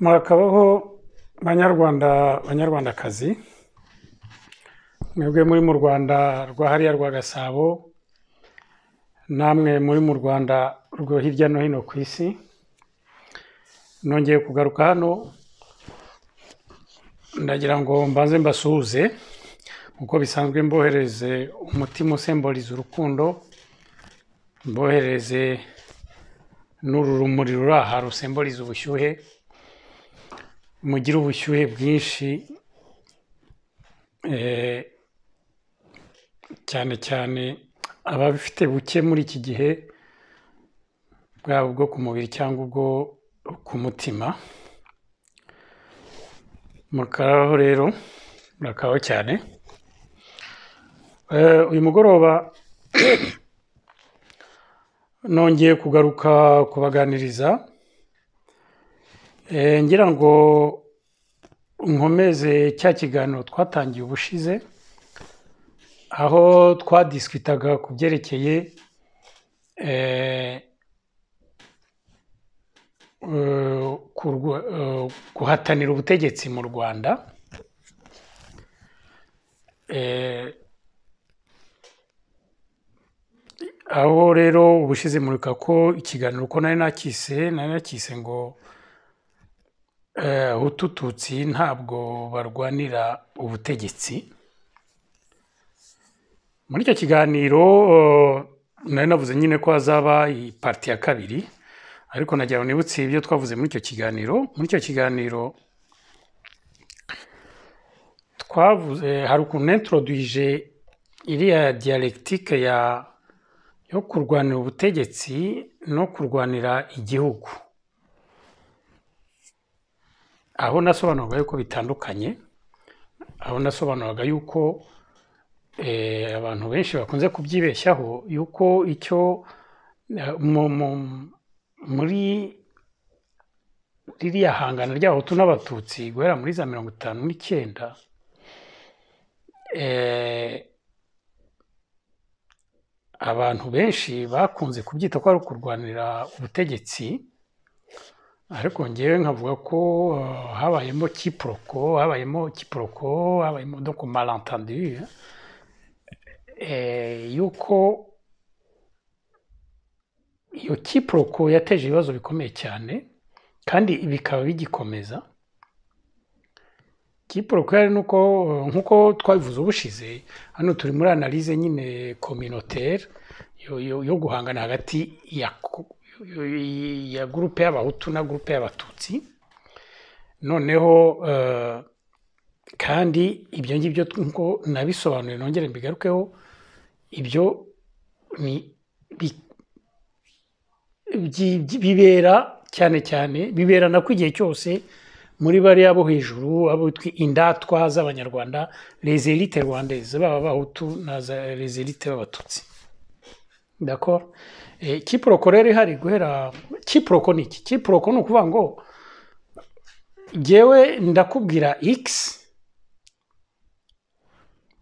murakabaho banyarwanda banyarwandakazi mwebwe muri mu rwanda rwa hariya rwa gasabo namwe muri mu rwanda rwo hirya no hino ku isi nongeye kugaruka hano ndagira ngo mbanze mbasuhuze uko bisanzwe mbohereze umutima usemburiza urukundo mbohereze n'uru rumuri ruri aha rusemburiza ubushyuhe mugira ubushyuhe bwinshi eh, cyane cyane ababifite buke muri iki gihe bwaba ubwo ku mubiri cyangwa ubwo ku mutima mukaraho rero murakaho cyane eh, uyu mugoroba nongeye kugaruka kubaganiriza Eh, ngira ngo nkomeze cya kiganiro twatangiye ubushize aho twadisikitaga ku byerekeye eh, eh, guhatanira ubutegetsi mu rwanda aho rero ubushize mureka ko ikiganiro uko nari nakise nari nakise ngo Eh, utututsi ntabwo barwanira ubutegetsi muri icyo kiganiro eh, nari navuze nyine ko hazaba ipati ya kabiri ariko nagira ngo nibutse ibyo twavuze muri icyo kiganiro muri icyo kiganiro twavuze eh, hari ukuntu intorodwije iriya diyalegitike yo kurwanira ubutegetsi no kurwanira igihugu aho nasobanuraga yuko bitandukanye aho nasobanuraga yuko eh, abantu benshi bakunze kubyibeshyaho yuko icyo eh, muri ririya hangana ry'abahutu n'abatutsi guhera muri za mirongo itanu n'icyenda eh, abantu benshi bakunze kubyita ko ari ukurwanira ubutegetsi ariko ngewe nkavuga ko uh, habayemo kiporoko habayemo kiporoko habayemo doko marantandu eh, yuko iyo kiporoko yateje ibibazo bikomeye cyane kandi bikaba bigikomeza kiporoko yari nuko uh, nk'uko twabivuze ubushize hano turi muri analize nyine kominotere yo guhangana hagati ya ya gurupe y'abahutu na gurupe y'abatutsi noneho kandi ibyo ngibyo nk'uko nabisobanuye nongere mbigarukeho ibyo ni bibera cyane cyane biberana ko igihe cyose muri bariya bo hejuru abo indatwa z'abanyarwanda rezerite rwandeze baba abahutu na rezerite b'abatutsi ndakora Eh, kiporoko rero ihari guhera kiporoko ni iki kiporoko ni ukuvuga ngo ngewe ndakubwira x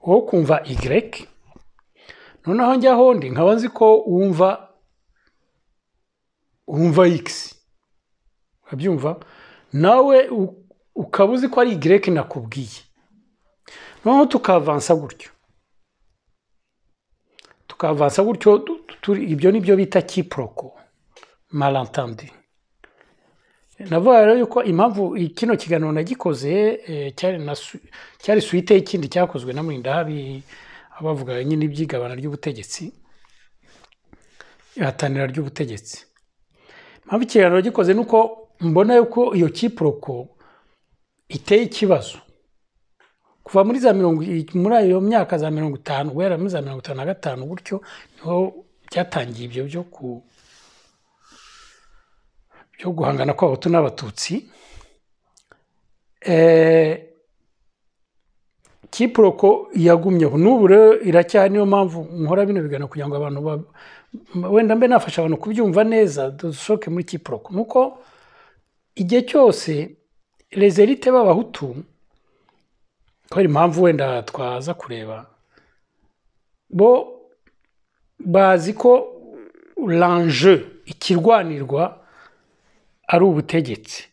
wowe ukumva y noneho njya aho ndi nkaba nzi ko wumva wumva x urabyumva nawe ukaba uzi ko ari y nakubwiye noneho tukavansa gutyo tukavansa gutyo ibyo e, ni byo bita kiporoko marantandi navuga rero yuko impamvu kino kiganiro nagikoze cyari suwite y'ikindi cyakozwe na murindahabi abavuga nyine ibyigabana ry'ubutegetsi ihatanira ry'ubutegetsi impamvu ikiganiro gikoze ni uko mbona yuko iyo kiporoko iteye ikibazo kuva muri za mirongo muri ayo myaka za mirongo itanu guhera muri za mirongo itanu na gatanu gutyo niho cyatangiye ibyo byo ku byo guhangana kw'abahutu n'abatutsi eh, kiporoko yagumyeho n'ubu rero iracyari niyo mpamvu nkora bino bigana kugira ngo abantu wenda mbe nafasha abantu kubyumva neza dushoke muri kiporoko nuko igihe cyose rezerite b'abahutu kubera impamvu wenda twaza kureba bo bazi ko ranje ikirwanirwa ari ubutegetsi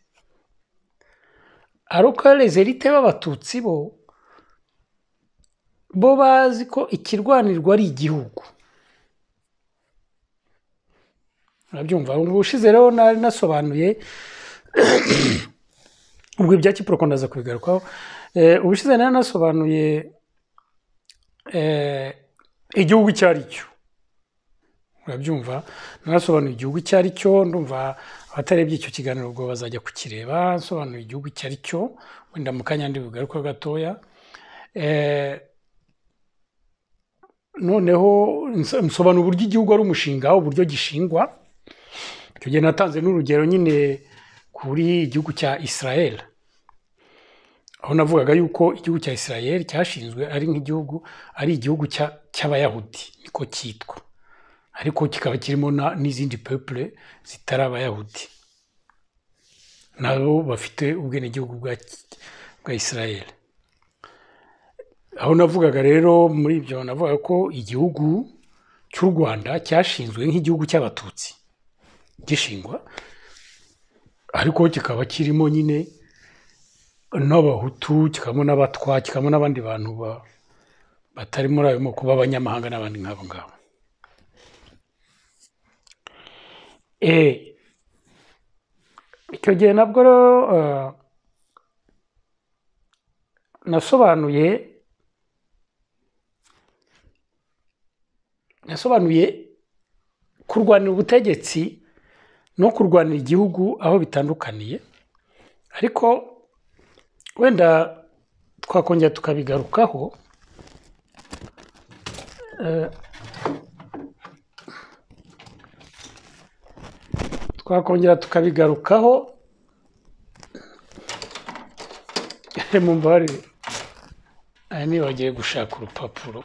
ariko rezerite b'abatutsi bo bo bazi ko ikirwanirwa ari igihugu urabyumva ubushize rero nari nasobanuye ubwo ibya kipuroko ndaza kubigarukaho eh, ubushize nari nasobanuye eh, igihugu icyo ari cyo urabyumva narasobanuye igihugu icyo ari cyo ndumva abatarebye icyo kiganiro ubwo bazajya kukireba nsobanuye igihugu icyo ari cyo wenda mu kanya ndi bugaruka gatoya eh, noneho nsobanura uburyo igihugu ari umushinga uburyo gishingwa icyo gihe natanze n'urugero nyine kuri igihugu cya israel aho navugaga yuko igihugu cya israel cyashinzwe ari nk'igihugu ari igihugu cy'abayahudi niko cyitwa ariko kikaba kirimo n'izindi pepure zitari abayahudi nabo bafite ubwenegihugu bwa bwa israel aho navugaga rero muri ibyo navuga ko igihugu cy'u rwanda cyashinzwe nk'igihugu cy'abatutsi gishingwa ariko kikaba kirimo nyine n'abahutu kikabamo n'abatwa kikabamo n'abandi bantu batari muri ayo moko b'abanyamahanga n'abandi nk'abo ngabo Eh, icyo gihe nabwo eh, nasobanuye nasobanuye kurwanira ubutegetsi no kurwanira igihugu aho bitandukaniye ariko wenda twakongera tukabigarukaho eh, twakongera tukabigarukaho mumbabarire aha niba bagiye gushaka urupapuro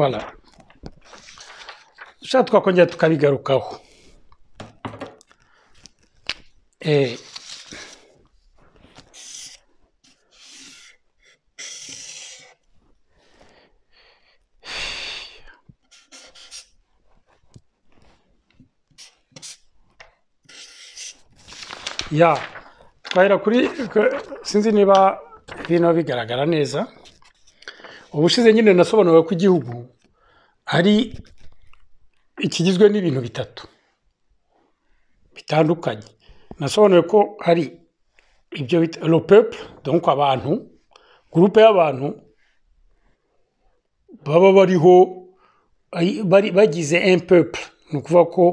wala dushaka twakongera tukabigarukaho eee eh, ya twahera kuri sinzi niba bino bigaragara neza ubushize nyine nasobanuriwe ko igihugu ari ikigizwe n'ibintu bitatu bitandukanye nasobanuriwe ko hari ibyo bita ropepu donko abantu gurupe y'abantu baba bariho bagize empepu ni ukuvuga ko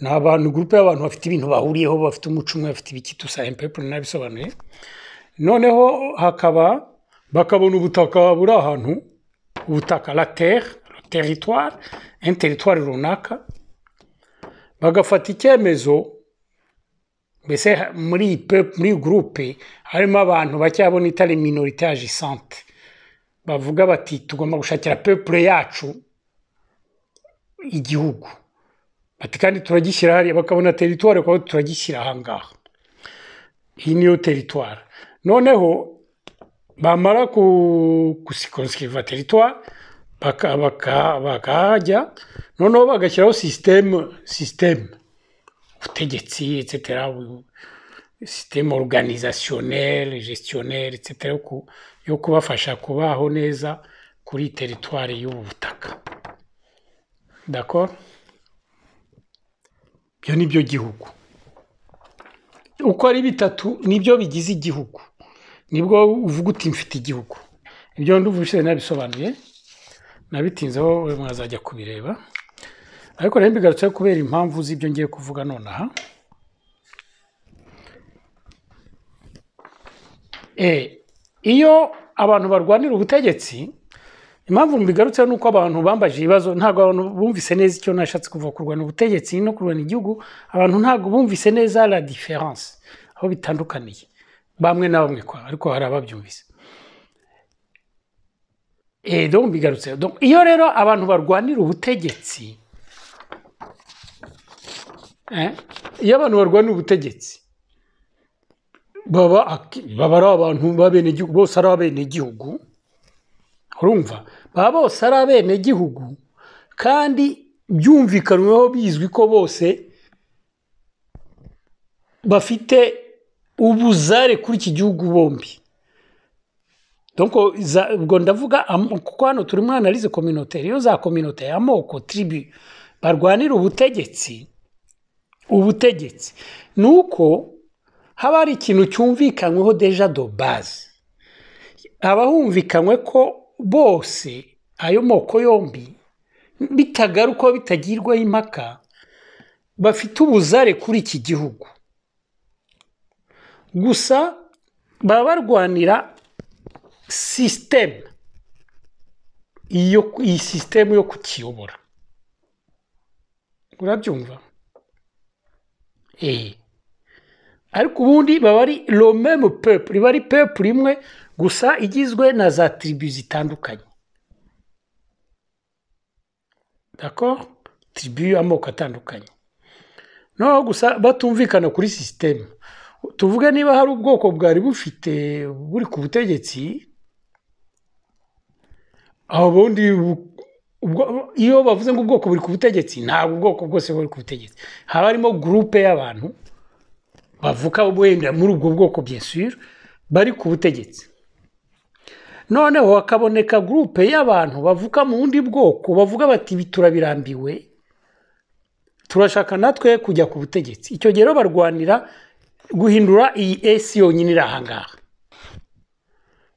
n'abantu abantu y'abantu bafite ibintu bahuriyeho bafite umuco umwe bafite ibiki nabisobanuye noneho hakaba ubutaka la terre territoire un territoire runaka bagafata icyemezo mbese muri harimo abantu bavuga bati tugomba gushakira yacu igihugu bati kandi turagishyira hariya bakabona teritwari bakaba turagishyira ahangaha iyi niyo teritwari noneho bamara gusikonsikiriva teritwari bakahajya noneho bagashyiraho sisitemu sisitemu ubutegetsi etsetera sisitemu oruganizasiyoneri gestioneri etsetera yo kubafasha kubaho neza kuri teritwari y'ubu butaka ndakora ibyo ni byo gihugu uko ari bitatu nibyo bigize igihugu nibwo uvuga uti mfite igihugu ibyo nduvugishije nabisobanuye nabitinzeho mwazajya kubireba ariko rero mbigarutseho kubera impamvu z'ibyo ngiye kuvuga nonaha eh, iyo abantu barwanira ubutegetsi impamvu mbigarutseho ni uko abantu bambaje ibibazo ntabwo abantu bumvise neza icyo nashatse kuva kurwana ubutegetsi no kurwana igihugu abantu ntabwo bumvise neza la diferanse aho bitandukaniye bamwe na bamwe kwa ariko hari ababyumvise eee eh, mbigarutseho iyo rero abantu barwanira ubutegetsi iyo abantu barwanira ubutegetsi baba ari abantu b'abenegihugu bose ari abenegihugu urumva baba bose ari abenegihugu kandi byumvikanweho bizwi ko bose bafite ubuzare kuri iki gihugu bombi ubwo ndavuga kuko hano turimo analize kominoteri iyo za kominoteri amoko tiribi barwanira ubutegetsi ubutegetsi ni uko haba hari ikintu cyumvikanyweho deja do bazi haba humvikanywe ko bose ayo moko yombi bitagarukwaho bitagirwaho impaka bafite ubuzare kuri iki gihugu gusa baba barwanira sisiteme iyi sisiteme yo kukiyobora urabyumva eh. ariko ubundi baba ari romemu pepuri bari pepuri imwe gusa igizwe na za tiribu zitandukanye dako tiribu y'amoko atandukanye noneho gusa batumvikana kuri sisiteme tuvuge niba hari ubwoko bwari bufite buri ku butegetsi aho bundi iyo bavuze ngo ubwoko buri ku butegetsi ntabwo ubwoko bwose buri ku butegetsi haba harimo gurupe y'abantu bavuka wenda muri ubwo bwoko byesura bari ku butegetsi noneho hakaboneka gurupe y'abantu bavuga mu bundi bwoko bavuga bati ibi turabirambiwe turashaka natwe kujya ku butegetsi icyo gihe rero barwanira guhindura iyi esi yonyine iri ahangaha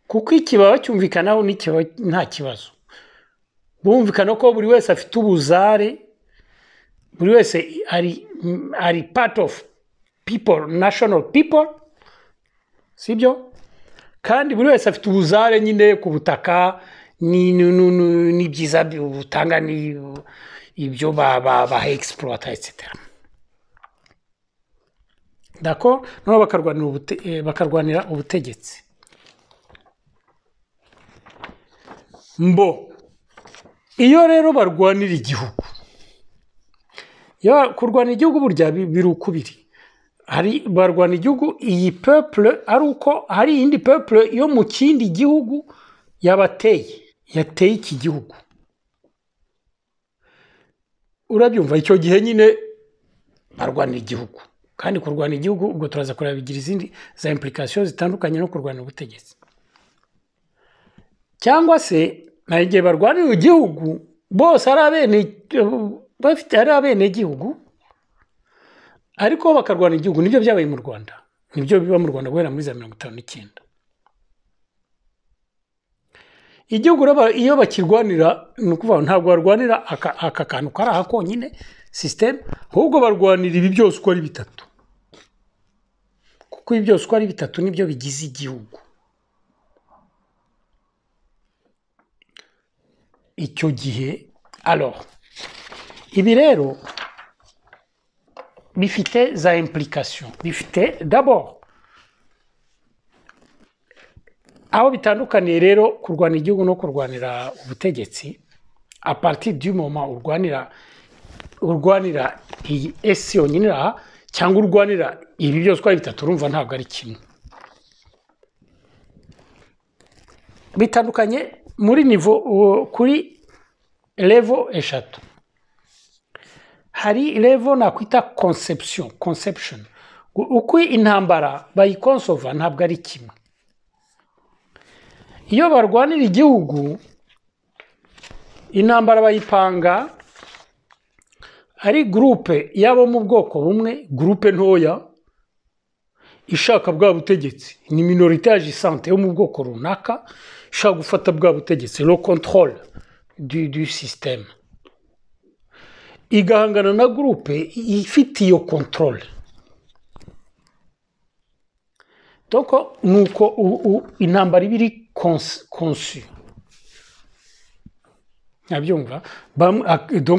kuko ikibaba cyumvikanaho nta kibazo bumvikana ko buri wese afite ubuzare buri wese ari pati ofu pipo nashono pipo si byo kandi buri wese afite ubuzare nyine ku butaka ni n'ibyiza butanga ibyo baha egisiporota etsetera dako nabo bakarwanira ubutegetsi mbo iyo rero barwanira igihugu kurwanira igihugu burya biri ukubiri hari barwana igihugu iyi pepure ari uko hari indi pepure yo mu kindi gihugu yabateye yateye iki gihugu urabyumva icyo gihe nyine barwanira igihugu kandi kurwana igihugu ubwo turaza kureba bigira izindi za impulikasiyo zitandukanye no kurwana ubutegetsi cyangwa se igihe barwanira igihugu bose ari abene bafite ari abene gihugu ariko bakarwana igihugu nibyo byabaye mu rwanda nibyo biba mu rwanda guhera muri za mirongo itanu n'icyenda igihugu iyo bakirwanira ni ukuvuga ntabwo barwanira aka kantu kari aha konyine sisiteme ahubwo barwanira ibi byose uko ari bitatu kuko ibi byose uko ari bitatu nibyo bigize igihugu icyo gihe alo ibi rero bifite za implication bifite d'abord aho bitandukaniye rero kurwana igihugu no kurwanira ubutegetsi a apati diyumoma urwanira urwanira iyi esi yonyine aha cyangwa urwanira ibi byose uko ari bitatu urumva ntabwo ari kimwe bitandukanye muri nivo kuri revo eshatu hari level nakwita conception conception uko intambara bayikonsova ntabwo ari kimwe iyo barwanira igihugu intambara bayipanga ari gurupe y'abo mu bwoko bumwe gurupe ntoya ishaka bwa butegetsi ni minoritaje sante yo mu bwoko runaka ishaka gufata bwa butegetsi le control du, du igahangana na groupe ifite iyo kontorore doko ni intambara ibiri iri konsi donc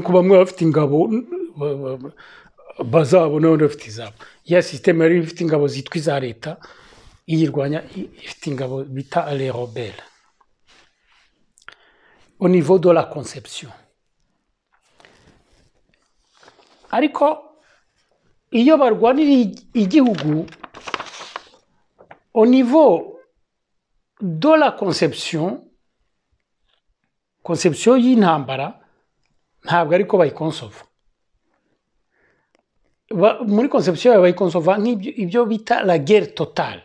bamwe bafite ingabo bazabo n'abandi bafite izabo ya sisiteme yari ifite ingabo zitwa iza leta iyirwanya ifite ingabo bita les robera au niveau de la conception ariko iyo barwanira igihugu au niveau de la conception conception y'intambara ntabwo ariko bayikonsova muri conception bayikonsova nk'ibyo bita la guerre totale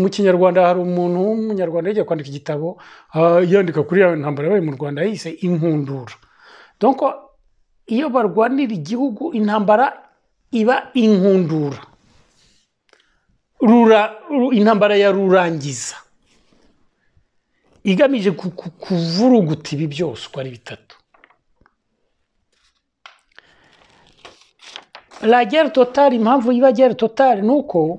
mu kinyarwanda hari umuntu w'umunyarwanda yagiye igitabo ah, yandika kuri iyo ntambara mu rwanda inkundura iyo barwanira igihugu intambara iba inkundura intambara ya rurangiza igamije kuvuruguta ibi byose uko ari bitatu rageri totari impamvu yiba geri totari ni uko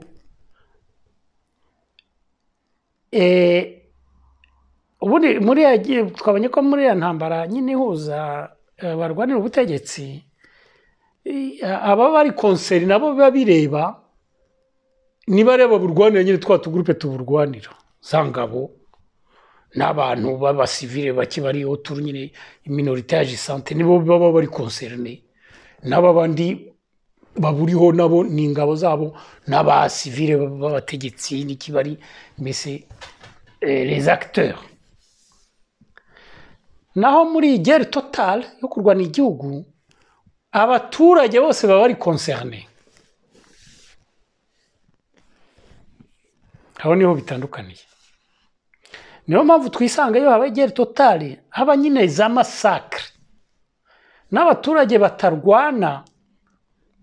eh, ubundi muri twabonye ko muri iriya ntambara nyine ihuza barwanira ubutegetsi aba bari konseri nabo biba bireba niba areba burwanira nyine twa tugurupe tuburwanira za ngabo n'abantu b'abasivire bake bariho turi nyine iminorite ya nibo baba bari konserne n'aba bandi baburiho nabo ni ingabo zabo n'abasivire b'abategetsi n'ikibari mbese eh, les acteurs naho muri iyi geri totari yo kurwana igihugu abaturage bose baba bari konserane aho niho bitandukaniye niyo mpamvu twisanga iyo habaye geri totari haba nyine za masakare n'abaturage batarwana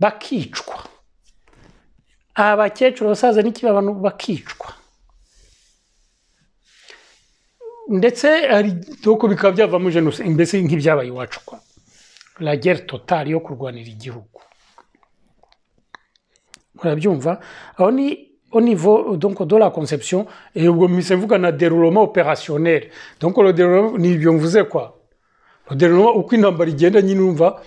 bakicwa abakecuru abasaza n'ikibaba bakicwa ndetse hari n'uko bikaba byavamo jenoside mbese nk'ibyabaye iwacu kwa rageri totari yo kurwanira igihugu murabyumva aho ni au niveau donc de la conception et vous qu'on a déroulement opérationnel donc le déroulement ni bien vous quoi le déroulement aucune intambara igenda nyine umva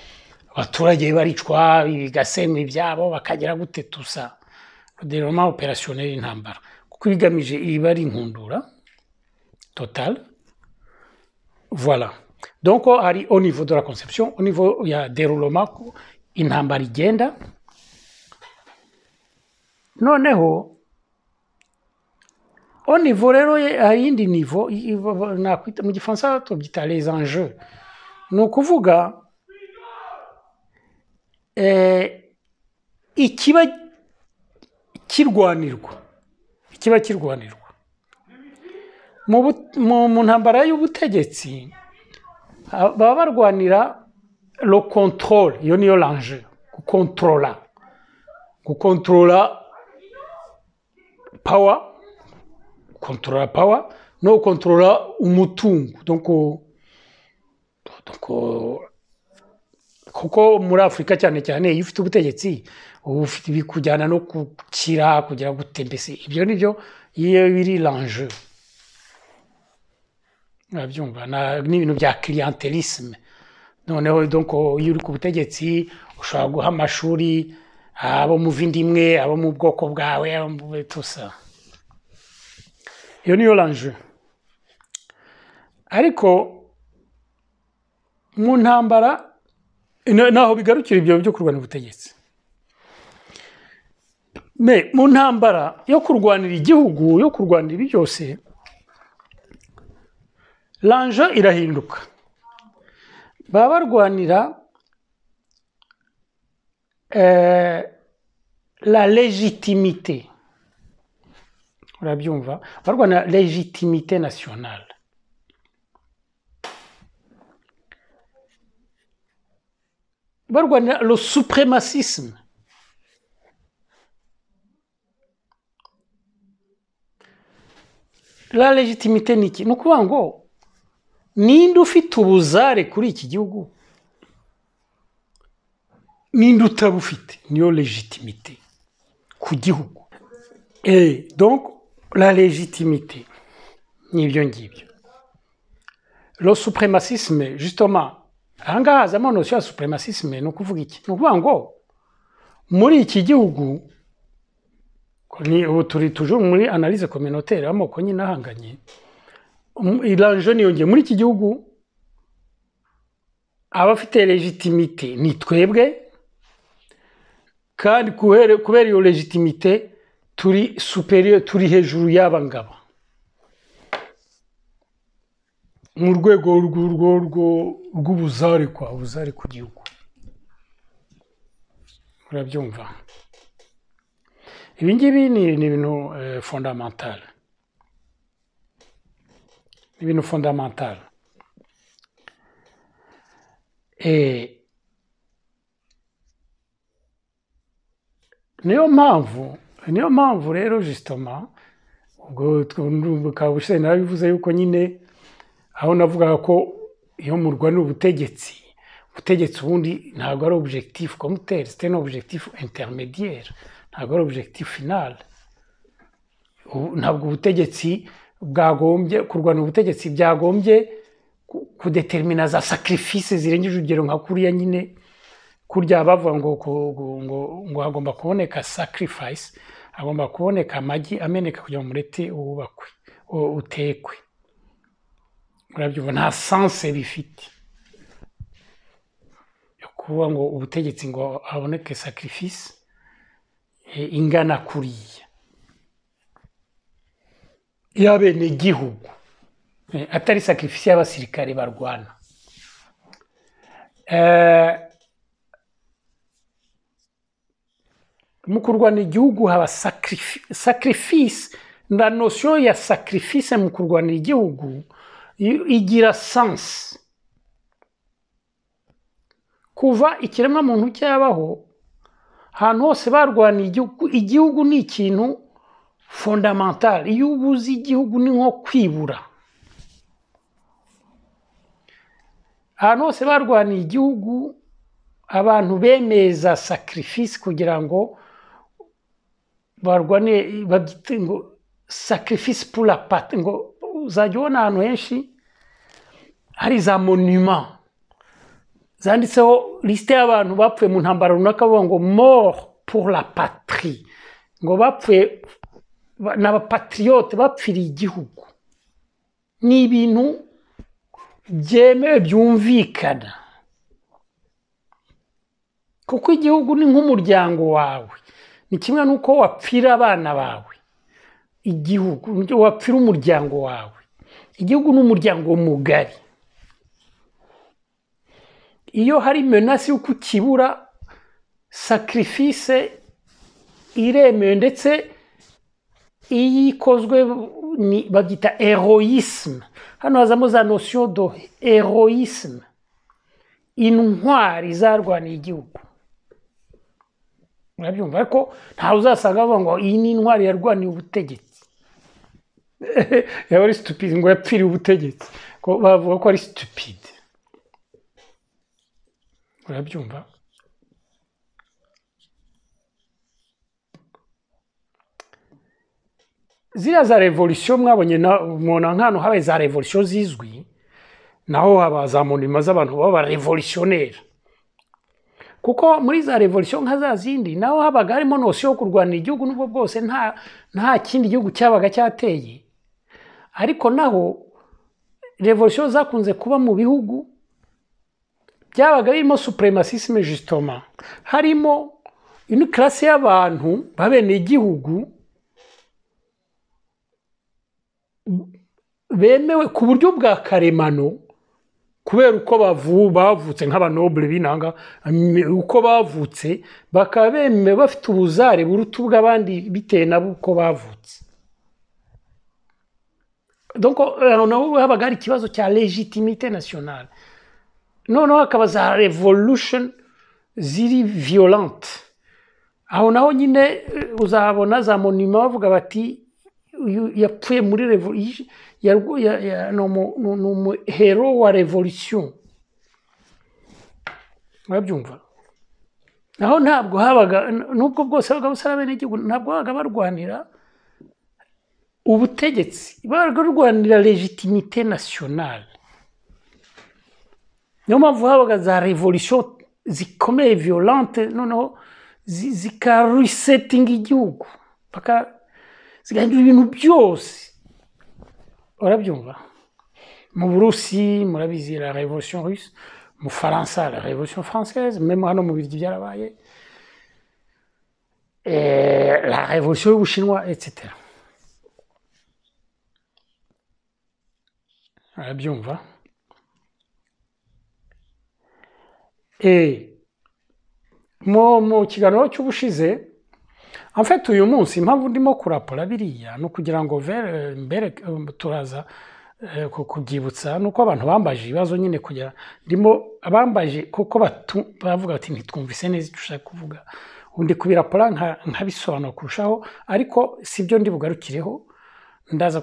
abaturage baricwa bigasema ibyabo bakagera gute tusa le déroulement opérationnel intambara kuko ibigamije iba ari inkundura total. Voilà. Donc au niveau de la conception, au niveau il y a déroulement intambara igenda noneho au niveau rero hari iyindi nivo nakwita mu gifaransa tubyita les enjeux ni ukuvuga eh, ikiba kirwanirwa ikiba kirwanirwa mu ntambara y'ubutegetsi baba barwanira lo control iyo niyo ranje gukontorora gukontorora pawa gukontorora pawa no gukontorora umutungo kuko muri afurika cyane cyane iyo ufite ubutegetsi bikujyana no gukira kugira ngo utembese ibyo ni byo iyo biri ranje urabyumva ni ibintu bya kiriyanterisme noneho iyo uri ku butegetsi ushobora guha amashuri abo mu bindi imwe abo mu bwoko bwawe abo mu tusa iyo ni oranje ariko mu ntambara naho bigarukira ibyo byo kurwanya ubutegetsi mu ntambara yo kurwanira igihugu yo kurwanira ibi byose lanjye irahinduka y barwanira eh, la légitimité. la urabyumva barwanira légitimité nationale barwanira le suprémacisme. la légitimité niki. iki ninde ufite ubuzare kuri iki gihugu ninde niyo eh, nous la legitimite ni ibyo ngibyo lo supremacisme nous aha ngaha hazamo supremacisme iki ngo muri iki gihugu ubu turi muri analyse communautaire nous iranje niyongeye muri iki gihugu abafite legitimite ni twebwe kandi kubera iyo legitimite turi superiyo turi hejuru ngabo mu rwego rw'ubuzare kwa buzare ku gihugu urabyumva ibi ngibi ni ibintu eh, fondamantale divine fondamentale. Et niyo mpamvu rero justement ubwo bukaba bushize narabivuze yuko nyine aho navugaga ko iyo murwa ni ubutegetsi ubutegetsi ubundi objectif c'était un objectif intermédiaire ntabwo objectif final ntabwo ubutegetsi bwagombye kurwanya ubutegetsi byagombye kudetermina za sakirifisi zirengeje urugero nka kuriya nyine kurya bavuga ngo ngo hagomba kuboneka sakirifayisi hagomba kuboneka amagi ameneka kugira ngo umurete wubakwe utekwe urabyumva nta sanse bifite yo kuvuga ngo ubutegetsi ngo haboneke sakirifisi eh, ingana kuriya y'abenegihugu eh, atari sakirifisi y'abasirikare barwana eh, mu kurwana igihugu haba sakirifisi na nosiyo ya sakirifisi mu kurwana igihugu igira sansi kuva ikiremwa muntu cyabaho ahantu hose barwaniye igihugu igihugu ni ikintu fondamentale iyo ubuze igihugu ni nko kwibura ahantu hose barwaniye igihugu abantu bemeza sacrifice kugira ngo barwane babyite ngo pour la patrie ngo uzajya ubona henshi hari za monima zanditseho liste y'abantu bapfuye mu ntambara runaka bavuga ngo mort pour la patrie ngo bapfuye ni abapatiriyote bapfiriye igihugu ni ibintu byemewe byumvikana kuko igihugu ni nk'umuryango wawe ni kimwe n'uko wapfira abana bawe igihugu wapfira umuryango wawe igihugu ni umuryango mugari iyo hari menasi y'uko ukibura sakirifise iremewe ndetse iyi ikozwe babyita eroyisime hano hazamo za nosiyo do eroyisime intwari zarwaniye igihugu murabyumva ariko ntawe uzasanga bavuga ngo iyi ni intwari yarwaniye ubutegetsi yaba ari situpidi ngo yapfiriye ubutegetsi bavuga ko ari situpidi urabyumva ziriya za revolisiyo mwabonye mwona nk'ahantu habaye za revolisiyo zizwi naho haba za monima z'abantu baba barevolisiyonaire kuko muri za revolisiyo nka za zindi naho habaga harimo nosiyo yo kurwanira igihugu n'ubwo bwose nta nta kindi gihugu cyabaga cyateye ariko naho revolisiyo zakunze kuba mu bihugu byabaga birimo supremacisme jisitoma harimo ino karasi y'abantu babeneye igihugu bemewe ku buryo bwa karemano kubera uko bavutse nk'abanobure binanga uko bavutse bakaba bemewe bafite ubuzare buruta ubw'abandi bitewe nabo bavutse nabo habaga hari ikibazo cya legitimite nasiyonari noneho hakaba za revolution ziri violante aho naho nyine uzabona za monima bavuga bati yapfuye muri revolisiyo ni umuhero wa revolisiyo murabyumva naho ntabwo habaga n'ubwo bwose habaga busara bene ntabwo habaga barwanira ubutegetsi babaga barwanira legitimite nasiyonari niyo mpamvu habaga za revolisiyo zikomeye violante noneho zikarusetinga igihugu paka zikaita ibintu byose urabyumva mu burusi murabizi la révolution russe mu faransa la révolution française même moi hano mu biryo byarabaye la révolution chinoise, etc urabyumva mo vous cy'ubushize amfite uyu munsi impamvu ndimo kurapura biriya ni ukugira ngo eh, mbere eh, turaza eh, kubyibutsa ni uko abantu bambaje ibibazo nyine kugira ndimo abambaje kuko bavuga bati ntitwumvise neza icyo ushaka kuvuga undi kubirapura nkabisobanura kurushaho ariko si byo ndi bugarukireho ndaza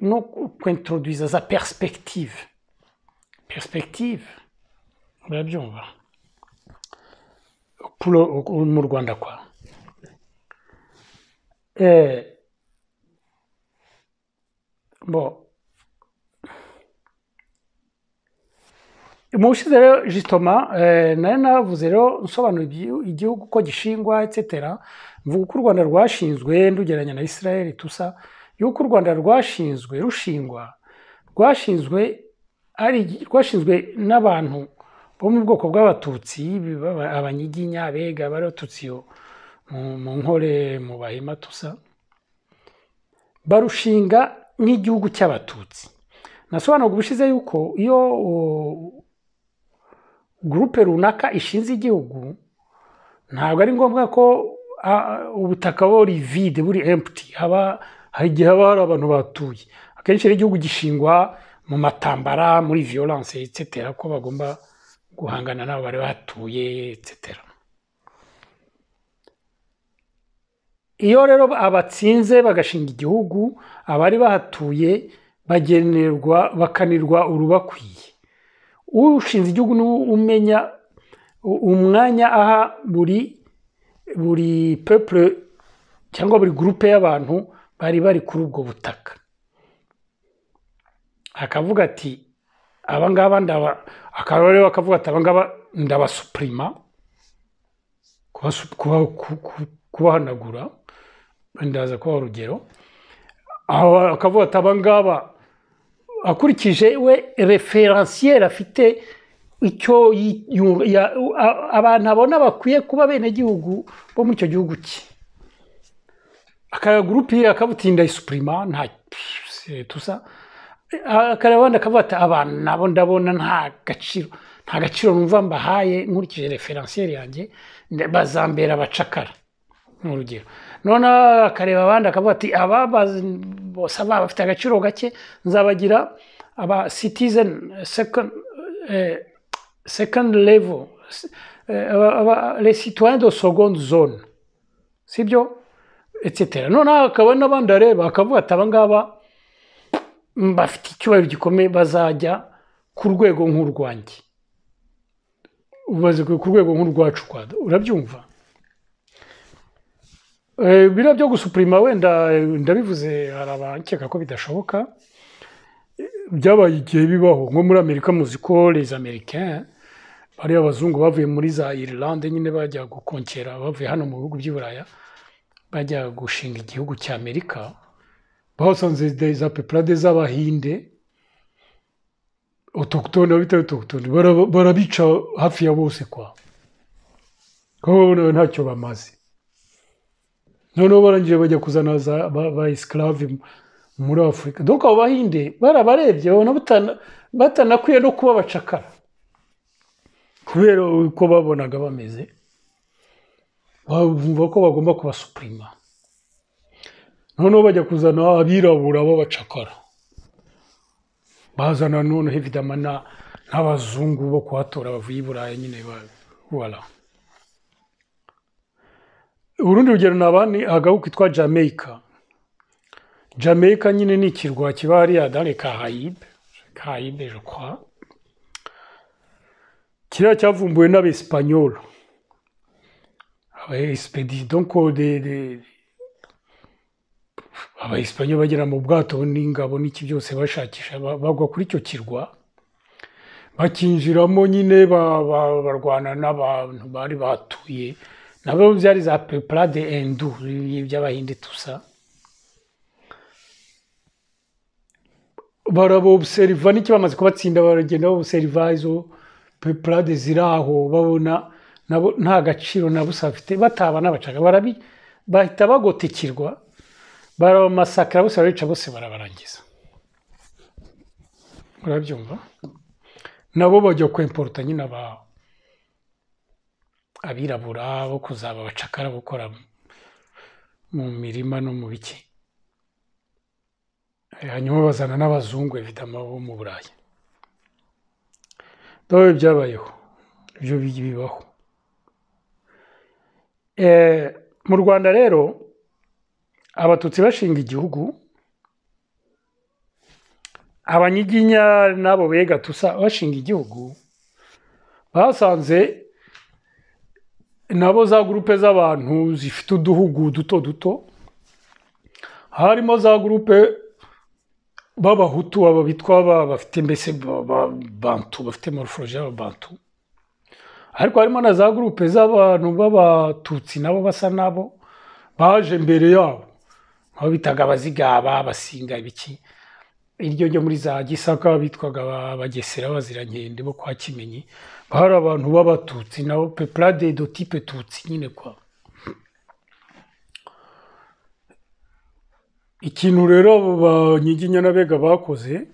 no kwenturuduza za perspektive perspektive murabyumva mu rwanda kwa えー、bom, mu bushize rero jisitoma nayo navuze rero nsobanura igihugu uko gishingwa etc mvuga uko u rwanda rwashinzwe ndugereranya na israeli tusa yuko u rwanda rwashinzwe rushingwa rwashinzwe ari rwashinzwe n'abantu bo mu bwoko bw'abatutsi abanyiginya abega abaratutsiyo mu nkore mu bahema tusa barushinga nk'igihugu cy'abatutsi nasobanura ubushize yuko iyo gurupe runaka ishinze igihugu ntabwo ari ngombwa ko ubutaka buri vide buri emputi haba hari igihe haba hari abantu batuye akenshi rero igihugu gishingwa mu matambara muri viyoranse etc ko bagomba guhangana n'abo bari batuye etsetera iyo rero abatsinze bagashinga igihugu abari bahatuye bagenerwa bakanirwa urubakwiye ushinze igihugu niwe umenya umwanya aha buri buri pepure cyangwa buri gurupe y'abantu bari bari kuri ubwo butaka akavuga ati abangaba ndaba akaba rero akavuga ati abangaba ndabasupurima kubahanagura ndaza kubaha urugero aho akavuga ati abangaba akurikije we referensiyeri afite icyo abantu abona bakwiye kuba bene gihugu bo muri icyo gihugu cye akagurupira akabutinda isuprima nta tusa akareba akavuga ati abantu nabo ndabona nta gaciro nta gaciro numva mbahaye nkurikije referensiyeri yanjye bazambera abacakara ni urugero noneho akareba abandi akavuga ati aba bose aba bafite agaciro gake nzabagira aba citizen second eh, level eh, les citoyens de zone si byo etc noneho hakaba n'abandi areba akavuga ati aba bafite icyubahiro gikomeye bazajya ku rwego nk'urwanjye ubaze ku rwego nk'urwacu rwanda urabyumva Eh, biriya byo gusupurima wenda eh, ndabivuze hari abakeka ko bidashoboka byabaye igihe bibaho nko muri amerika muzi ko les americains bariya abazungu bavuye muri za irilande nyine bajya gukonkera bavuye hano mu bihugu by'i buraya bajya gushinga igihugu cya amerika bahasanze za pepurade z'abahinde otokutonde bita otokutonde barabica hafi ya bose kwa kuko nta ntacyo bamaze noneho barangije bajya kuzana za ba esclave muri afurika dore abo bahinde barabarebye babona batanakwiye no kuba bacakara kubera uko babonaga bameze bumva ko bagomba kubasupurima noneho bajya kuzana abirabura b'abacakara bazana noneho evidama n'abazungu bo kuhatora bavuye i burayi nyine bara urundi rugero naba ni agahugu kitwa jamaica jamaica nyine ni ikirwa kiba hariya dani kahayibe kahayibe jokwa kiriya cyavumbuwe n'abesipanyolo abayesipedi donko euh, de abayesipanyolo bagera mu bwato n'ingabo n'iki byose bashakisha bagwa kuri icyo kirwa bakinjiramo nyine barwana n'abantu bari batuye nabwo byari za peparade endu by'abahinde tusa barabobuseriva n'icyo bamaze kubatsinda baragenda babuseriva izo peparade ziri aho babona nta gaciro na busa bafite bataba n'abacaga bahita bagotekirwa baramasakara bose barabica bose barabarangiza urabyumva nabo bajya kwemporuta nyine abantu abirabura bo kuzaba abacakara gukora mu mirima no mu biki eh, hanyuma bazana n'abazungu evidama bo mu burayi dowe byabayeho ibyo bibaho eh, mu rwanda rero abatutsi bashinga igihugu abanyiginya n'abo bega bashinga igihugu basanze nabo za gurupe z'abantu zifite uduhugu duto duto harimo za gurupe b'abahutu aba bitwa bafite mbese bantu bafite moroforoje y'ababantu ariko harimo na za gurupe z'abantu b'abatutsi nabo basa nabo baje mbere yabo aho bitaga abazigaba abasinga ibiki iryo ryo muri za gisaka bitwaga abagesera bazirankende bo kwa kimenyi hari abantu b'abatutsi nabo peplade type tutsi nyine kwa ikintu rero banyiginya n'abega bakoze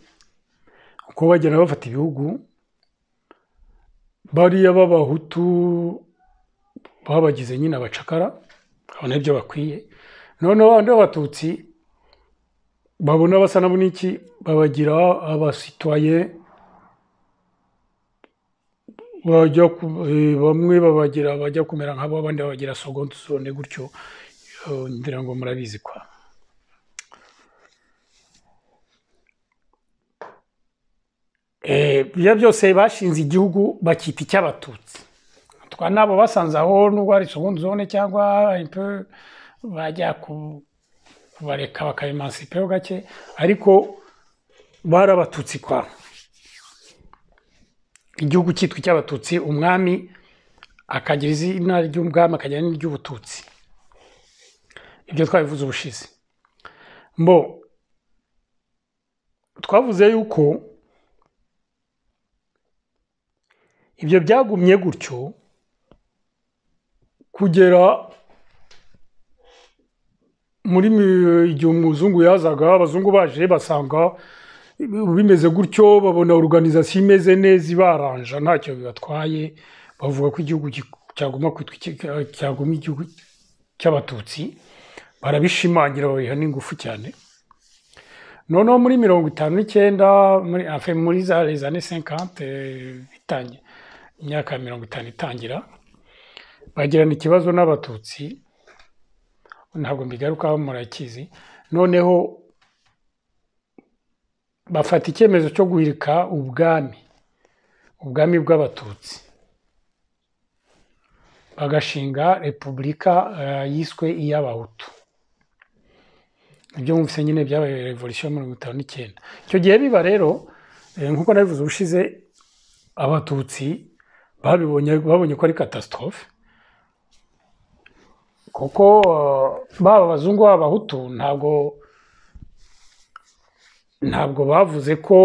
uko bagenda bafata ibihugu bariya b'abahutu babagize nyine abacakara babona ibyo bakwiye noneho abandi b'abatutsi babona basa niki babagira abasitwaye Eh, bamwe babagira bajya kumera nk'abo abandi babagira sogontuzone gutyo ngira ngo murabizi kwa ibyo eh, byose bashinze igihugu bakita icy'abatutsi twa nabo basanze aho n'ubwo hari sogontuzone cyangwa bajya kubareka bakabimansipeho gake ariko barabatutsi kwa igihugu cyitwa icy'abatutsi umwami akagira izina ry'ubwami akagira n'iry'ubututsi ibyo twabivuze ubushize mbo twavuze yuko ibyo byagumye gutyo kugera muri igihe umuzungu yazaga abazungu baje basanga bimeze gutyo babona oruganizasiyo imeze neza ibaranja ntacyo bibatwaye bavuga ko igihugu cyaguma cyaguma igihugu cy'abatutsi barabishimangira babiha n'ingufu cyane noneho muri mirongo itanu n'icyenda muri za rezane senkante bitangiye eh, imyaka mirongo itanu itangira bagirana ikibazo n'abatutsi ntabwo mbigarukaho murakizi noneho bafata icyemezo cyo guhirika ubwami ubwami bw'abatutsi bagashinga repubulika eh, yiswe iy'abahutu ibyo mwumvise nyine byabaye revolisiyo ya mirongo itanu n'icyenda icyo gihe biba rero eh, nk'uko nabivuze ubushize abatutsi babibonye babonye ko ari katastrophe kuko eh, baba abazungu abahutu ntabwo ntabwo bavuze ko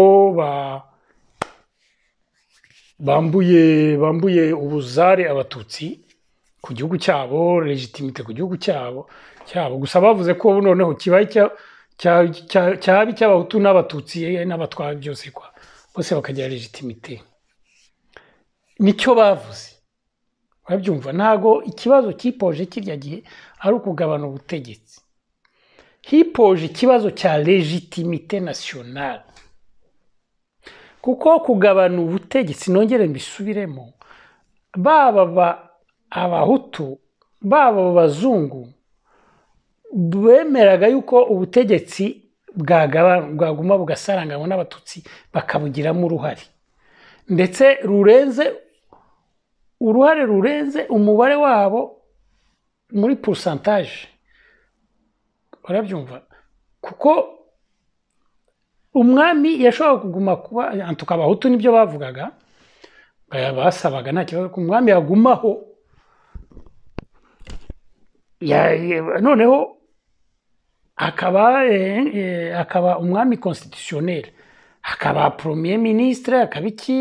bambuye bambuye ubuzare abatutsi ku gihugu cyabo legitimite ku gihugu cyabo cyabo gusa bavuze ko noneho kibaye cyaba icy'abahutu n'abatutsi eh, n'abatwara byose kwa bose bakagira legitimite nicyo bavuze urabyumva ntago ikibazo cyipoje kirya gihe ari ukugabanura ubutegetsi hipoje ikibazo cya legitimite nasiyonari kuko kugabana ubutegetsi nongere mbisubiremo baba abahutu baba abazungu bemeraga yuko ubutegetsi bwaguma bugasaranganywa n'abatutsi bakabugiramo uruhare ndetse rurenze uruhare rurenze umubare wabo muri porosantaje urabyumva kuko umwami yashobora kuguma kuba tukaba abahutu nibyo bavugaga basabaga nta kibazo ku mwami yagumaho noneho akaba eh, eh, umwami konstitutioneri akaba poromiye minisitire akaba iki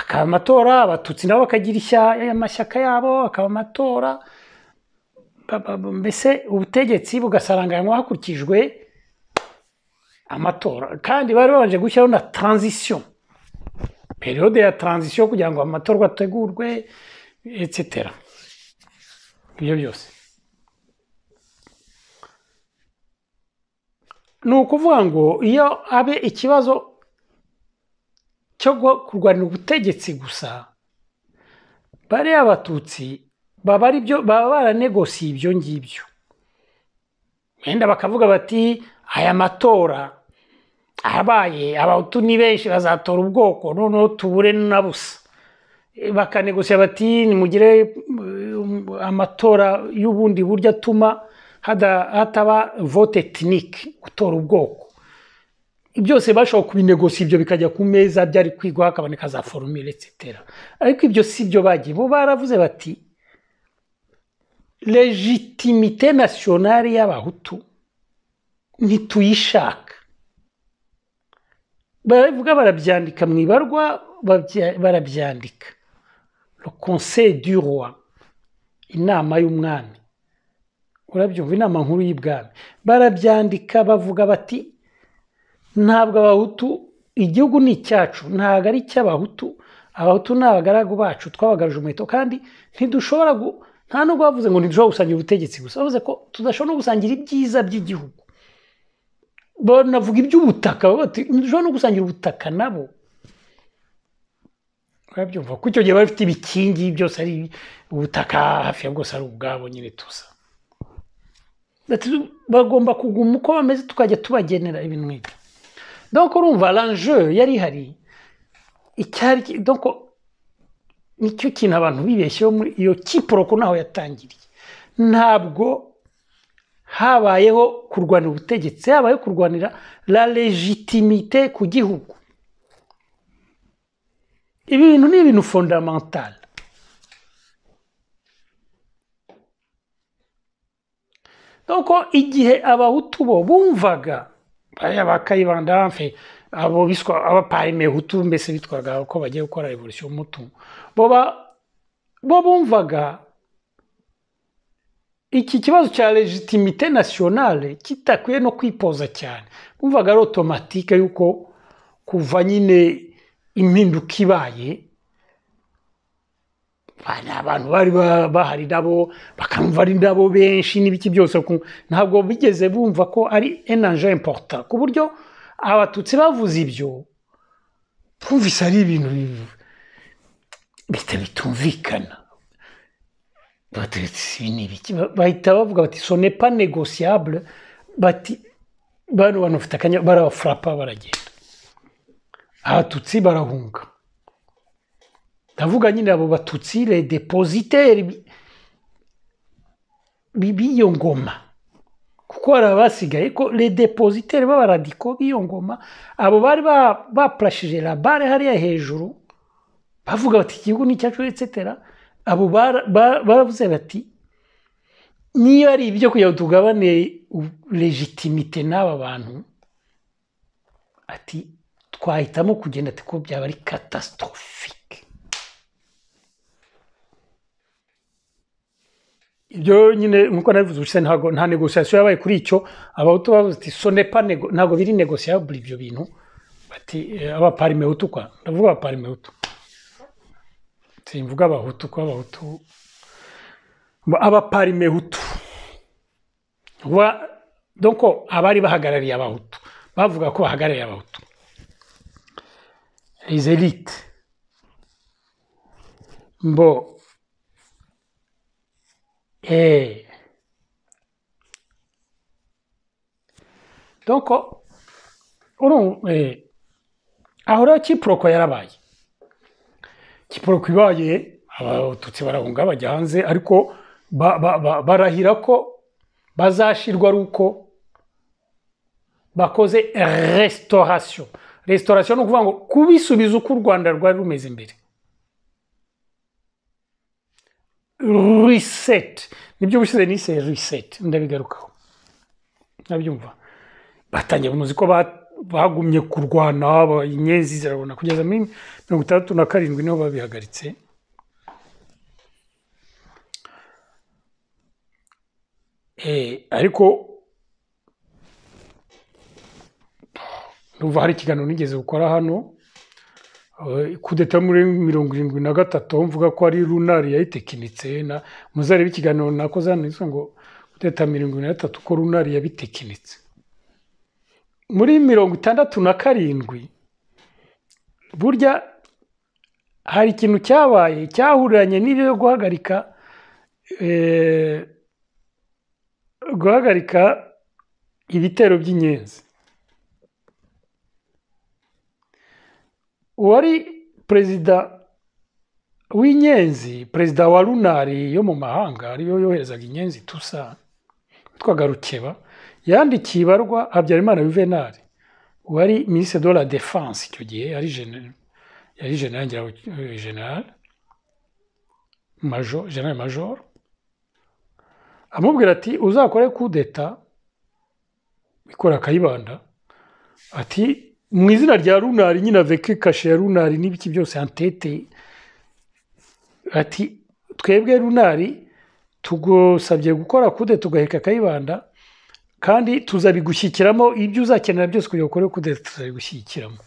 akaba amatora abatutsi nabo bakagira amashyaka yabo akaba amatora mbese ubutegetsi bugasaranganwa hakurikijwe amatora kandi bari babanje gushyiraho na taranzisiyo periyode ya taranzisiyo kugira ngo amatorwa ategurwe etc ibyo byose ni ukuvuga ngo iyo abe ikibazo cyo kurwanira ubutegetsi gusa bariya abatutsi baba baranegosiye ibyo ngibyo wenda bakavuga bati aya matora abaye abahutu ni benshi bazatora ubwoko noneho tubure na busa e, bakanegosiya bati nimugire eh, amatora y'ubundi buryo atuma hataba vote etinike gutora ubwoko byose bashobora kubinegosiya ibyo bikajya ku meza byari kwigwa hakaboneka za forumire etc ariko ibyo si byo bagiye bo baravuze bati legitimité nasiyonari y'abahutu ntituyishaka baravuga barabyandika mu ibarwa barabyandika le conseil du roi inama y'umwami urabyumva inama nkuru y'ibwami barabyandika bavuga bati ntabwo abahutu igihugu ni icyacu ntabwo ari icy'abahutu abahutu ni abagaragu bacu twabagaruje umuheto kandi ntidushobora gu nta nubwo bavuze ngo ntidushobora gusangira ubutegetsi gusa bavuze ko tudashobora no gusangira ibyiza by'igihugu banavuga iby'ubutaka ntidushobora no gusangira ubutaka nabo urabyumva kuko icyo gihe baba bafite ibikingi byose ari ubutaka hafi ya bwose ari ubwabo nyine tusa bagomba kuguma uko bameze tukajya tubagenera ibintu nk'ibyo dore urumva ranje yari ihari icyari dore nicyo kintu abantu bibeshyeho muri iyo kiporoko ntaho yatangiriye ntabwo habayeho kurwanira ubutegetsi habayeho kurwanira la legitimite ku gihugu ibi bintu ni ibintu fondamentale nuko igihe abahutu bo bumvaga bakayibanda abo biswa abaparime hutu mbese bitwaga ko bagiye gukora revolisiyo mutu bo bumvaga iki kibazo cya legitimite nasiyonale kitakwiye no kwipoza cyane bumvaga ari otomatike y'uko kuva nyine impinduka ibaye abantu bari bahari nabo bakamva ari nabo benshi n'ibiki byose ntabwo bigeze bumva ko ari enanje importa ku buryo abatutsi bavuze ibyo twumvise ari ibintu bivuga bitumvikana bahita bavuga bati ne pa negosiyabure bati bano bantu bafite akanya baragenda abatutsi barahunga ndavuga nyine abo batutsi le depoziteri b'iyo ngoma kuko hari abasigaye ko b'abaradiko b'iyo abo bari la hariya hejuru bavuga bati igihugu ni icyacu etsetera abo baravuze bati niba ari ibyo kugira tugabane legitimite n'aba bantu ati twahitamo kugenda ati ko byaba ari katastofike ibyo nyine nk'uko nabivuze ubuse nta negosiyasiyo yabaye kuri icyo abahutu bavuze ati sonepa ntabwo biri negosiyabure ibyo bintu bati abaparime hutu kwa ndavuga abaparime simvuga abahutu kuko abahutu abaparimehutu doko abari bahagarariye abahutu bavuga ko bahagarariye abahutu elite mbo eee eh. doko aho rero kiporoko yarabaye kiporoku ibaye abatutsi barahunga bajya hanze ariko barahira ko bazashirwa ari uko bakoze resitorasiyo resitorasiyo ni ukuvuga ngo kubisubiza uko u rwanda rwari rumeze imbere riseti nibyo ubushize nise riseti ndabigarukaho ntabyumva batangiye muzi ko bagumye kurwana inyenzi zirabona kugeza muri mirongo itandatu na karindwi niho babihagaritse eh, ariko n'ubu hari ikiganiro nigeze gukora hano eh, kudeta muri mirongo irindwi na gatatu mvuga ko ari runari yayitekinitse muzarebe ikiganiro nakoze hano ngo kudeta mirongo irindwi na gatatu ko runari yabitekinitse muri mirongo itandatu na karindwi burya hari ikintu cyabaye cyahuriranye n'ibyo yo guhagarika eh, guhagarika ibitero by'inyenzi uwari perezida w'inyenzi perezida wa runari yo mu mahanga ariyo yoherezaga inyenzi tusa witwaga rukeba yandikiye ibarwa habyarimana juvenal wari minisitiri de la defense icyo gihe yari general eh, general major general major amubwira ati uzakore kudeta ikora akayibanda ati mu izina rya runari nyina veke kashe ya runari n'ibiki byose antete ati twebwe runari tugusabye gukora kude tugaheka akayibanda kandi tuzabigushyikiramo ibyo uzakenera byose kugira ngo ukore uko tuzabigushyikiramo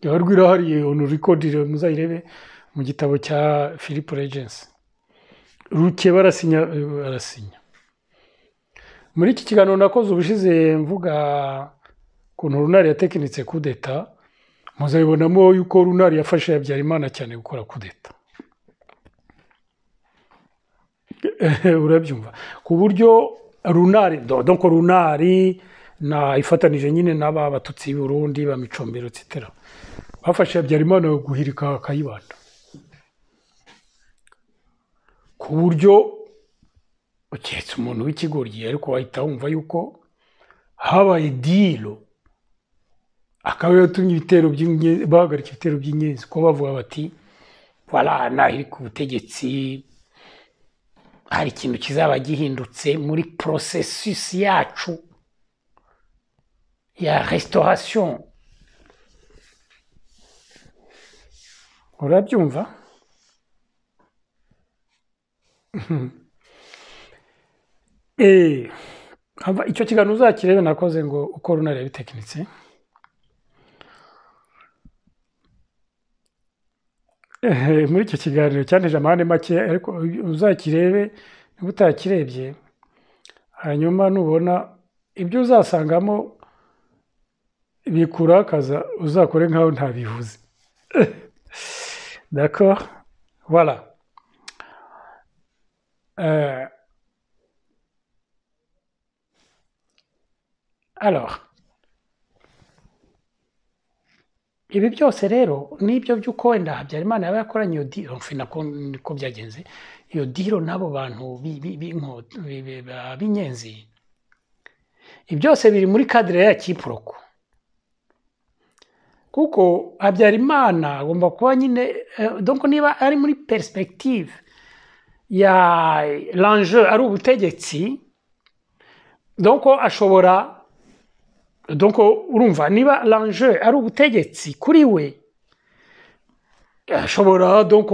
rero rwirahariye onu rikodire muzayirebe mu gitabo cya philip regensi ruke barasinya barasinya muri iki kiganiro nakoze ubushize mvuga ukuntu runari yatekinitse kudeta muzabibonamo yuko runari yafashe habyarimana cyane gukora kudeta urabyumva ku buryo runari donko runari ifatanije nyine n'aba batutsi Burundi ba micombero etc bafashe habyarimana guhirika akayibanda ku buryo uketse umuntu w'ikigoryi ariko wahita wumva yuko habaye diro akaba yatumye ibitero bahagarika ibitero by'inyenzi kuko bavuga bati warana iri ku butegetsi hari ikintu kizaba gihindutse muri porosesisi yacu ya resitorasiyo urabyumva eh, icyo kiganiro uzakirebe nakoze ngo uko runarebe tekinitse muri icyo kiganiro cyanteje amahane make ariko uzakirebe niba utakirebye hanyuma nubona ibyo uzasangamo bikurakaza uzakore nkaho ntabivuze dako wala euh, alors ibi byose rero n'ibyo by'uko wenda habyarimana yaba yakoranye iyo diro oh, niko byagenze iyo diro n'abo bantu b'inyenzi ibi byose biri muri kadire ya kiporoko kuko habyarimana agomba kuba nyine eh, dore niba ari muri perisipegitive ya ranje ari ubutegetsi dore ashobora donc urumva niba ranje ari ubutegetsi kuri we ashobora donc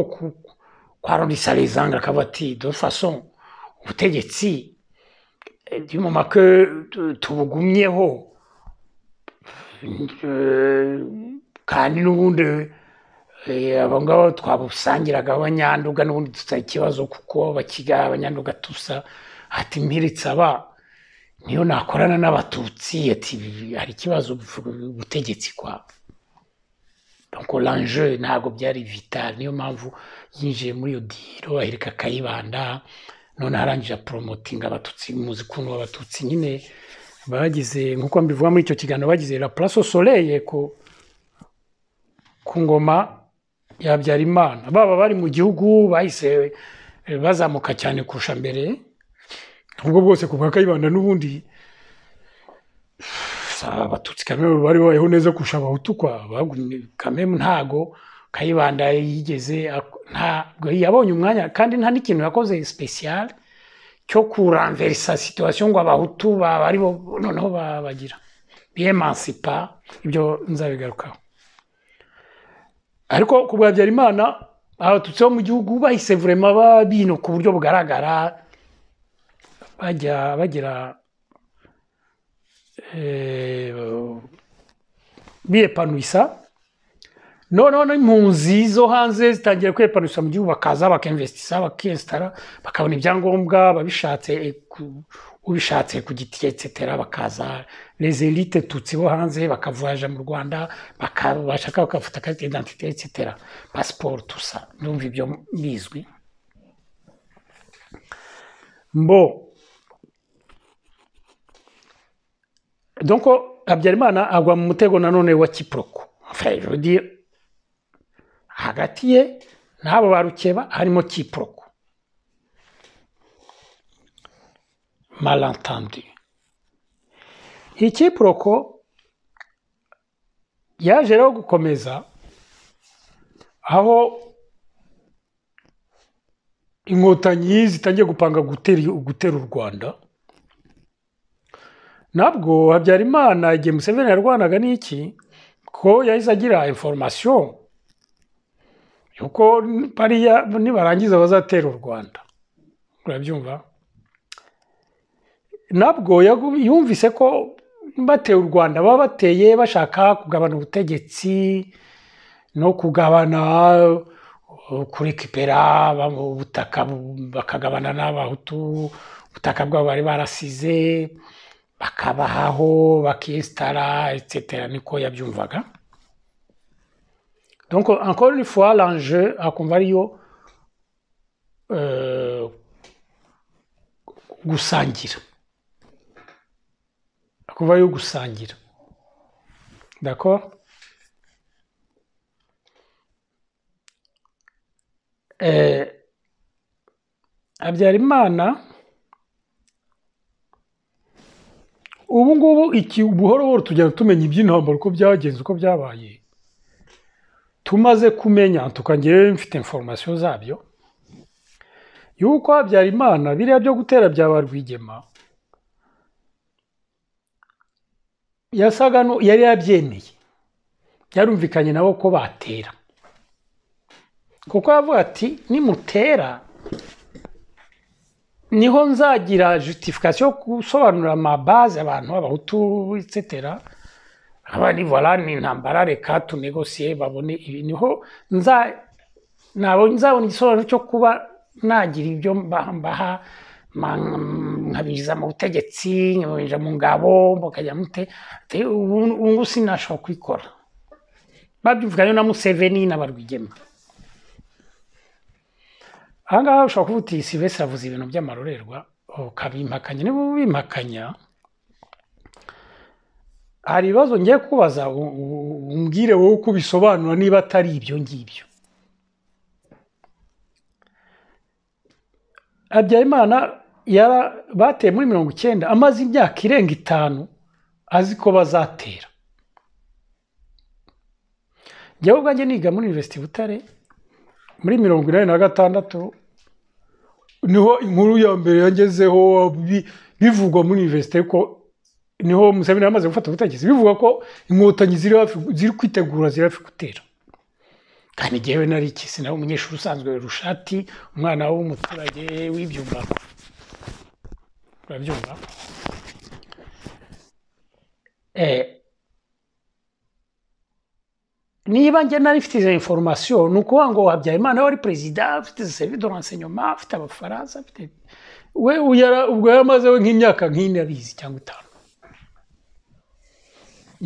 kwaronisariza rezanga akaba ati faso ubutegetsi mu eh, tubugumyeho eh, kandi n'ubundi eh, abo ngabo twabusangiraga abanyanduga n'ubundi dutsa ikibazo kuko bakiga abanyanduga tusa hati mpiritse aba niyo nakorana n'abatutsi ati hari ikibazo ubutegetsi kwabo oranje ntabwo byari vitari niyo mpamvu yinjiye muri iyo diro ahereka akayibanda none arangije poromotinga abatutsi muzi ukuntu abatutsi nyine bagize nk'uko mbivuga muri icyo kiganiro bagize la puraso soreye ku ngoma ya habyarimana baba bari mu gihugu bahise bazamuka cyane kurusha mbere ubwo bwose ku bwa kayibanda n'ubundi abatutsi kamere bari babayeho neza kurusha Abahutukwa kwa kamere ntago kayibanda yigeze ntabwo yabonye umwanya kandi nta n'ikintu yakoze sipesiyare cyo kuranverisa situwasiyo ngo abahutu bari bo noneho babagira biyemansipa ibyo nzabigarukaho ariko ku bwa byarimana abatutsi bo mu gihugu bahise vurema babino ku buryo bugaragara bajya bagira biyepanuisa eh, noneho n'impunzi zo hanze zitangira kwepanusa mu gihugu bakaza bakinvesitisa bakesitara bakabona ibyangombwa babishatse e ubishatse ku giti etsetera bakaza rezerite tutsi bo hanze bakavuje mu rwanda bashaka bakafata karite identite etsetera pasiporo tusa numva ibyo bizwi mbo doko habyarimana agwa mu mutego nanone wa kiproko hagati ye n'abo ba rukeba harimo kiproko marantandi iyi yaje rero gukomeza aho inkotanyi zitangiye gupanga gutera u rwanda nabwo habyarimana igihe museveni yarwanaga n'iki ko yahise agira inforomasiyo yuko pariya nibarangiza bazatera u rwanda urabyumva nabwo yumvise ko bateye u rwanda baba bateye bashaka kugabana ubutegetsi no kugabana uh, kurikipera ubutaka bakagabana n'abahutu ubutaka bwabo bari barasize bakabahaho bakisitara etc niko yabyumvaga donc encore une fois l'enjeu akumva ariyo euh, gusangira akumva ariyo gusangira d'accord euh, habyarimana ubu ngubu iki buhoro buhoro tugenda tumenya iby'intambara uko byagenze uko byabaye tumaze kumenya tukangewe mfite inforomasiyo zabyo yuko Habyarimana imana biriya byo gutera byaba rwigema yasaga yari yabyemeye yarumvikanye nabo ko batera kuko yavuga ati nimutera niho nzagira jutifikasiyo yo gusobanura amabaze abantu b'abahutu etsetera abarivuwara ni intambara reka tunegosiye babone ibi niho nzabona igisobanuro cyo kuba nagira ibyo mbaha nkabinjiza mu butegetsi nkabinjiza mu ngabo mukajya mute ubu ngubu sinashobora kubikora babyumvikanye na museveni na barwigema aha ngaha ushobora kuvuga uti silivesire avuze ibintu by'amarorerwa ukabimpakanya niba ubimpakanya hari ibibazo ngiye kubaza umbwire wowe uko ubisobanura niba atari ibyo ngibyo habyarimana yara bateye muri mirongo icyenda amaze imyaka irenga itanu azi ko bazatera njyewe ubwanjye niga muri Universite butare muri mirongo inani na gatandatu niho inkuru ya mbere yagezeho bivugwa muri universite ko niho musabira amaze gufata ubutegetsi bivuga ko inkotanyi ziri hafi ziri kwitegura ziri hafi gutera kandi ngewe nari iki nawe umunyeshuri usanzwe rushati umwana w'umuturage w'ibyumba urabyumva eh, niba njye nari mfite izo inforomasiyo ni ukuvuga ngo habyarimana wari perezida afite serivisi do afite abafaransa afite we ubwo yamaze amazeho nk'imyaka nk'ine abizi cyangwa itanu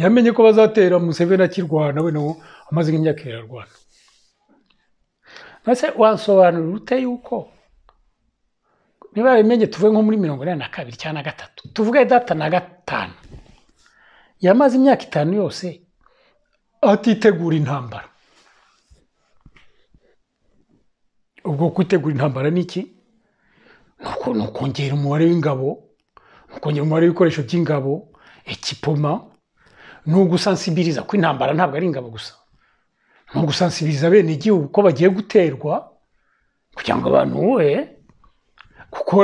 yamenye ko bazatera museveni akirwana we nawe amaze nk'imyaka ibiri mbese wansobanurira ute yuko niba yarimenye tuvuye nko muri mirongo inani na kabiri cyangwa na gatatu tuvuge data na gatanu yamaze imyaka itanu yose atitegura intambara ubwo kwitegura intambara ni iki ni ukongera umubare w'ingabo ni ukongera umubare w'ibikoresho by'ingabo ekipoma ni ugusansibiriza ko intambara ntabwo ari ingabo gusa ni ugusansibiriza bene igihugu ko bagiye guterwa kugira ngo abantu we eh? kuko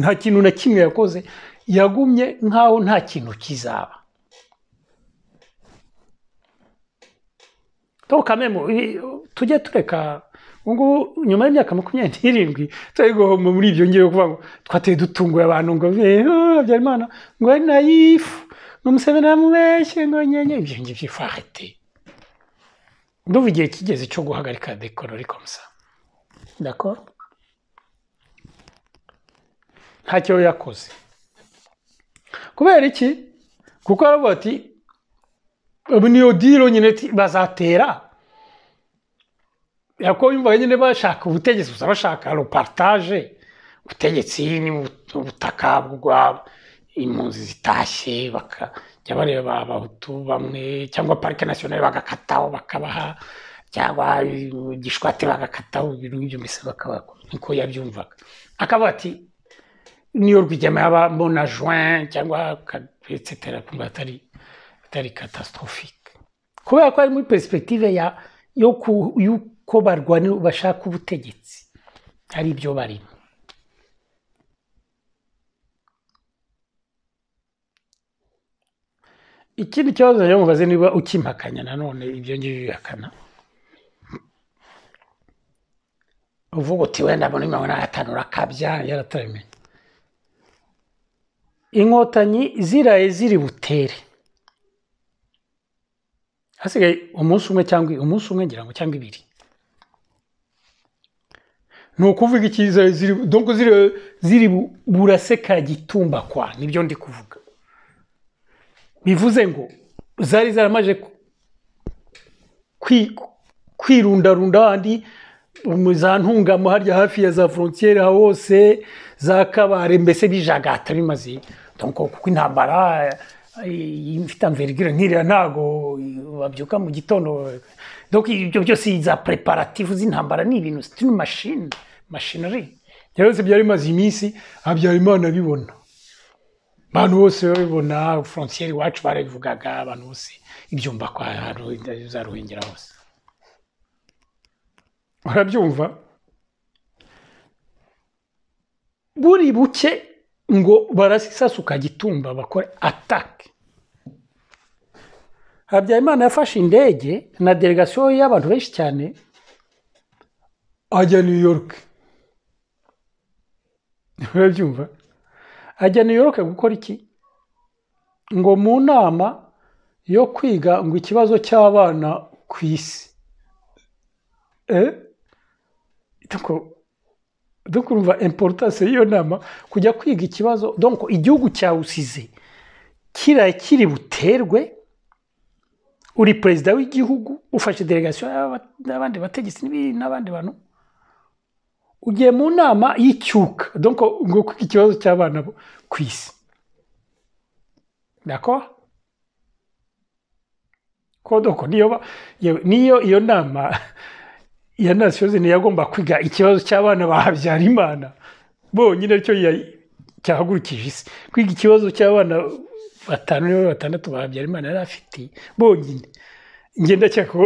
nta kintu na kimwe yakoze yagumye nk'aho nta kintu kizaba tukame tujye tureka ubungubu nyuma y'imyaka makumyabiri n'irindwi turi guhomba muri ibyo ngiye kuvuga ngo twateye dutunguye abantu ngo eh, eh, eh, habyarimana ngo ari nayifu ngo umusabane yamubeshye ngo nyenye ibyo ngibyo farete ndumva igihe kigeze cyo guhagarika dekorori komusa ndakora ntacyo yakoze kubera iki kuko aravuga ati ubu niyo diro nyine bazatera yako yumva nyine bashaka ubutegetsi gusa bashaka roparitaje ubutegetsi ni ubutaka bwa impunzi zitashye bakajya bareba abahutu bamwe cyangwa parike nasiyonari bagakataho bakabaha cyangwa gishwati bagakataho ibintu nk'ibyo mbese bakaba niko yabyumvaga akaba ati niyo rwigema yabamo na juin cyangwa etsetera kumva atari atari catastrophique kubera ko hari muri peresipetive y'uko barwanira bashaka ubutegetsi ari ibyo barimo ikindi kibazo rero mubaze niba ukimpakanya nanone ibyo ngibyo bihakana uvuga uti wenda muri mirongo inani urakabya yarataramenye inkotanyi ziraye ziri butere hasigaye umunsi umwe cyangwa umunsi umwe ngira ngo cyangwa ibiri ni ukuvuga icyizere ziri burase gitumbakwa nibyo ndi kuvuga bivuze ngo zari zaramaje kwirundarunda handi za ntungamu harya hafi ya za forontiyeri hose za kabare mbese bijagata bimaze kuko intambara ifite amvera igira nkiriya ntago babyuka mu gitondo ibyo byose za preparativu z'intambara ni ibintu sitini mashini mashinari byose byari bimaze iminsi habyarimana abibona abantu bose babibona forontiyeri iwacu barabivugaga abantu bose ibyumba kwa za ruhengera hose barabyumva buri buke ngo barasisasuka gitumba bakore atake habyarimana yafashe indege na delegasiyo y'abantu benshi cyane ajya new york urabyumva ajya new york gukora iki ngo mu nama yo kwiga ngo ikibazo cy'abana ku isi eh? dukumva importance y'iyo nama kujya kwiga ikibazo donko igihugu cyawusize kiriya kiri buterwe uri perezida w'igihugu ufashe delegasiyo n'abandi bategetsi n'abandi bantu ugiye mu nama y'icyuka donko ngo kwiga ikibazo cy'abana ku isi nako kodoko niyo iyo nama iya nasiyoze ntiyagomba kwiga ikibazo cy'abana ba habyarimana bonyine cyo cyahagurukije isi kwiga ikibazo cy'abana batanu niba batandatu ba habyarimana yari afite bonyine ngenda cyako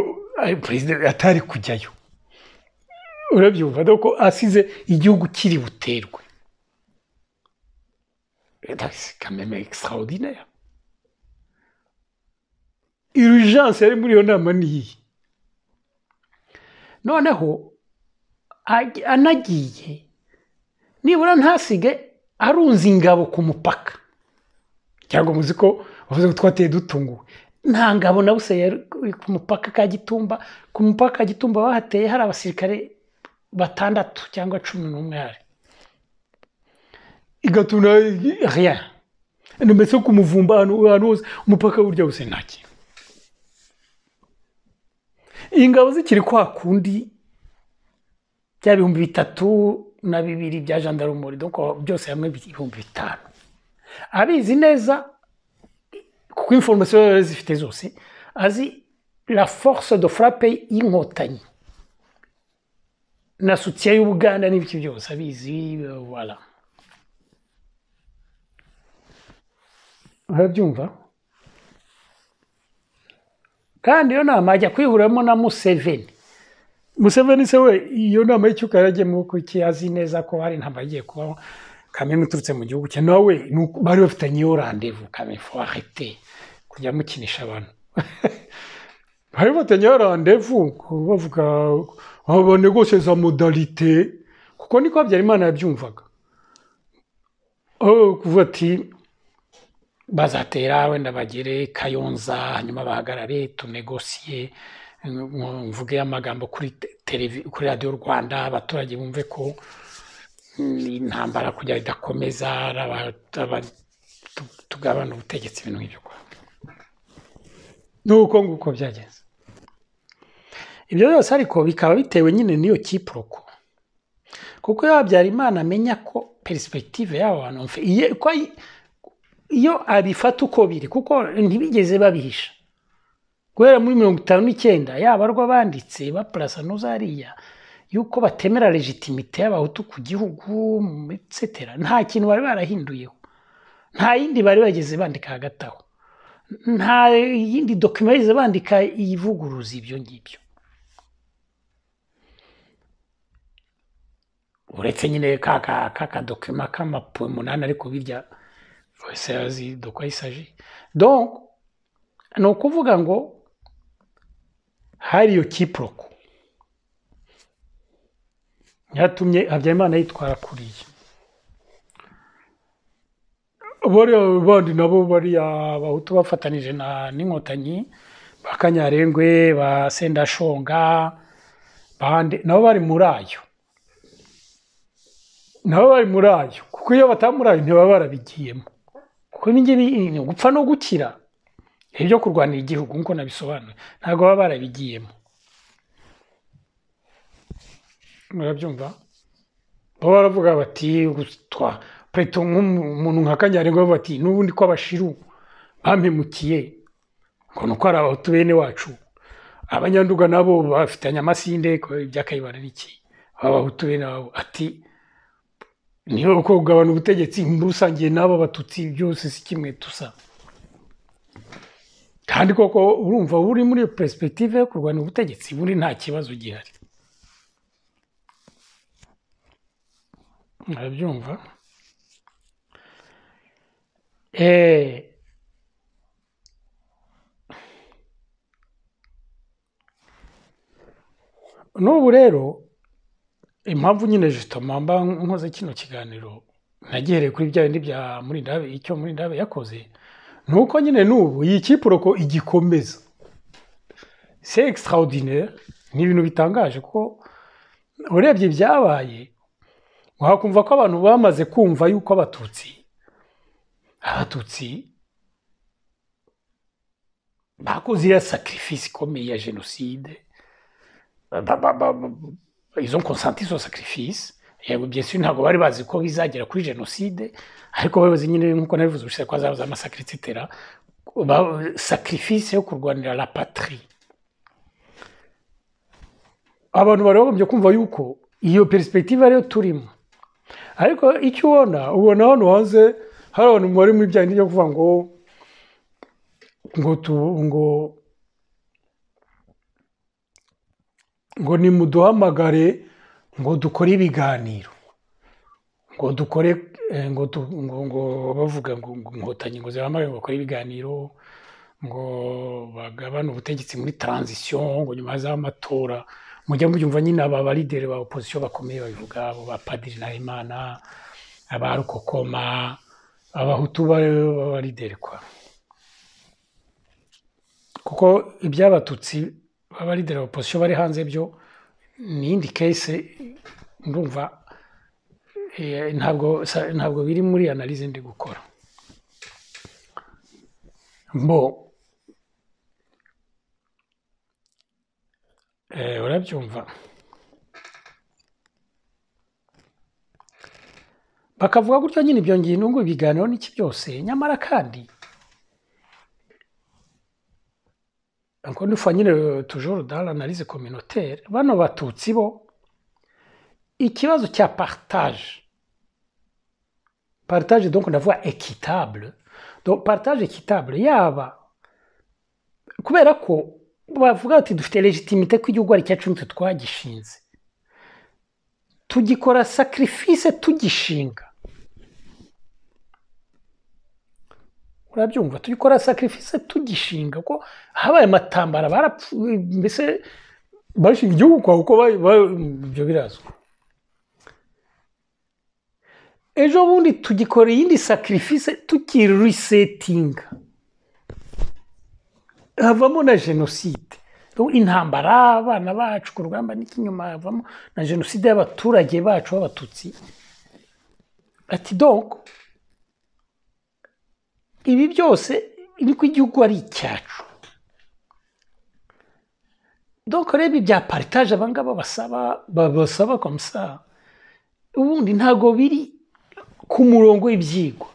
perezida atari kujyayo urabyumva ko asize igihugu kiri buterwe kameme egisitarodineri irijanse yari muri iyo nama ni iyi noneho anagiye nibura ntasige arunze ingabo ku mupaka cyangwa muzi ko bavuze ngo twateye dutunguwe nta ngabo na busa ku mupaka ka gitumba ku mupaka ka gitumba bahateye hari abasirikare batandatu cyangwa cumi n'umwe hari igatuma riya ndetse ku muvumba ahantu hose umupaka burya wose nta kintu ingabo zikiri kwa kundi bya bihumbi bitatu na bibiri bya jandarumori byose hamwe ibihumbi bitanu abizi neza kuko inforomasiyo zifite zose azi la force de frappe y'inkotanyi na soutien y'ubuganda n'ibiki byose abizi wala euh, urabyumva kandi iyo nama ajya kwihuriramo na museveni museveni se we iyo nama y'icyuka mu kuki azi neza ko hari intambara igiye kubaho kamena uturutse mu gihugu cye nawe bari bafite iyo randevu kamena kujya mukinisha abantu bari bafitanye iyo randevu bavuga abanegose ah, za modalite kuko niko habyarimana yabyumvaga oh, kuvuga ati bazatera wenda bagere kayonza hanyuma bahagarare tunegosiye mvuge amagambo kuri kuri radiyo rwanda abaturage bumve ko mm, intambara kujya idakomeza tugabana ubutegetsi ibintu nk'ibyo kwa nuko nguko byagenze ibyo byose ariko bikaba bitewe nyine n'iyo kiporoko kuko iyo habyarimana amenya ko peresipetive y'abo bantu ko iyo abifata uko biri kuko ntibigeze babihisha guhera muri mirongo itanu n'icyenda yaba arwo banditse bapurasa n'uzariya yuko batemera legitimite y'abahutu ku gihugu etsetera nta kintu bari barahinduyeho nta yindi bari bageze bandika hagati aho nta yindi dokima bageze bandika ivuguruza ibyo ngibyo uretse nyine ka kadokima k'amapine umunani ariko birya wese azi de quoi ni ukuvuga ngo hari iyo kiporoko yatumye habyarimana yitwara kuriya bariya bandi nabo bariya abahutu bafatanije n'inkotanyi ba kanyarengwe ba sendashonga bande nabo bari muri ayo nabo bari muri ayo kuko iyo bataha muri ntibaba barabigiyemo kuko ibingibi gupfa no gukira ibyo kurwanira igihugu nk'uko nabisobanuye ntabwo baba barabigiyemo murabyumva baba baravuga bati preto nk'umuntu nka kanyarengo bati n'ubundi ko abashiru bampemukiye ngo ni uko ari abahutu bene wacu abanyanduga nabo bafitanye amasinde ibya kayibara ni iki abahutu bene wabo ati niho uko kugabana ubutegetsi muri rusange n'aba batutsi byose si kimwe tusa kandi koko urumva uri muri peresipetive yo kurwanya ubutegetsi buri nta kibazo gihari murabyumva eh, n'ubu rero impamvu nyine zituma mba nkoze kino kiganiro ntagihereye kuri bya bindi bya murindabe icyo murindabe yakoze ni uko nyine n'ubu iyi kipuro ko igikomeza se extraordinaire ni ibintu bitangaje ko urebye byabaye wakumva ko abantu bamaze kumva yuko abatutsi abatutsi bakoze iriya sakirifisi ikomeye ya jenoside izo konsanti zo sakirifisi yego byese ntabwo bari bazi ko bizagera kuri jenoside ariko abayobozi nyine nk'uko nabivuze ubushize ko hazaza amasakiri etsetera yo kurwanira la patrie abantu bari bagombye kumva yuko iyo peresipegitive ariyo turimo ariko icyo ubona ubona hano hanze hari abantu bari mu bijyanye n'ibyo kuvuga ngo ngo ngo nimuduhamagare ngo dukore ibiganiro ngo dukore eh, ngo ngo bavuga ngo inkotanyi ngo zihamagare ngo bakore ibiganiro ngo bagabane ubutegetsi muri taranzisiyo ngo nyuma z’amatora mujya mubyumva nyine aba barideri ba opozisiyo bakomeye babivuga abo ba padiri nahimana aba rukokoma abahutu b'abarideri kwa kuko ibyabatutsi abaridera opposition bari hanze byo ni indi kese ndumva eh, ntabwo ntabwo biri muri analize ndi gukora mbo eh, urabyumva bakavuga gutyo nyine ibyo ngiye ntungu ibiganiro n'iki byose nyamara kandi encore une fois sommes toujours dans l'analyse communautaire bano batutsi bo ikibazo faire partage partage donc la voie équitable donc partage équitable yaba kubera ko bavuga ati dufite legitimité ko igihugu ari icyacu nitwe twagishinze tugikora sacrifice tugishinga urabyumva tugikora gukora sacrifice tugishinga ko habaye amatambara barapfuye mbese bashinga igihugu kwawe uko ibyo birazwi ejo bundi tugikora iyindi sacrifice tukirisetinga havamo na jenoside intambara abana bacu ku rugamba n'ikinyuma havamo na jenoside y'abaturage bacu b'abatutsi ati donko ibi byose ni niko igihugu ari icyacu dore ibi bya paritaje abangaba basaba babasaba komusa ubundi ntabwo biri ku murongo w'ibyigwa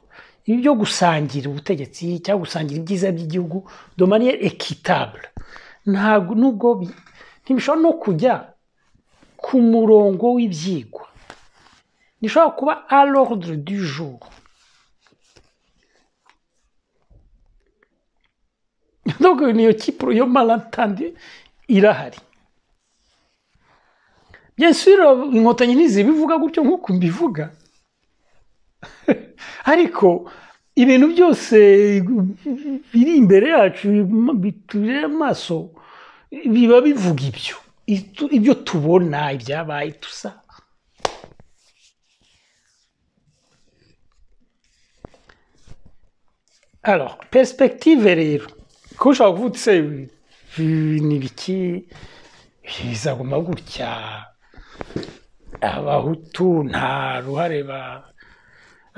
ibi byo gusangira ubutegetsi cyangwa gusangira ibyiza by'igihugu de manière equitable ntabwo nubwo ntibishobora no kujya ku murongo w'ibyigwa gishobora kuba alordre du jour ntabwo niyo kipuro yo maratandi irahari rero inkotanyi ntizibivuga gutyo nk'uko mbivuga ariko ibintu byose biri imbere yacu biturere amaso biba bivuga ibyo ibyo tubona ibyabaye tusa alors perspective rero kuko ushobora kuvuga ese ni ibiki bizaguma gutya abahutu nta ruhare ba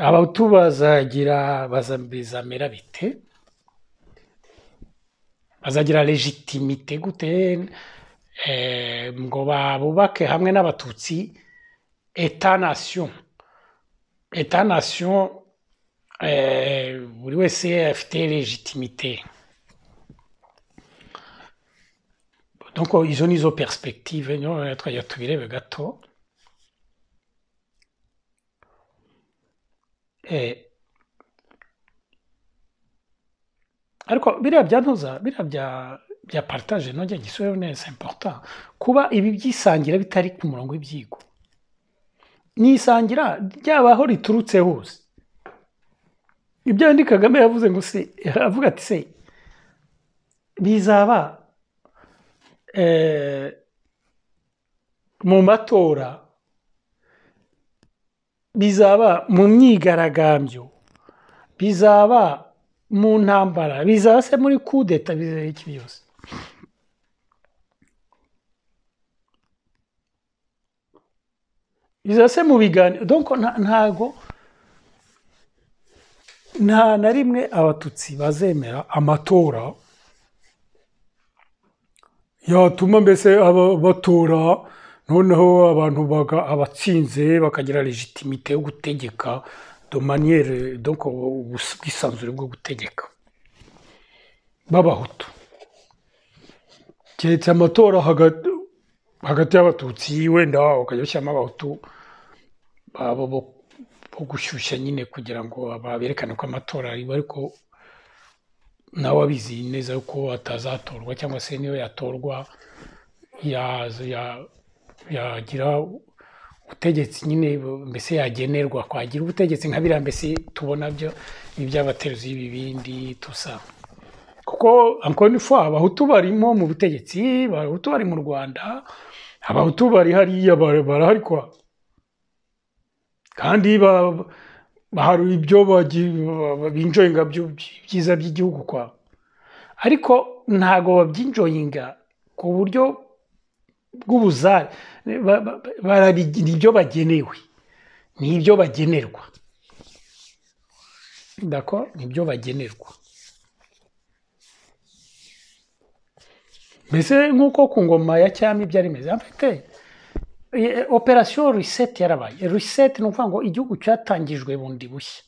abahutu bazagira bite bazagira legitimite gute eh, ngo babubake hamwe n'abatutsi eta nation eta nation eh, buri wese afite legitimite Donko izo ni zo perspektive nyo twajya tubirebe gato e, ariko biriya bya biriya bya bya paritaje nongera gisubire neza imporuta kuba ibi byisangira bitari ku murongo w'ibyigwa ni isangira ryaba aho riturutse hose ibyo ndi kagame yavuze ngo se aravuga ati se bizaba Eh, mu matora bizaba mu myigaragambyo bizaba mu ntambara bizaba se muri kudeta bizaba iki byose bizaba se mu biganiro ntago nta na rimwe abatutsi bazemera amatora yatuma mbese batora noneho abantu baga abatsinze bakagira legitimite yo gutegeka do ubwisanzure bwo gutegeka b'abahutu keretse amatora hagati y'abatutsi wenda bakajya bashyiramo abahutu bo gushyushya nyine kugira ngo berekane ko amatora ariba ariko nawe abizi neza yuko atazatorwa cyangwa se niyo yatorwa yagira ubutegetsi nyine mbese yagenerwa kwagira ubutegetsi nka biriya mbese tubona byo ibi by'abateruzi tusa kuko ankoni fo abahutu barimo mu butegetsi abahutu bari mu rwanda abahutu bari hariya barahari kwa kandi hari ibyo binjoyinga byiza by'igihugu kwawe ariko ntabwo babyinjoyinga ku buryo bw'ubuzare barabigira ibyo bagenewe ni ibyo bagenerwa dako ni ibyo bagenerwa mbese nk'uko ku ngoma ya cyami byari bimeze mfite Eh, eh, operasiyo riseti yarabaye riseti ni ukuvuga ngo igihugu cyatangijwe bundi bushya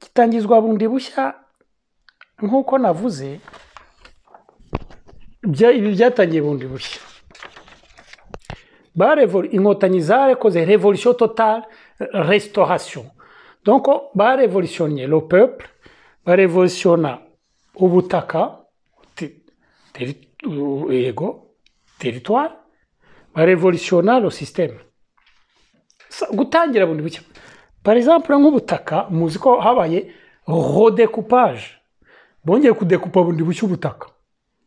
gitangizwa bundi bushya nk'uko navuze ibi byatangiye bundi bushya inkotanyi zarekoze revolisiyo totale resitorasiyo donko barevolisionnye le peuple barevolisionna ubutaka yego euh, teritwari barevolutiona lo sisiteme gutangira bundi bucya parizampure nk'ubutaka muzi ko habaye rodekupaje bongeye kudekupa bundi bucya ubutaka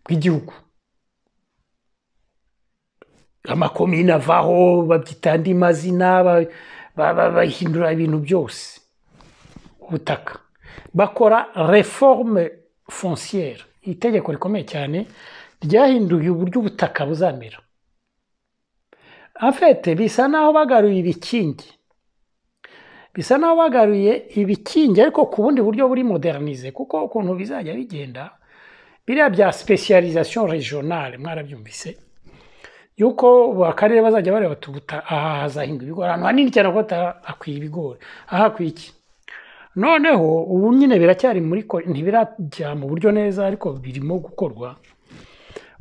bw'igihugu amakomine avaho babyita andi mazina bahindura ibintu byose ubutaka bakora reforme fonciere itegeko rikomeye cyane ryahinduye uburyo ubutaka buzamera afete bisa naho bagaruye ibikingi bisa naho bagaruye ibikingi ariko ku bundi buryo buri modernize kuko ukuntu bizajya bigenda biriya bya sipesiyarizasiyo rejonale mwarabyumvise yuko akarere bazajya bareba tubuta aha hazahinga ibigori ahantu hanini cyane kuko hakwiye ibigori aha hakwiye iki noneho ubu nyine biracyari muri ko ntibirajya mu buryo neza ariko birimo gukorwa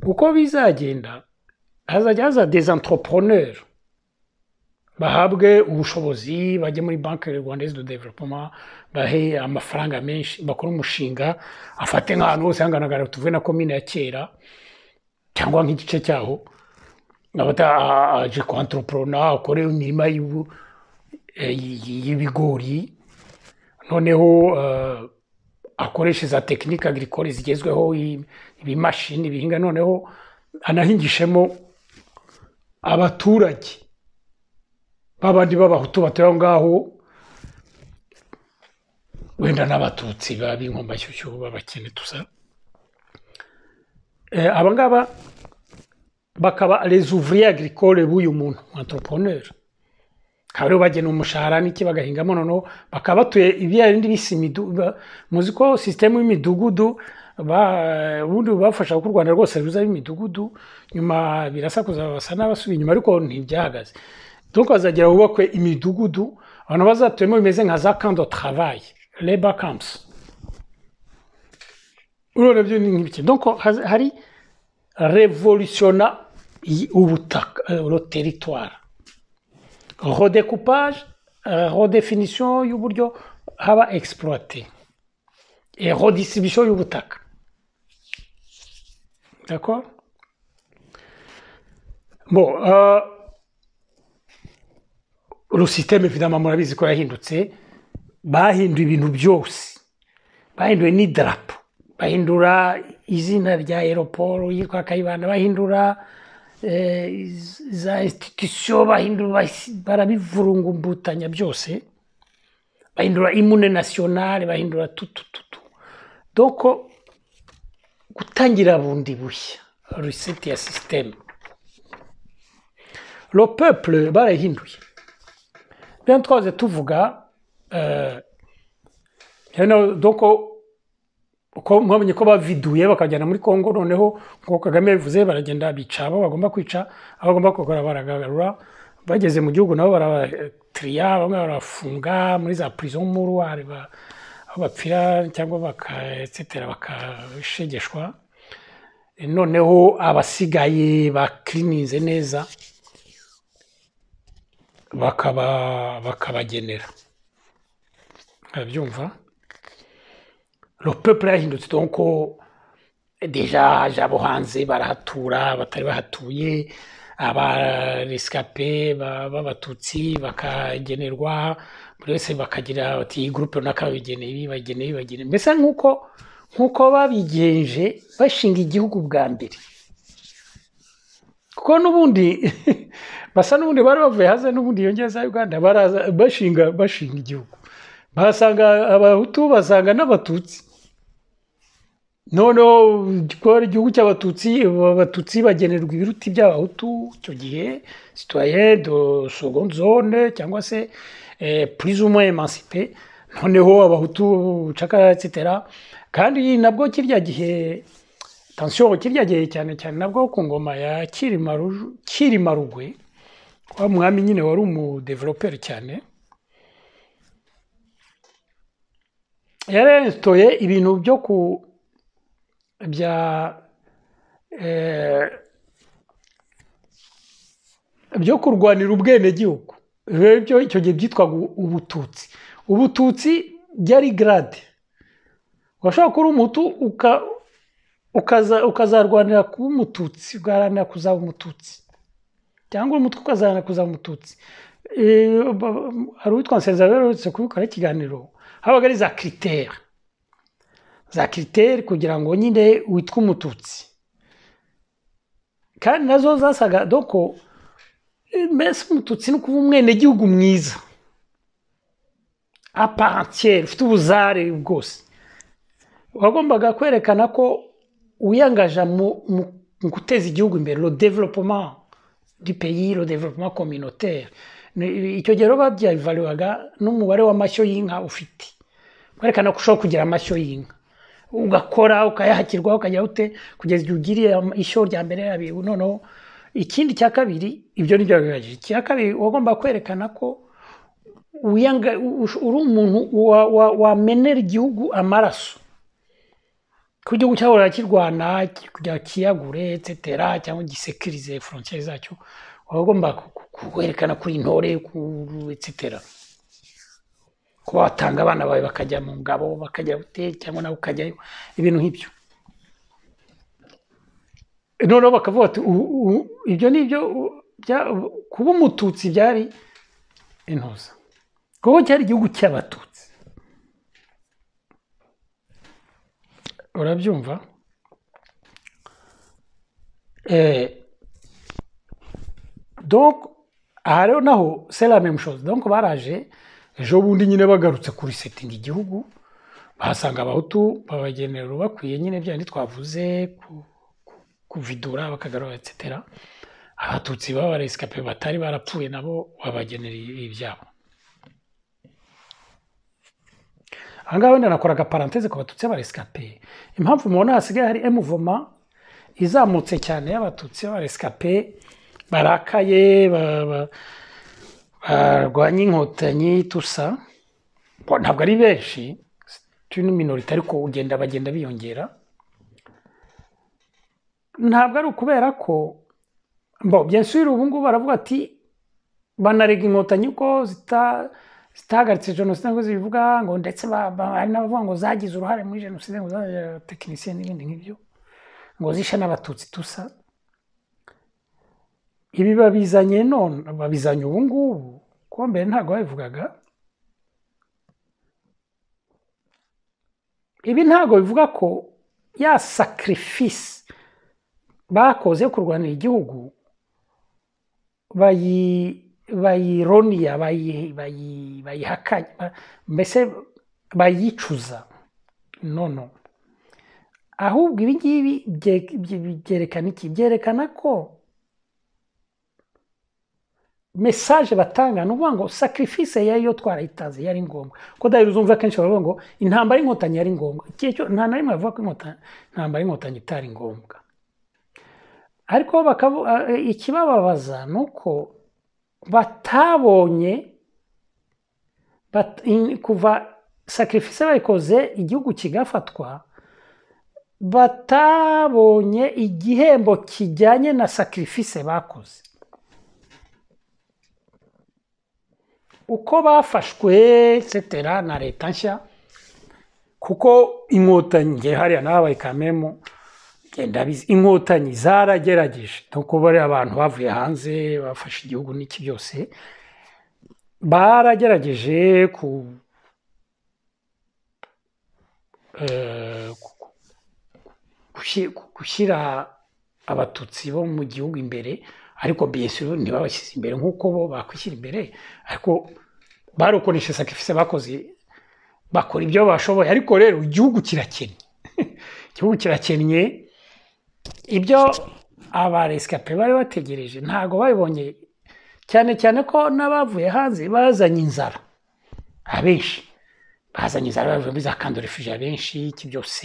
uko bizagenda hazajya des desantoroproneri bahabwe ubushobozi bajye muri banki rwanda izi developoma bahe amafaranga menshi bakora umushinga afate nk'ahantu hose hangana tuvuge na komine ya kera cyangwa nk'igice cyaho aje ku antoropona akore imirima y'ibigori noneho akoresha za tekinike agrikore zigezweho ibimashini bihinga noneho anahingishemo abaturage babandi b'abahutu batuye aho ngaho wenda n'abatutsi b'ab'inkombashyushyu b'abakene tusa eh, aba ngaba bakaba rezuvuriye agricole b'uyu muntu antoropone akaba aribo bagena umushahara n'iki bagahingamo noneho bakaba batuye ibindi bisi muzi ko sisitemu y'imidugudu Eh, ubundi bafasha kuko u rwanda rwose ruza imidugudu nyuma birasakuza basa n'abasubiye nyuma ariko ntibyahagaze dore bazagera hubakwe imidugudu abantu bazatuyemo bimeze nka za kando travayi reba kampusi urabona byo ni donc hari révolutionna ubutaka euh, teritwara rodekupaje euh, redéfinition y'uburyo haba exploité et rodisimisiyo y'ubutaka Tako. Bon, euh, uru sisiteme evidama murabizi ko yahindutse bahinduye ibintu byose bahinduye n'idarapo bahindura izina rya aeroporo yitwa kayibanda bahindura e, za institution bahindura barabivurungumbutanya byose bahindura imune nasiyonari bahindura tutututu doko gutangira bundi bushya risiti ya sisiteme lo barayihinduye rero twaze tuvuga uko euh, mwabonye ko baviduye bakajyana muri kongo noneho ngo kagame bivuze baragenda bica abo bagomba kwica abo bagomba kugura baragarura bageze mu gihugu nabo barabatiriya bamwe barafunga muri za purizo nk'umuruwari aho bapfira cyangwa bakasetera bakashegeshwa noneho abasigaye bakirininze neza bakabagenera nkabyumva ropepu yahindutse donko deja abo hanze barahatura abatari bahatuye abaresikape b'abatutsi bakagenerwa buri wese bakagira bati iyi gurupe runaka babigene ibi bagene mbese nk'uko nk'uko babigenje bashinga igihugu bwa mbere kuko n'ubundi basa n'ubundi bari bavuye hanze n'ubundi yongera za uganda baraza bashinga bashinga igihugu basanga abahutu basanga n'abatutsi noneho igihugu cy'abatutsi abatutsi bagenerwa ibiruti by'abahutu icyo gihe sitoyen do cyangwa se plus ou moins emansipe noneho abahutu bucakara etsetera kandi nabwo kirya gihe tansiyo kirya gihe cyane cyane nabwo ku ngoma ya kirima rugwe wa mwami nyine wari umudeveloperi cyane yarentoye ibintu byo ku bya byo kurwanira ubwenegihugu rero icyo gihe byitwaga ubututsi ubututsi byari garade washobora kuba umutu ukazarwanira kuba umututsi ugaharanira kuzaba umututsi cyangwa umutwe ukazaharanira kuzaba umututsi e, hari uwitwa nsenza rero uretse kubikora ikiganiro habaga ari za kiriteri za kiriteri kugira ngo nyine witwe umututsi kandi nazo zasaga doko mbese umututsi ni ukuba umwenegihugu mwiza aparantiyeri ufite ubuzare bwose wagombaga kwerekana ko wiyangaja mu guteza igihugu imbere lo developoma du peyi lo developoma kominotere icyo gihe rero babyarivaruwaga n'umubare w'amashyo y'inka ufite kwerekana ko ushobora kugira amashyo y'inka ugakora ukayahakirwa ukajya ute kugeza igihe ugiriye ishyo rya mbere noneho ikindi cya kabiri ibyo ni byo bibagije icya kabiri wagomba kwerekana ko uri umuntu wamenera igihugu amaraso ko igihugu cyahora kirwana kugira kiyagure etsetera cyangwa gisekirize frontiere zacyo wagomba ugomba kwerekana kuri intore etsetera kuba watanga abana bawe bakajya mu ngabo bakajya gutera cyangwa nawe ukajyayo ibintu nk'ibyo noneho bakavuga ati ibyo ni ibyo kuba umututsi byari intuza kuko cyari igihugu cy'abatutsi urabyumva eh, aha rero naho seramemushozi donko baraje ejo bundi nyine bagarutse kuri setingi igihugu bahasanga abahutu babagenera urubakwiye nyine bya twavuze ku kuvidura bakagarura etc abatutsi baba baresikape batari barapfuye nabo wabagenera ibyabo aha ngaha wenda nakora agaparanteze ku batutsi b'abaresikape impamvu mubona hasigaye hari emuvoma izamutse cyane y'abatutsi b'abaresikape barakaye barwanya inkotanyi tusa ntabwo ari benshi turi n'iminorite ariko ugenda bagenda biyongera ntabwo ari ukubera ko byasubira ubu ngubu baravuga ati banarega inkotanyi ko zitahagaritse jenoside ngo zibivuga ngo ndetse hari n'abavuga ngo zagize uruhare muri jenoside ngo zabaye tekinisiye n'ibindi nk'ibyo ngo zishe n'abatutsi tusa ibi babizanye none babizanye ubu ngubu kuko mbere ntabwo babivugaga ibi ntabwo bivuga ko ya sacrifice bakoze yo kurwanira igihugu bayironiya bayihakanya mbese bayicuza nono ahubwo ibi ngibi byerekana iki byerekana ko mesaje batanga ni ukuvuga ngo sacrifice yariyo twarayitaze yari ngombwa ko dore uzumva kenshi baravuga ngo intambara y'inkotanyi yari ngombwa igihe nta na rimwe bavuga ko intambara y'inkotanyi itari ngombwa ariko ikibababaza ni uko batabonye kuva sakirifisi bayikoze igihugu kigafatwa batabonye igihembo kijyanye na sakirifisi bakoze uko bafashwe setera na leta nshya kuko inkotanyi hariya nabaye kamemu ndabizi inkotanyi zaragerageje no kuba ari abantu bavuye hanze bafashe igihugu n'iki byose baragerageje ku eh, gushyira abatutsi bo mu gihugu imbere ariko biyesiro ntibabashyize imbere nk'uko bo bakwishyira imbere ariko barukoresha sakifise bakoze bakora ibyo bashoboye ariko rero igihugu kirakennye igihugu kirakennye ibyo abaresikape bari bategereje ntabwo babibonye cyane cyane ko n'abavuye hanze bazanye inzara abenshi bazanye inzara bavuye muri za kandorefuge abenshi iki byose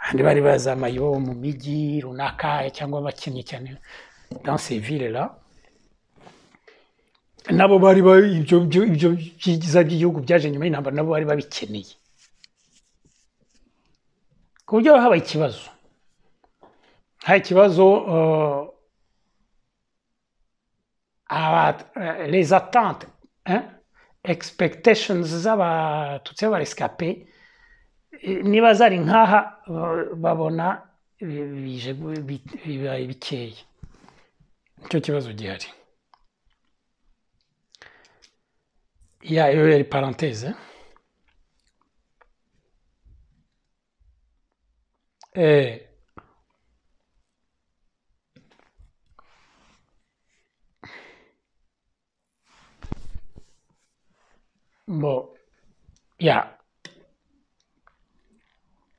abandi bari bazamaye bo mu mijyi runaka cyangwa bakinnye cyane dans ces nabo bari ibyo byiza by'igihugu byaje nyuma y'intambara nabo bari babikeneye ku buryo habaye ikibazo ah, ikibazo euh, euh, les attentes hein? expectations z'abatutsi b'abaresikape niba zari nk'aha babona bije bibaye bikeya nicyo kibazo gihari Ya yo yari paranteze eh Bon, il a...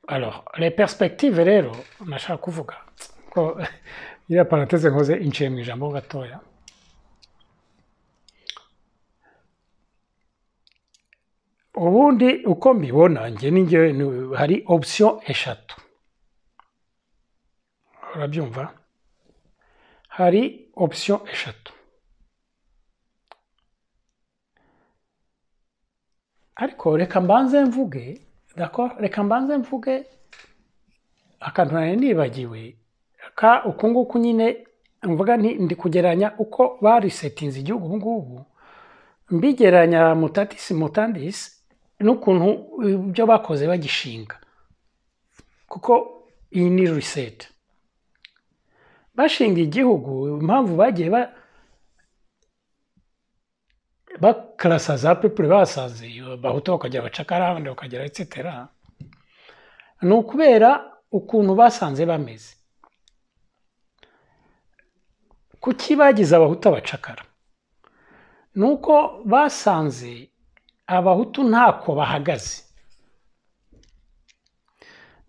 Alors, les perspective rero nashaka a ko iriya on a des uko mbibona njye a hari option eshatu urabyumva hari option eshatu ariko reka mbanze mvuge reka mbanze mvuge akantu nari nibagiwe ka uku nguku nyine mvuga nti ndi kugeranya uko barisetinze igihugu ubu ngubu mbigereranya mutatisi mutandisi n'ukuntu ibyo bakoze bagishinga kuko iyi ni riseti bashinga igihugu impamvu bagiye ba za pipure basaziye bahuta bakagera abacakara abandi bakagera etsetera ni ukubera ukuntu basanze bameze kuki bagize abahuta bacakara ni uko basanze abahutu ntako bahagaze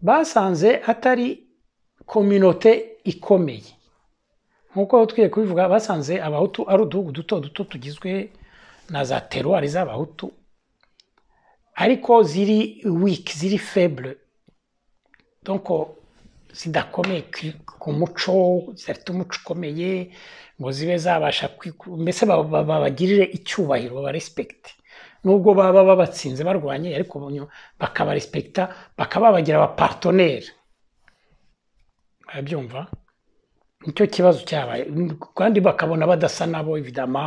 basanze atari kominote ikomeye nk'uko twiye kubivuga basanze abahutu ari uduhugu duto duto tugizwe na za teruwari z'abahutu ariko ziri wiki ziri febure donko zidakomeye ku muco zidafite umuco ukomeye ngo zibe zabasha mbese babagirire icyubahiro babarespekite nubwo baba babatsinze barwanye ariko bakabarespekita bakaba babagira abapatoneri barabyumva nicyo kibazo cyabaye kandi bakabona badasa nabo evidama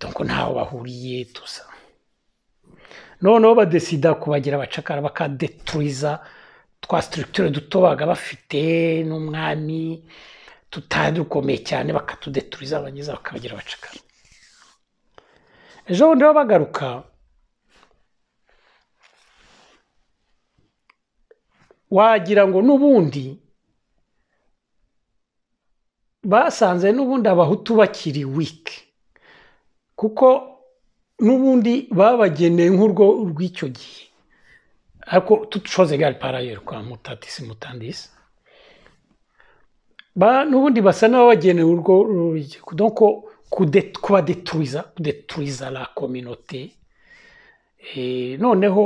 donc ntaho bahuriye tusa noneho badesida kubagira abacakara bakadeturiza twa situruture duto baga bafite n'umwami tutadukomeye cyane bakatudeturiza abangiza bakabagira abacakara ejo bundi bagaruka wagira ngo n'ubundi basanze n'ubundi abahutu bakiri wiki kuko n'ubundi babageneye nk'urwo rw'icyo gihe ariko tucoze gare parayeri kwa mutatisi mutandisi n'ubundi basa n'ababageneye urwo rugero kubadeturiza kudeturiza la kominote eh, noneho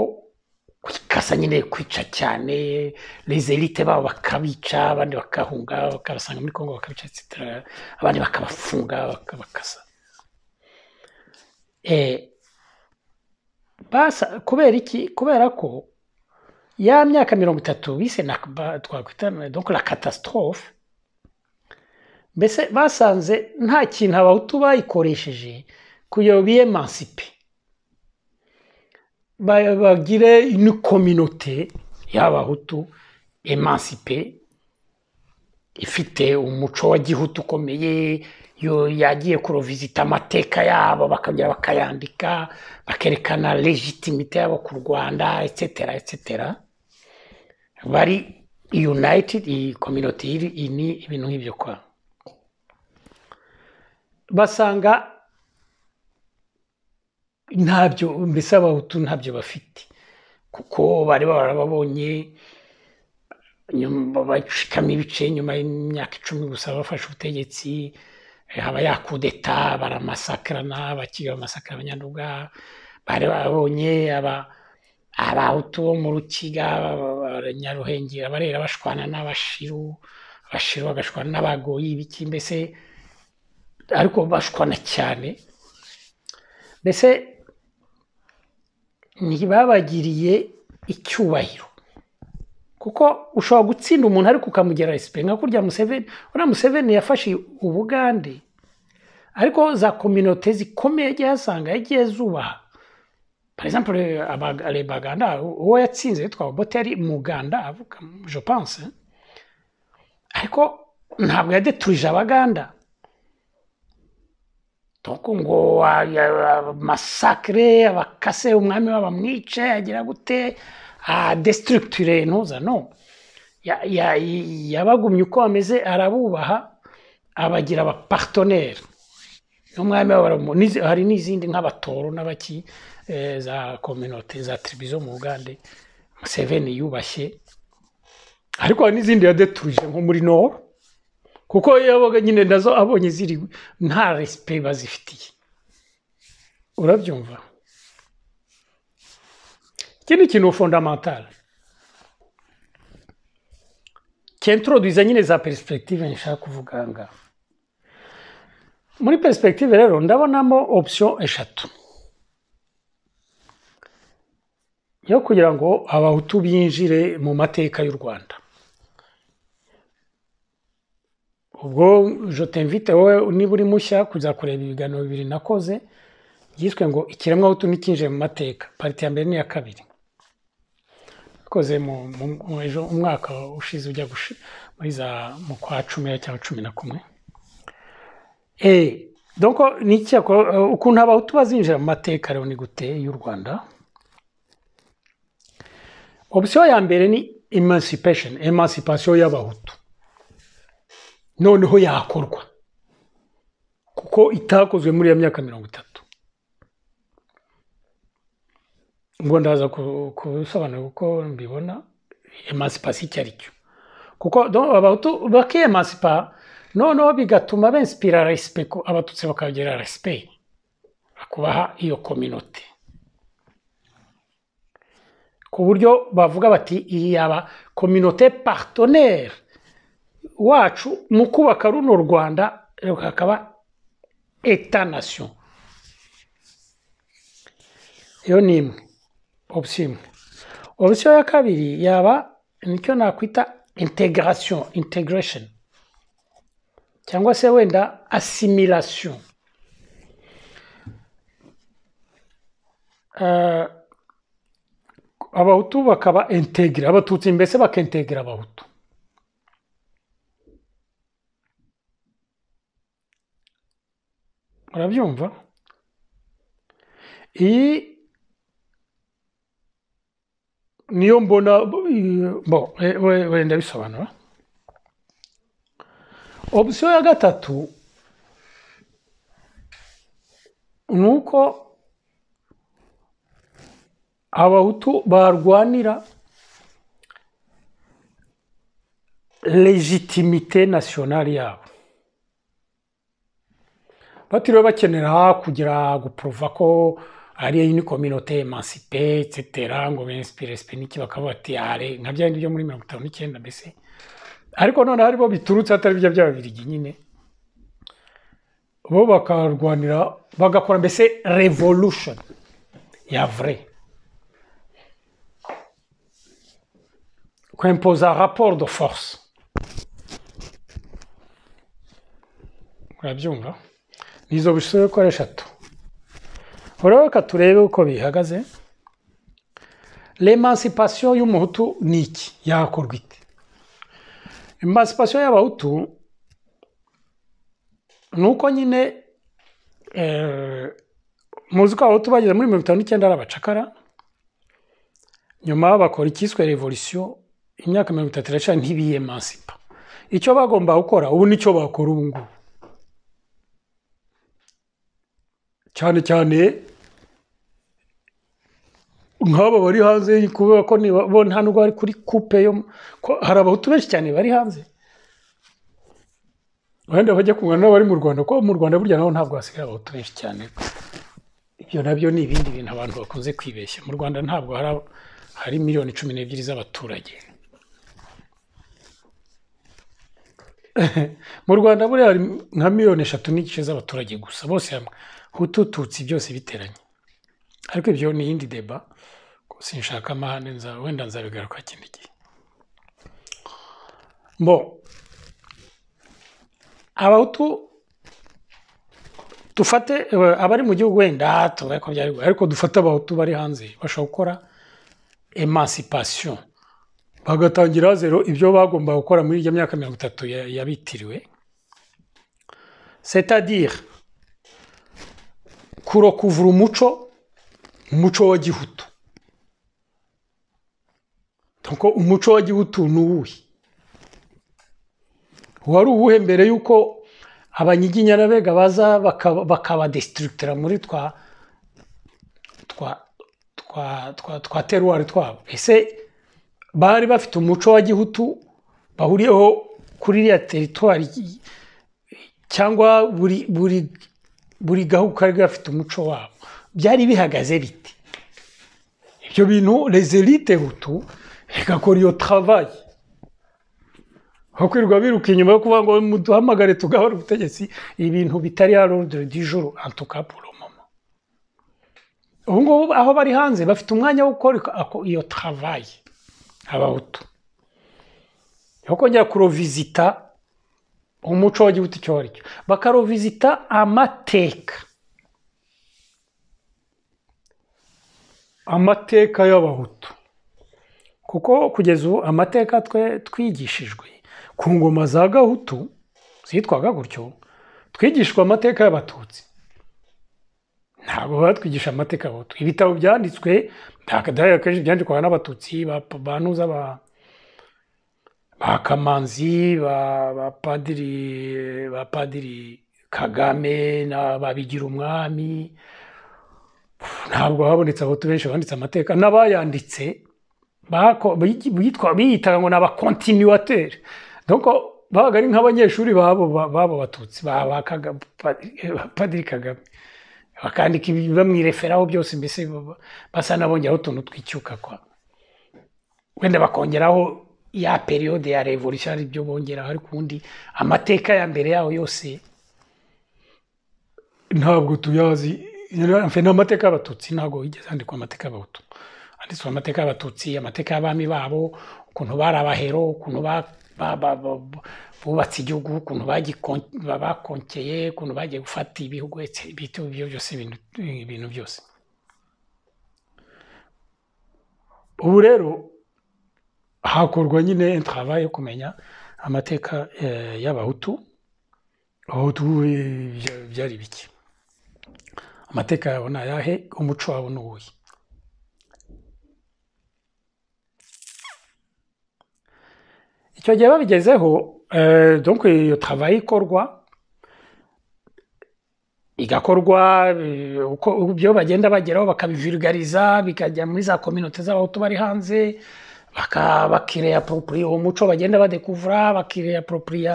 kwikasa nyine kwica cyane rezerite babo bakabica abandi bakahunga bakabasanga muri kongo bakabica abandi bakabafunga bakabakasa Eh, kubera iki kubera ko ya myaka mirongo itatu bise na twakwita la katasitorofe mbese basanze nta kintu abahutu bayikoresheje kugira ngo biyemansipe bagire kominote y'abahutu emansipe ifite umuco wa gihutu ukomeye yagiye kurovisita amateka yabo bakongera bakayandika bakerekana legitimite yabo ku rwanda etsetera etsetera bari united iyi kominoti ni ibintu nk'ibyo kwa basanga ntabyo mbese abahutu ntabyo bafite kuko bari barababonye bacikamo ibice nyuma y'imyaka icumi gusa bafashe ubutegetsi haba yakudeta baramasakarana bakiga bamasakara abanyaruga bari babonye abahutu bo mu rukiga abanyaruhengeri barera bashwana n'abashiru abashiru bagashwana n'abagoyi ibiki mbese ariko bashwana cyane mbese ntibabagiriye icyubahiro kuko ushobora gutsinda umuntu ariko ukamugera resipe nka kurya museveni uriya museveni yafashe ubugande ariko za kominote zikomeye yagiye asanga yagiye zubaha parizampure abaganda uwo yatsinze yitwa boteri muganda avuga jopanse ariko ntabwo yadeturije abaganda ngo masakire abakase umwami w'abamwice agira gute Ah, desitirigiture ntuza no yabagumye uko bameze arabubaha abagira abaparutoneri n'umwami hari n'izindi nk'abatoro n'abaki eh, za kominote za tiribi zo mu Uganda museveni yubashye ariko hari n'izindi yadeturije nko muri noro kuko yabaga nyine nazo abonye ziri nta resipe bazifitiye urabyumva iki ni ikintu fondamantara kenturoduza nyine za peresipegitive nshaka kuvuga ngaha muri peresipegitive rero ndabonamo option eshatu yo kugira ngo abahutu binjire mu mateka y'u rwanda ubwo jotemvite wowe niba uri mushya kuza kureba ibiganiro bibiri nakoze byiswe ngo ikiremwahutu ntikinjire mu mateka parite ya mbere n'iya kabiri twakoze ejo umwaka ushize ujya muri mu kwa cumi cyangwa cumi na kumwe eh, doko ni ukuntu abahutu bazinjira mu mateka rero ni gute y'u rwanda opsiyo ya mbere ni emancipation emancipation y'abahutu noneho yakorwa kuko itakozwe muri iyo myaka mirongo itatu ubwo ndaza kubisobanura kuko mbibona emansipansi icyo ari cyo kuko bakiyemansipa noneho bigatuma bensipira resipeko abatutsi bakagira resipeyi bakubaha iyo kominote ku buryo bavuga bati iyi yaba kominote paritoneri wacu mu kubaka runo rwanda hakaba etanasiyo iyo ni imwe option imwe ya yaba nicyo nakwita integration integration cyangwa se wenda assimilation eh, abahutu bakaba intégrer abatutsi mbese abahutu niyo mbona wenda e, e, bisobanura opsiyo ya gatatu ni uko abahutu barwanira legitimite nasiyonari yabo batiriwe bakenera kugira gupurova ko ari une communauté émancipée etc ngo bensipire sipeniki bakavuga bati yare nka bya byo muri mirongo itanu n'icyenda mbese ariko noneho aribo biturutse atari bya bya nyine bo bakarwanira bagakora mbese revolution ya vure kwempoza raporo do force murabyumva nizo bisore ko eshatu rero reka turebe uko bihagaze remansipasiyo y'umuhutu ni iki yakorwa ite emansipasiyo y'abahutu ni uko nyine eh, muzi ko abahutu bageze muri mirongo itanu n'icyenda ari abacakara nyuma bakora icyiswe revolisiyo imyaka mirongo itatu iracana ntibiyemancipa icyo bagomba gukora ubu nicyo bakora ubu ngubu cyane cyane nk'aba bari hanze kubera ko nibona hano bari kuri kupe yo hari abahutu benshi cyane bari hanze wenda bajya kunywa n'abari mu rwanda kuko mu rwanda burya naho ntabwo hasigaye abahutu benshi cyane ibyo nabyo ni ibindi bintu abantu bakunze kwibeshya mu rwanda ntabwo hari miliyoni cumi n'ebyiri z'abaturage mu rwanda buriya hari nka miliyoni eshatu n'igice z'abaturage gusa bose hamwe hutu tutsi byose biteranye ariko ibyo ni iyindi deba sinshaka amahane wenda nzabigaruka kindi gihe mbo abahutu dufate abari mu gihugu wenda tubaye byari ariko dufate abahutu bari hanze bashobora gukora emancipation bagatangira zero ibyo bagomba gukora muri iyo myaka mirongo itatu yabitiriwe setadire kurokuvura umuco umuco wa gihutu umuco wa gihutu ni uwuhe wari uwuhe mbere y'uko abanyiginya n'abega baza bakabadesitirikitira muri twa twa twa teruwari twabo ese bari bafite umuco wa gihutu bahuriyeho kuri iriya teritwari cyangwa buri buri gahugu kari gafite umuco wabo byari bihagaze bite ibyo bintu rezerite hutu igakora iyo travayi bakwirirwa biruka inyuma yo kuvuga ngo muduhamagare tugahora ubutegetsi ibintu bitari ya rode dijoro antuka mama ubu ngubu aho bari hanze bafite umwanya wo gukora iyo travayi abahutu yo kongera kurovizita umuco w'igihugu icyo ari cyo bakaruvisita amateka amateka y'abahutu kuko kugeza ubu amateka twe twigishijwe ku ngoma za gahutu zitwaga gutyo twigishwa amateka y'abatutsi ntabwo batwigisha amateka y'abahutu ibitabo byanditswe ntabwo byandikwaga n'abatutsi ba banuza abantu ba kamanzi ba padiri kagame babigira umwami ntabwo habonetse abahutu benshi banditse amateka n'abayanditse biyitaga ngo ni abakontinuwateri babaga ari nk'abanyeshuri babo batutsi padiri kagame bakandika bamwireferaho byose mbese basa n'abongeraho utuntu twicyuka kwa wenda bakongeraho ya periyode ya revolution ari byo bongeraho ariko ubundi amateka ya mbere yaho yose ntabwo tuyazi ni amateka y'abatutsi ntabwo yigeze handikwa amateka y'abahutu handitswe amateka y'abatutsi amateka y'abami babo ukuntu bari abahero ukuntu bubatse igihugu ukuntu bakonkeye ukuntu bagiye gufata ibihugu ibyo byose ibintu byose ubu rero hakurwa nyine entrava yo kumenya amateka eh, y'abahutu abahutu byari eh, bike amateka yabo ni ayahe umuco wabo ni uwuhe icyo gihe babigezeho eh, donko iyo travaye ikorwa igakorwa uko ibyo bagenda bageraho bakabivurugariza bikajya muri za kominote z'abahutu bari hanze bakireyaporopuriya uwo muco bagenda badekuvura bakireyaporopuriya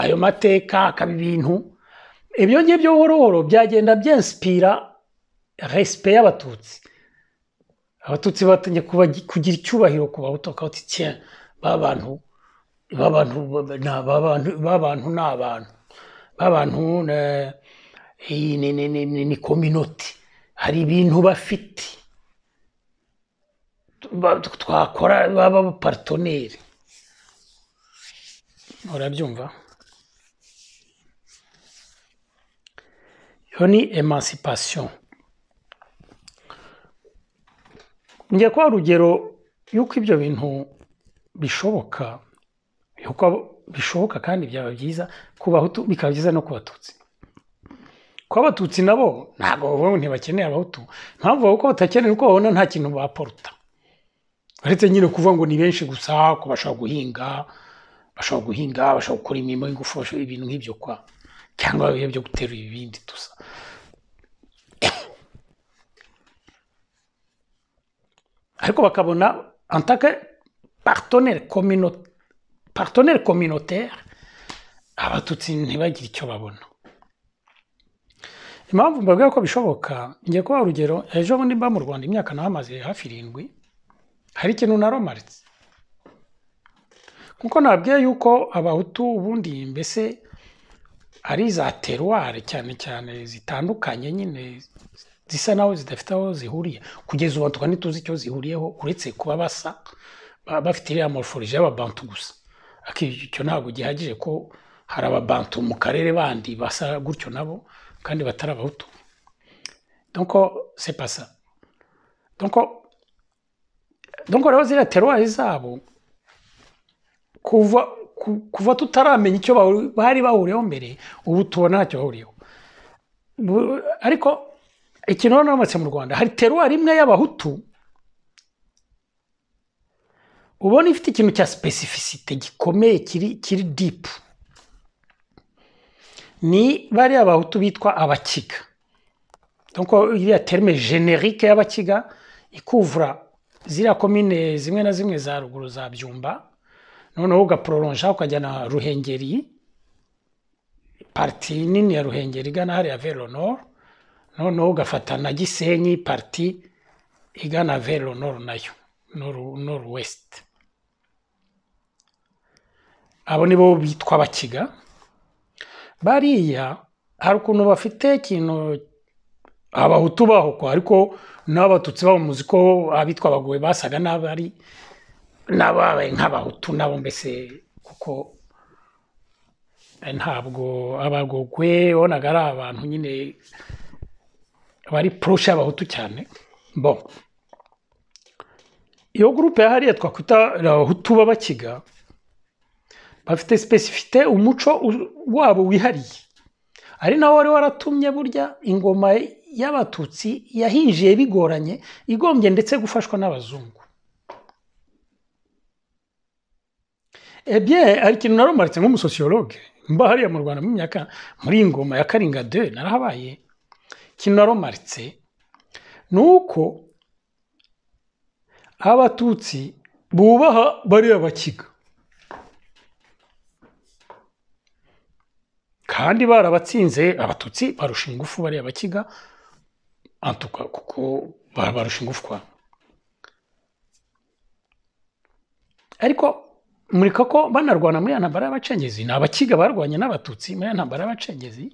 ayo mateka akaba ibintu ibyo ngibyo buhoro byagenda byensipira resipe y'abatutsi abatutsi batangiye kugira icyubahiro ku bahutu bakabatse b'abantu b'abantu ni abantu b'abantu ni abantu b'abantu ni kominoti hari ibintu bafite twakora baba abaparutoneri urabyumva iyo ni emancipation njya kwa rugero y'uko ibyo bintu bishoboka y'uko bishoboka kandi byaba byiza ku bahutu bikaba byiza no ku batutsi kuko abatutsi nabo ntabwo ntibakeneye abahutu ntabwo bavuga ko batakeneye uko babona nta kintu baporuta uretse nyine kuvuga ngo ni benshi gusa ko bashobora guhinga bashobora guhinga bashobora gukora imirimo y'ingufu ibintu nk'ibyo kwa cyangwa bihe byo guterura ibindi dusa ariko bakabona antake paritoneri kominote paritoneri kominotere abatutsi ntibagire icyo babona impamvu mbabwira ko bishoboka ngiye kubaha urugero ejo bundi mba mu rwanda imyaka naho amaze hafi irindwi hari ikintu naromaritse kuko nabwiye yuko abahutu ubundi mbese ari za teruwari cyane cyane zitandukanye nyine zisa naho zidafite aho zihuriye kugeza ubu tukaba ntituzi icyo zihuriyeho uretse kuba basa bafite iriya moroforije y'ababantu gusa icyo ntabwo gihagije ko hari ababantu mu karere bandi basa gutyo nabo kandi batari abahutu donko sepasa donko donko rero ziriya teruwari zabo kuva kuva tutaramenya icyo bari bahuriyeho mbere ubu tubona ntacyo bahuriyeho ariko ikintu urabona bamatse mu rwanda hari teruwari imwe y'abahutu ubona ifite ikintu cya sipesifisite gikomeye kiri kiri dipu ni bariya abahutu bitwa abakiga iriya terime generike y'abakiga ikuvura ziriya komine zimwe na zimwe za ruguru za byumba noneho ugapororoja ukajya ruhengeri pariti nini ya ruhengeri igana hariya veronoro noneho ugafata na gisenyi pariti igana veronoro nayo noru wesiti abo nibo bitwa bakiga bariya hari ukuntu bafite ikintu abahutu bahokwa ariko n'abatutsi bamuzi ko abitwa abagowe basaga n'abari n'ababaye nk'abahutu nabo mbese kuko ntabwo abagogwe wabonaga ari abantu nyine bari poroshe y'abahutu cyane bo iyo gurupe hariya twakwita abahutu b'abakiga bafite sipesifite umuco wabo wihariye ari nawo wari waratumye burya ingoma ye y'abatutsi yahinjiye bigoranye igombye ndetse gufashwa n'abazungu ebye eh hari ikintu naromaritse nk'umusosiyologe mba hariya mu rwanda mu myaka muri ingoma ya karinga de narahabaye ikintu naromaritse ni uko abatutsi bubaha bariya bakiga kandi barabatsinze abatutsi barusha ingufu bariya bakiga antuka kuko barusha ingufwa ariko murika ko banarwana muri ya ntambara y'abacengezi ni abakiga barwanye n'abatutsi muri ya ntambara y'abacengezi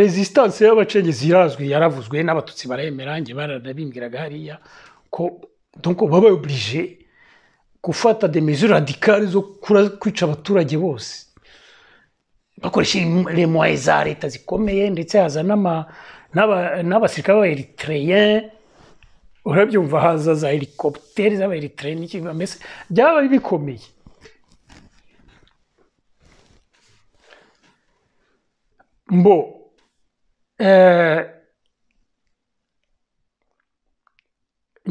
resistance y'abacengezi irazwi yaravuzwe n'abatutsi barayemera nge baranabimbwiraga hariya ko donko baba oburije gufata demezo radikare zo kwica abaturage bose bakoresha remoye za leta zikomeye ndetse haza n'ama n'abasirikare b'abayeritereya urabyumva haza za helikopiteri z'abayeritereya n'iki mbese byaba bikomeye mbo eh,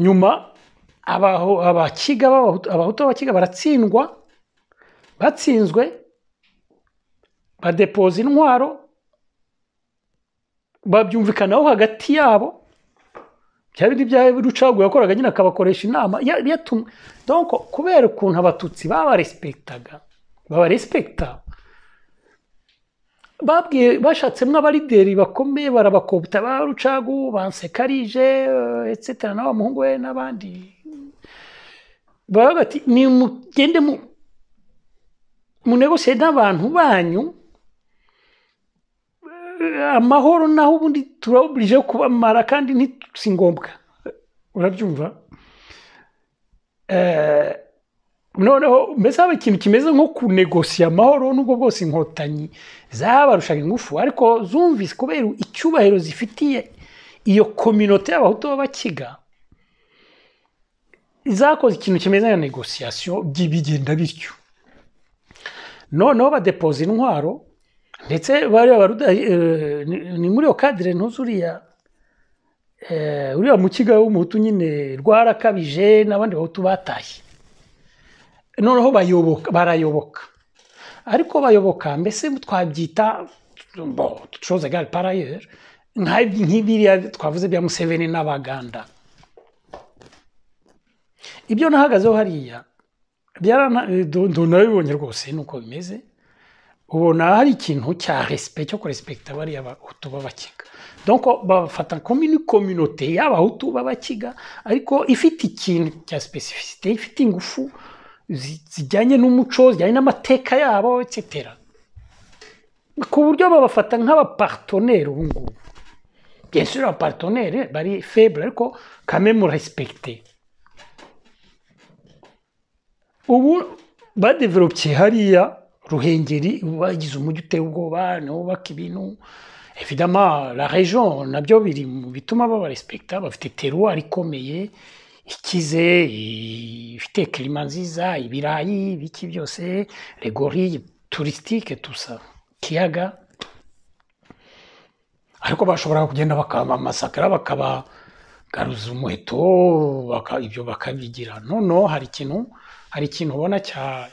nyuma abakiga abahutu b'abakiga baratsindwa batsinzwe badepoza intwaro babyumvikanaho hagati yabo bya bindi bya rucagu yakoraga nyine akabakoresha inama donko kubera ukuntu abatutsi babaresipegitaga babaresipegita babwiye bashatsemo abarideri bakomeye barabakopta ba rucagu bansekarije etsetera eh, n'abamuhungu we n'abandi bati ni mugende munegosiye n'abantu banyu amahoro naho ubundi turaburije kubamara kandi si ngombwa urabyumva eh, noneho mbese haba ikintu kimeze nko kunegosiya amahoro nubwo bwose inkotanyi zabarushaga ingufu ariko zumvise kubera icyubahiro zifitiye iyo kominote y'abahutu b'abakiga zakoze ikintu kimeze nka negosiyasiyo bigenda bityo noneho badepoza intwaro ndetse bari eh, ni muri iyo kadire ntuzi uriya eh, uriya mukiga w'umuhutu nyine rwarakabije n'abandi bahutu batashye noneho barayoboka ariko bayoboka mbese twabyita tucoze gare parayeri nk'ibiriya twavuze bya museveni n'abaganda ibyo nahagazeho hariya eh, nabibonye rwose ni bimeze ubona hari ikintu cya resipegiti cyo kurespekita bariya bahutu b'abakiga donko bafata kominote y'abahutu b'abakiga ariko ifite ikintu cya sipesifisite ifite ingufu zijyanye n'umuco zijyanye n'amateka yabo etsetera ku buryo babafata nk'abaparutoneri ubu ngubu bensura abaparutoneri bari febure ariko kamemu respekite ubu badeveropye hariya ruhengeri bagize umujyi uteye ubwoba niho bubaka ibintu evidama la region nabyo biri mu bituma babarespekita bafite teruwari ikomeye ikize ifite kirima nziza ibirayi ibiki byose regori turisitike tusa kiyaga ariko bashobora kugenda bakaba bakabamasakara bakabagaruza umuheto ibyo bakabigira no hari ikintu hari ikintu ubona cyane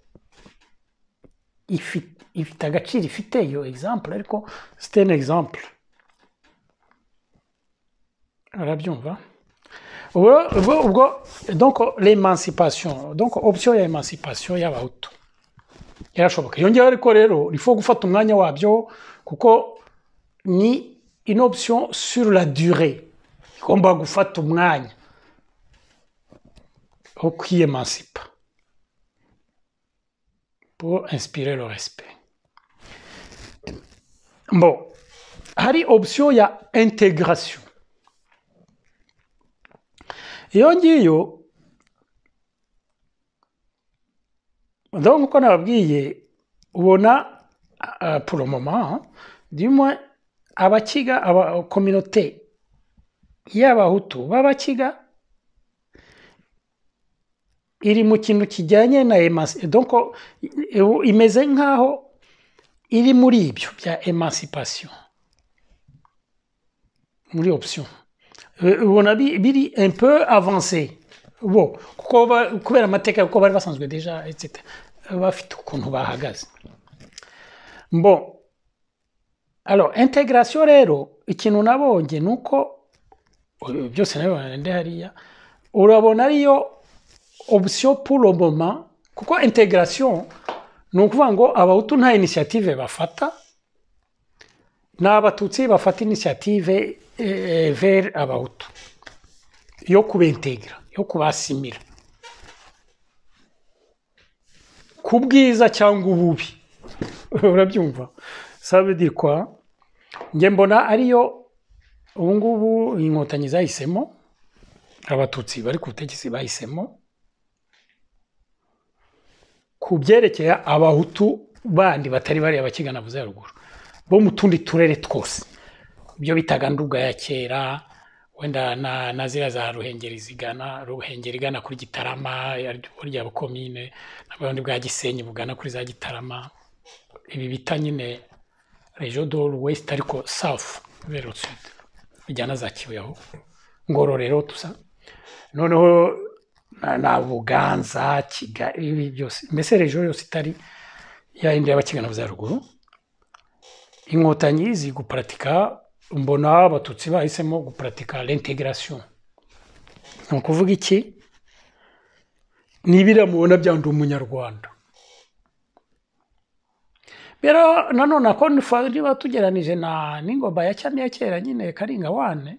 ifite agaciro ifite iyo example ariko sitene example arabyumva ubwo ubwo donko l'emancipation donko option ya emancipation y'abahutu yarashoboka yongeyeho ariko rero rifo gufata umwanya wabyo kuko ni une option sur la durée igomba gufata umwanya wo kwiyemancipa pour inspirer le respect. Bon, hadi option ya intégration. dit yo, donc on on a euh, pour uko nababwiye ubona communauté, il abakiga a y'abahutu b'abakiga iri mu kijyanye na est euh, il nk'aho iri muri ibyo bya emancipation muri option ubona euh, biri un peu avancé Bon. kuko kubera amateka kuko bari basanzwe deja etc bafite bahagaze integration rero ikintu nabonye euh, byose urabona option pour le moment kuko integration ni ukuvuga ngo abahutu nta inisiyative bafata ni abatutsi bafata inisiyative veri abahutu yo kubentegera yo kubasimira ku bwiza cyangwa ububi urabyumva sabudirwa njye mbona ariyo ngubu inkotanyi zahisemo abatutsi bari ku butegetsi bahisemo ku byerekeye abahutu bandi batari bariya bakigana avuze haruguru bo mu tundi turere twose ibyo bitaga nduga ya kera wenda na, na ziriya za ruhengeri zigana ruhengeri igana kuri gitarama burya bukomine n'ubundi bwa gisenyi bugana kuri za gitarama ibi bita nyine rejo doru wesiti ariko safu berutse bijyana za kibuye aho ngororero tusa noneho na buganza kigali ibi byose mbese rejo yose itari yayindi y'abakigana bya ruguru inkotanyi zizi guparatika mbona abatutsi bahisemo guparatika rentegarasiyo ni ukuvuga iki nibira mubona byanda umunyarwanda rero nanone ako niba tugeranije na n'ingoma ya cyane ya kera nyine karinga wane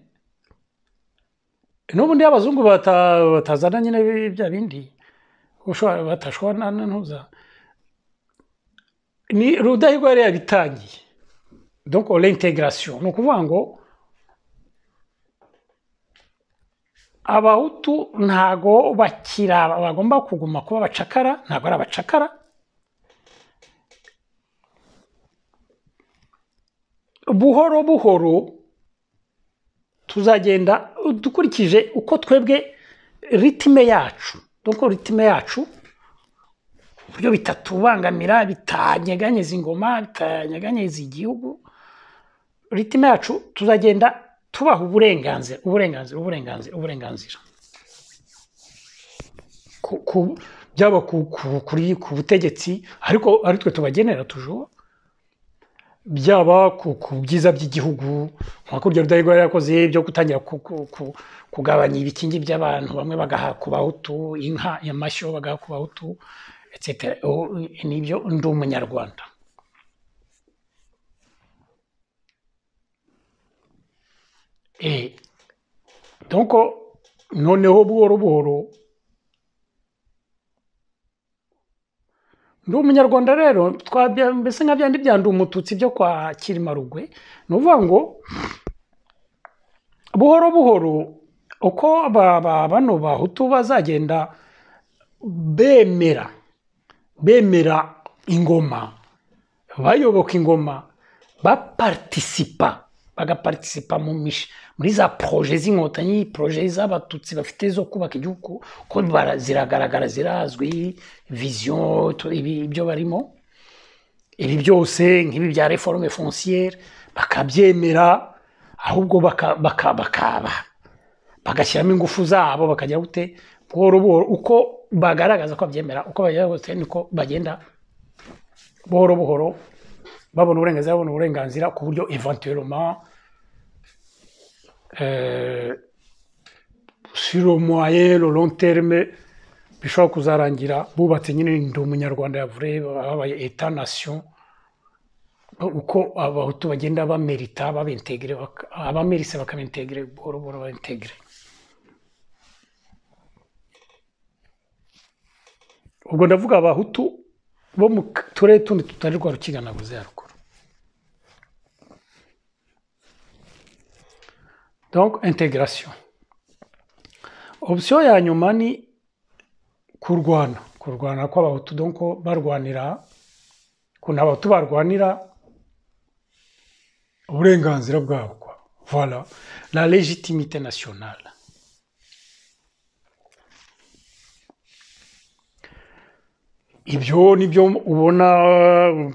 n'ubundi abazungu batazana nyine bya bindi batashwa ntuza ni rudahigwa yari yabitangiye donc la ni ukuvuga ngo abahutu ntago bakira bagomba kuguma kuba abacakara ntago ari abacakara buhoro buhoro tuzagenda dukurikije uko twebwe ritime yacu dore ritime yacu uburyo bitatubangamira bitanyeganyeza ingoma bitanyeganyeza igihugu ritime yacu tuzagenda tubaha uburenganzira uburenganzira uburenganzira uburenganzira byaba ku butegetsi ariko ari twe tubagenera tujura byaba ku byiza by'igihugu nk'uko urugero rudahigwa yakoze byo gutangira kugabanya ibikingi by'abantu bamwe bagaha ku bahutu inka amashyo bagaha ku bahutu nibyo ndi umunyarwanda eh, noneho buhoro buhoro ndi umunyarwanda rero mbese nka byandi bya ndi umututsi byo kwa kirimarugwe ni ukuvuga ngo buhoro buhoro uko bano bahutu bazagenda bemera bemera ingoma bayoboka ingoma baparitisipa bagapartisipa muri za poroje z'inkotanyi poroje z'abatutsi bafite zo kubaka igihugu ko ziragaragara zirazwi viziyo ibyo barimo ibi byose nk'ibi bya reforme fonciere bakabyemera ahubwo bakaba bagashyiramo ingufu zabo bakajya gute buhoro buhoro uko bagaragaza ko babyemera uko bagera niko bagenda buhoro buhoro babona uburenganzira babona uburenganzira ku buryo eventuellement euh, sur le long terme bishobora kuzarangira bubatse nyine ndi umunyarwanda yavure babaye eta nation uko abahutu bagenda bamerita babintegere abamerise bakabentegere buhoro buhoro babentegere ubwo ndavuga abahutu bo mu turere tundi tutari rwa rukiga na buzeru donc integration opsiyo ya nyuma ni kurwana kurwana kw'abahutu donko barwanira ukuntu abahutu barwanira uburenganzira bwabo la legitimité nationale ibyo ni byo ubona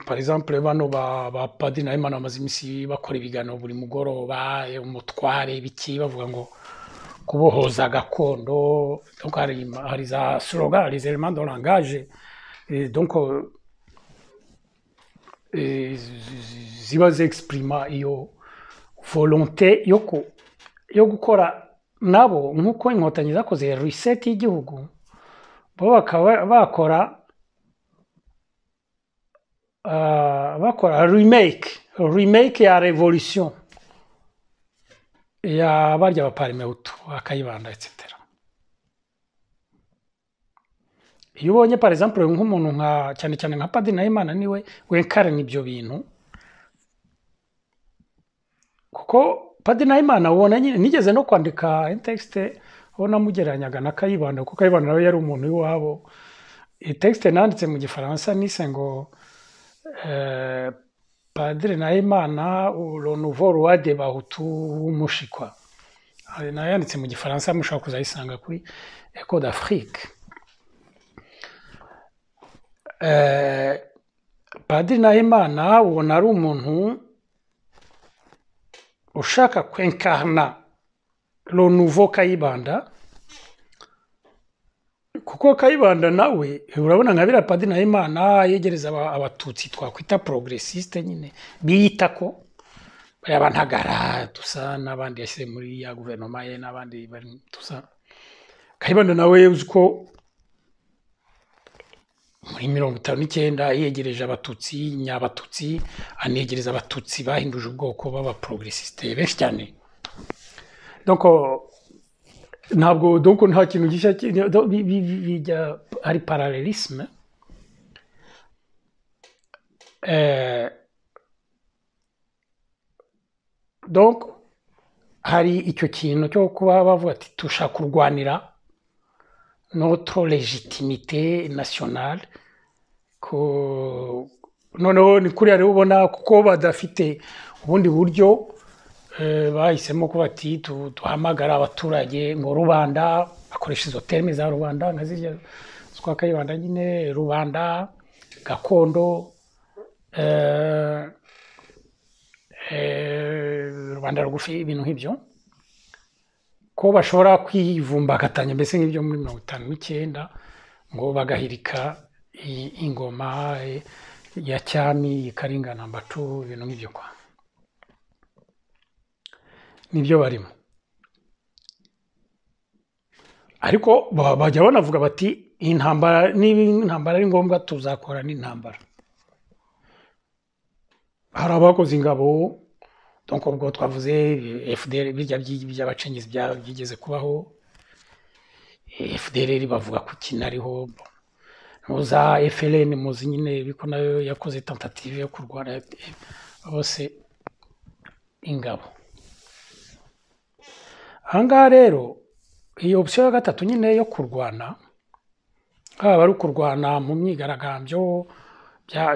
pari esampure bano ba padi na hemana bamaze iminsi bakora ibiganiro buri mugoroba umutware ibiki bavuga ngo kubohoza gakondo hari za soroga hari za element de ziba zexprima iyo volonte yo gukora nabo nk'uko inkotanyi zakoze reset y'igihugu bo bakaba bakora bakora euh, remake remake ya revolution ya barya ba parimewutu ba kayibanda etc iyo ubonye par exemple nk'umuntu nka cyane cyane nka padi nayimana niwe wenkarana ibyo bintu kuko padi nayimana ubona nyine nigeze no kwandika intekisite ubona amugereranyaga na kayibanda kuko kayibanda nawe yari umuntu w'iwabo iyi e nanditse mu gifaransa nise ngo Eh, padiri nahimana uru nuvo ruwade bahutu w'umushikwa nayo yanditse mu gifaransa mushobora kuzayisanga kuri Eko d'afrique eh, padiri nahimana ubona ari umuntu ushaka kwenkarna le nouveau kayibanda kuko kayibanda nawe urabona nka biriya padiri nahimana yegereza abatutsi twakwita porogeresisite nyine biyita ko bariya bantagara dusa n'abandi yashyize muri ya guverinoma ye n'abandi bari dusa kayibanda nawe uzi ko muri mirongo itanu n'icyenda yegereje abatutsi nyabatutsi anegereza abatutsi bahinduje ubwoko b'abaporogeresisite benshi cyane ntabwo doko nta kintu gishya bijya ari paralelisme hari icyo kintu cyo kuba bavuga ati dushaka kurwanira notre legitimite nationale noneho ni kuri rero ubona kuko badafite ubundi buryo Eh, bahisemo ko bati duhamagara abaturage ngo rubanda bakoresha izo terime za rubanda nka zirya twakayibanda nyine rubanda gakondo eh, eh, rubanda rugufi ibintu nk'ibyo ko bashobora kwivumbagatanya mbese nk'ibyo muri mirongo itanu n'icyenda ngo bagahirika ingoma ya cyami karingana mbatu ibintu nk'ibyo kwa nibyo barimo ariko bajya banavuga bati intambara ntambara niba intambara ari ngombwa tuzakora n'intambara hari abakoze ingabo ubwo twavuze fdr bijya by'abacengezi byigeze kubaho fdr bavuga ko kinariho muza efuperi muzi nyine ariko nayo yakoze tentative yo kurwara bose ingabo aha rero iyi opsiyo ya gatatu nyine yo kurwana haba ari ukurwana mu myigaragambyo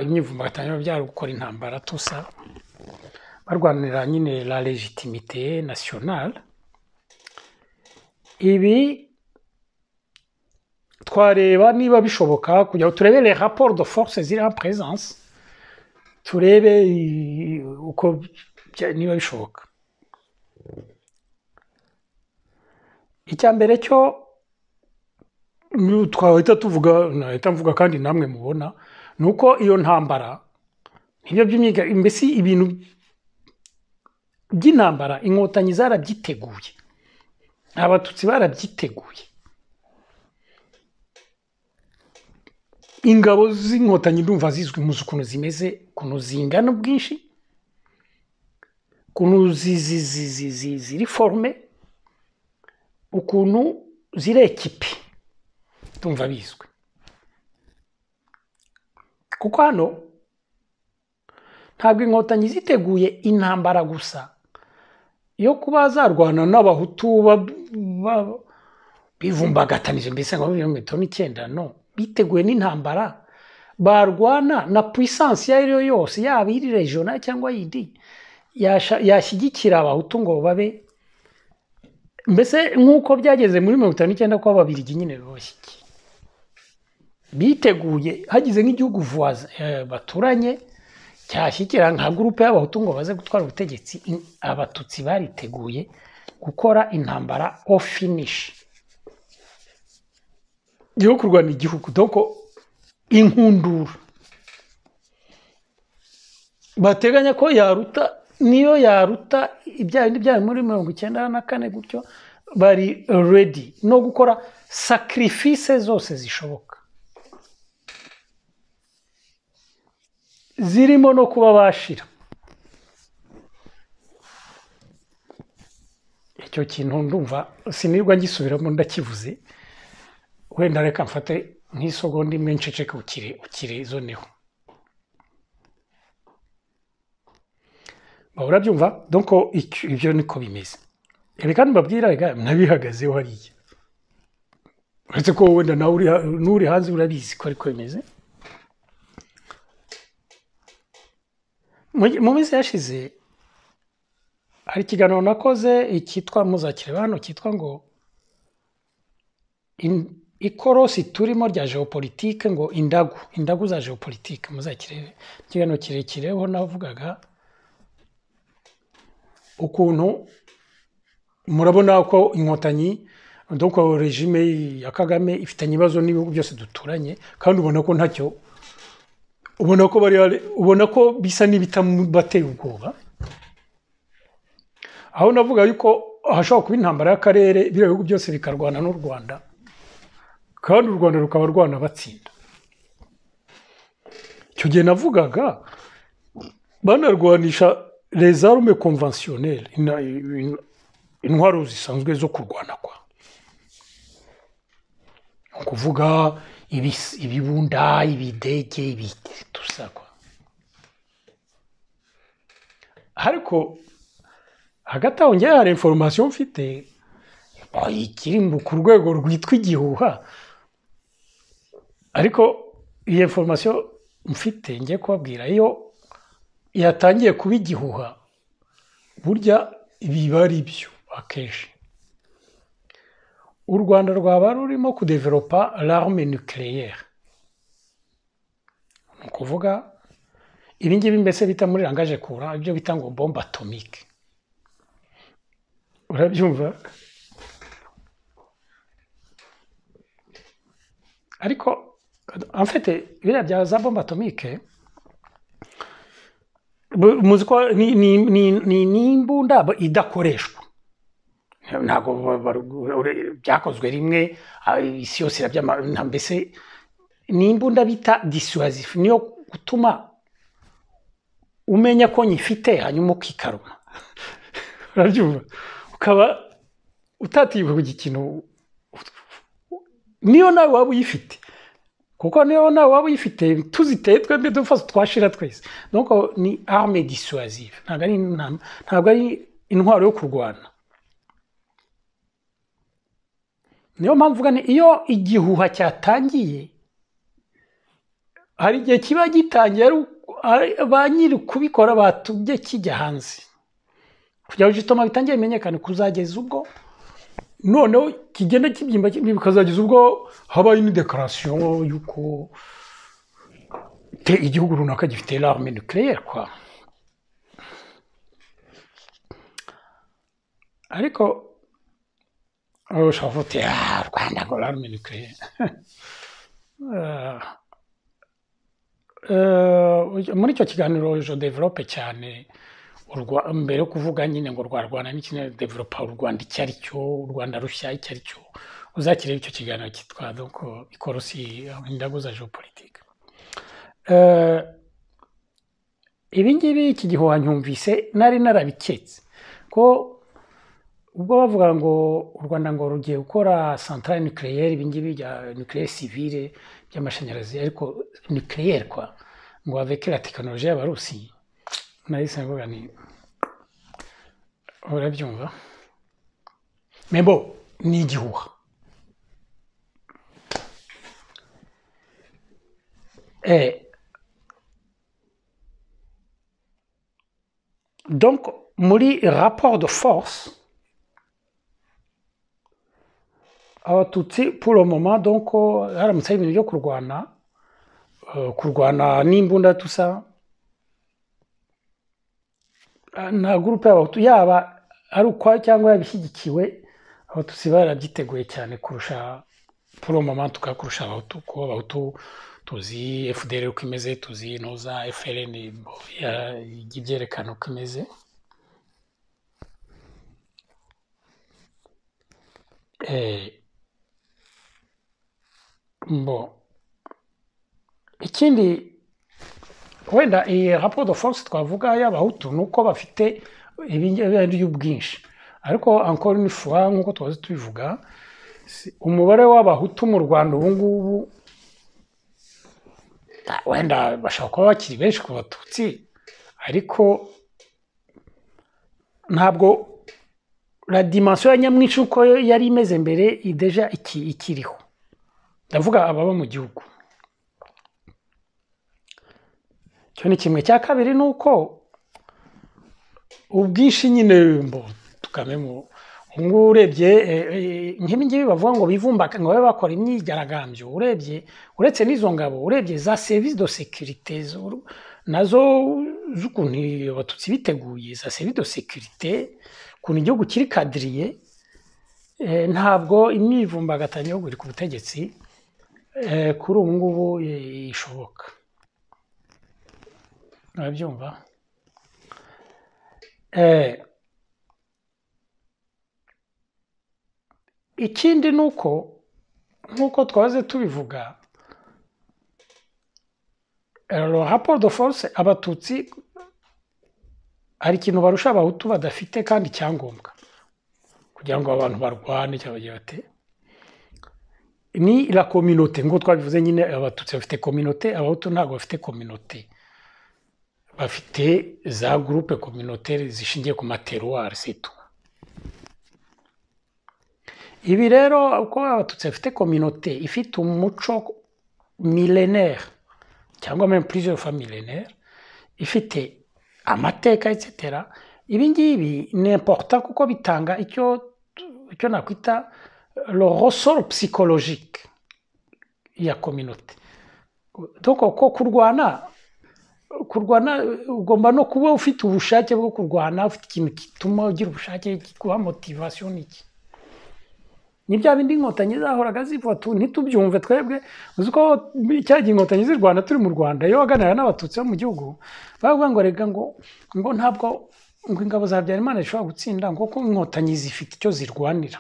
imyivumbagatanyo byari gukora intambara tusa barwanira nyine la legitimite nasiyonari ibi twareba niba bishoboka kugira ngo turebere raporo de force ziri presence turebe uko niba bishoboka icya mbere cyo twahita tuvuga nahita mvuga kandi namwe mubona ni uko iyo ntambara nibyo by'imyigaragambyo mbese ibintu by'intambara inkotanyi zarabyiteguye abatutsi barabyiteguye ingabo z'inkotanyi ndumva zizwi muzi ukuntu zimeze ukuntu zingana ubwinshi ukuntu ziri forume ukuntu zire ekipi tumva bizwi kuko hano ntabwo inkotanyi ziteguye intambara gusa yo kuba zarwana n'abahutu bivumbagatanije mbese nka bibiri na mirongo itanu n'icyenda no biteguye n'intambara barwana na puissance iyo ari yo yose yaba iri regional cyangwa iyindi yashyigikira abahutu ngo babe mbese nk'uko byageze muri mirongo itanu n'icyenda ko ababirigi nyine babashyigiye biteguye hagize nk'igihugu eh, baturanye cyashyikira nka gurupe y'abahutu ngo baze gutwara ubutegetsi abatutsi bariteguye gukora intambara ofinishi yo kurwana igihugu doko inkundura bateganya ko yaruta niyo yaruta ibya bindi byari muri mirongo icyenda na kane gutyo bari redi no gukora sakirifise zose zishoboka zirimo no kuba bashira icyo kintu ndumva sinirwa ngisubiramo ndakivuze wenda reka mfate nk'isogonda imwe nceceke ukire ukire zoneho urabyumva doko ibyo niko bimeze reka mbabwira reka nabihagazeho hariya uretse ko wenda nawe n'uri hanze urabizi ko ariko bimeze mu minsi yashize hari ikiganiro nakoze icyitwa muzakire hano cyitwa ngo ikorosi turimo rya jeopolitike ngo indagu indagu za geopolitike muzakirebe ikiganiro kirekire ho navugaga ukuntu murabona ko inkotanyi doko regime ya kagame ifitanye ibibazo n'ibihugu byose duturanye kandi ubona ko ntacyo ubona ko bari ubona ko bisa n'ibitabateye ubwoba aho navuga yuko hashobora kuba intambara y'akarere biriya bihugu byose bikarwana n'u rwanda kandi u rwanda rukaba rwanabatsinda icyo gihe navugaga banarwanisha les armes konvansiyoner intwaro zisanzwe zo kurwana kwa ni ukuvuga ibibunda ibidege ibitusa ariko hagati aho ngewe hari inforomasiyo mfite ikiri ku rwego rwitwa igihuha ariko iyo inforomasiyo mfite ngiye kubabwira iyo yatangiye kuba igihuha burya biba ari byo akenshi u rwanda rwaba rurimo kudeveropa larme nucleaire ni ukuvuga ibingibi bita muri kura ibyo bombe atomike ariko a bombe atomique. muzi ko ni imbunda idakoreshwa ntabwo byakozwe rimwe isi yose irabyama mbese ni imbunda bita disuwazifu niyo gutuma umenya ko nyifite hanyuma ukikaruma urabyumva ukaba utatiwe ku gikintu niyo nawe waba uyifite kuko niyo nawe waba uyifite tuziteye twembi dufashe twashira twese ni arme disuwazive ntabwo ari intwaro yo kurwana niyo mpamvu iyo igihuha cyatangiye hari igihe kiba gitangiye ba nyiri kubikora batubye kijya hanze kugira ngo ijitoma bitangiye bimenyekane kuzageza ubwo Non, noneho kigenda kibyimba kibyimba bikazageza ubwo habaye de y'uko igihugu runaka gifite larme nucleaire kwa ariko ushobora kuvuga ati ah, rwanda ngo larme nucleaire euh, euh, muri icyo kiganiro je développe cyane mbere yo kuvuga nyine ngo rwarwana n'ikina developa u rwanda icyo ari cyo u rwanda rushya icyo ari cyo uzakireba icyo kiganiro cyitwa doko ikorosi indagu za jeopolitike eh, ibingibi iki gihe wanyumvise nari narabiketse ko ubwo bavuga ngo u rwanda ngo rugiye gukora santara nukiriyeri ibingibi bya nukiriyeri sivire by'amashanyarazi ariko nukiriyeri kwa ngo bavekera tekinoloji y'abarusiye Mas va quand Au l'avion, va. Mais bon, ni jour. Et donc, un rapport de force. abatutsi puro moma donko euh, haramutse hari ibintu byo kurwana euh, kurwana n'imbunda ça. Ah, na gurupe y'abahutu yaba ari ukwayo cyangwa yabishyigikiwe abatutsi barabyiteguye cyane kurusha puro mama kurusha abahutu ko abahutu tuzi fdr uko imeze tuzi noza frn ijya ibyerekana uko imeze eh, ikindi wenda iyi e, raporo de force twavuga y'abahutu ni uko bafite ibijyanye by'ubwinshi ariko ankora ni nk'uko tuba tubivuga umubare w'abahutu mu rwanda ubu ngubu wenda bashobora kuba bakiri benshi ku batutsi ariko ntabwo la ya nyamwinshi uko yari imeze mbere ideja ikiriho ndavuga ababa mu gihugu icyo ni kimwe cya kabiri ni uko ubwinshi nyine ubu ngubu urebye eh, eh, ngibi bavuga ngo bivumbake ngo babe bakora imyigaragambyo urebye uretse n'izo ngabo urebye za serivisi do sekirite nazo z'ukuntu abatutsi biteguye za serivisi do sekirite ukuntu igihugu kiri kadiriye eh, ntabwo imyivumbagatanyo yo ku butegetsi kuri ubu ngubu ishoboka urabyumva ikindi ni uko nk'uko twaze tubivuga raporo de force abatutsi hari ikintu barusha abahutu badafite kandi icyangombwa kugira ngo abantu barwane cyangwa bagiye bate ni la kominote nk'uko twabivuze nyine abatutsi bafite kominote abahutu ntabwo bafite kominote bafite za gurupe kominoteri zishingiye ku materuwari situ ibi rero uko abatutsi bafite kominote ifite umuco milenere cyangwa memu purizeru fa ifite amateka etsetera ibi ngibi ni importa kuko bitanga icyo icyo nakwita rorosoro psikologike ya kominote doko ko kurwana kurwana ugomba no kuba ufite ubushake bwo kurwana ufite ikintu gituma ugira ubushake kiguha motivasiyo n'iki ni bindi inkotanyi zahoraga zivuga tu ntitubyumve twebwe uzi ko cya gihe inkotanyi z'i rwanda turi mu rwanda iyo waganira n'abatutsi bo mu gihugu baravuga ngo reka ngo ngo ntabwo ngo ingabo za habyarimana zishobora gutsinda ngo ko inkotanyi zifite icyo zirwanira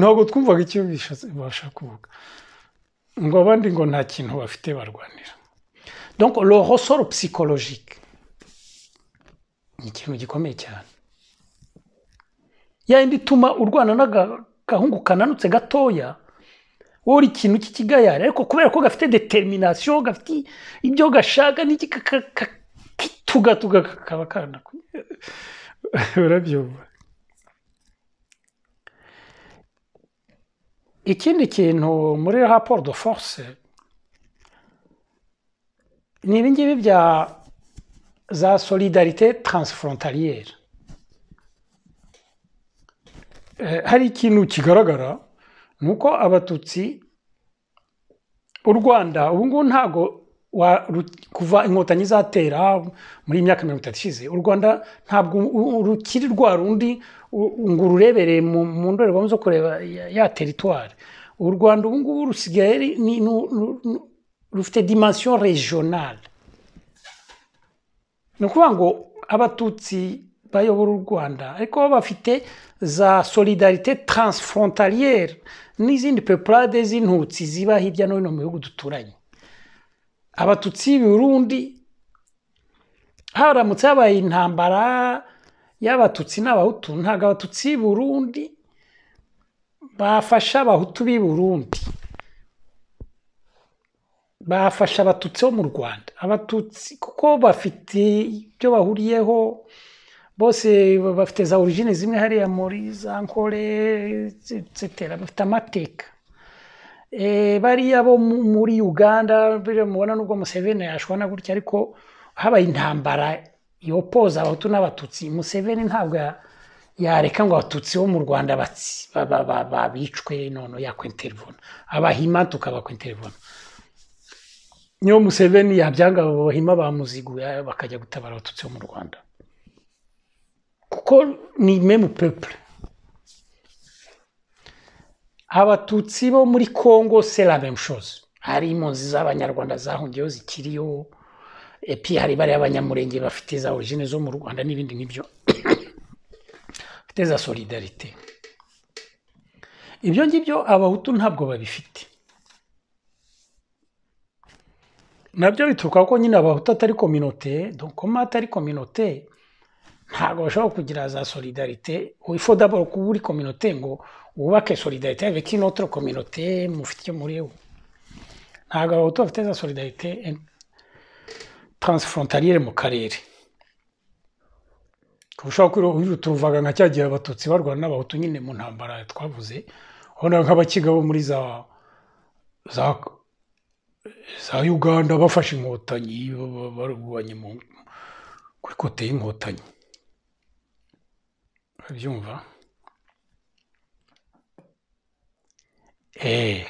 ntabwo twumvaga icyo bashaka kuvuga ngo abandi ngo nta kintu bafite barwanira donc le ressort psychologique ni ikintu gikomeye cyane yandi ituma urwana n'agahungu kananutse gatoya wowe ikintu cy'ikigayari ariko kubera ko gafite determination gafite ibyo gashaka n'iki kakitugatuga kakaba kana ikindi kintu muri raporo de force ni ibingibi bya za solidarite taransiforontariyeri eh, hari ikintu kigaragara ni uko abatutsi u rwanda ubu ngubu ntabwo kuva inkotanyi zatera muri iyi myaka mirongo itatu ishize u rwanda ntabwo rukiri rwa rundi ngo ururebereye mu ndorerwamo zo kureba ya teritwari u rwanda ubu ngubu rusigaye rufite dimension regionale ni ukuvuga ngo abatutsi bayobora u rwanda ariko bafite za solidarite transfrontaliyeri n'izindi pepurade z’intutsi ziba hirya no hino mu bihugu duturanye abatutsi Burundi haramutse habaye intambara y'abatutsi n'abahutu ntabwo abatutsi Burundi bafasha abahutu b'i burundi bafasha abatutsi bo mu rwanda abatutsi kuko bafite ibyo bahuriyeho bose bafite za origine zimwe hariya muri za nkore bafite amateka eh, bariya bo muri uganda mubona nubwo museveni yashwana gutya ariko habaye intambara yopoza abahutu n'abatutsi museveni ntabwo yareka ngo abatutsi bo mu rwanda babicwe none yakwinterivona abahima tukabakwinterivona niyo museveni yabyanga abo bahima bamuziguye bakajya gutabara abatutsi bo mu rwanda kuko ni memu pepure abatutsi bo muri congo serabemushozi hari impunzi z'abanyarwanda zahungiyeho zikiriyo epi hari bariya abanyamurenge bafite za origine zo mu rwanda n'ibindi nk'ibyo bafite za solidarite ibyo ngibyo abahutu ntabwo babifite nabyo bituruka ko nyine abahutu atari kominote dokoma atari kominote ntabwo bashobora kugira za solidarite wifodaboro kuba uri kominote ngo wubake solidarite avec une kominote mufite icyo muriho ntabwo abahutu bafite za solidarite transfrontalire mu karere ushobora turuvaga nka cya gihe abatutsi barwana n'abahutu nyine mu ntambara twavuze urabona nk'abakigabo muri za za za uganda bafashe inkotanyi barwanye ku ikote y'inkotanyi urabyumva eh.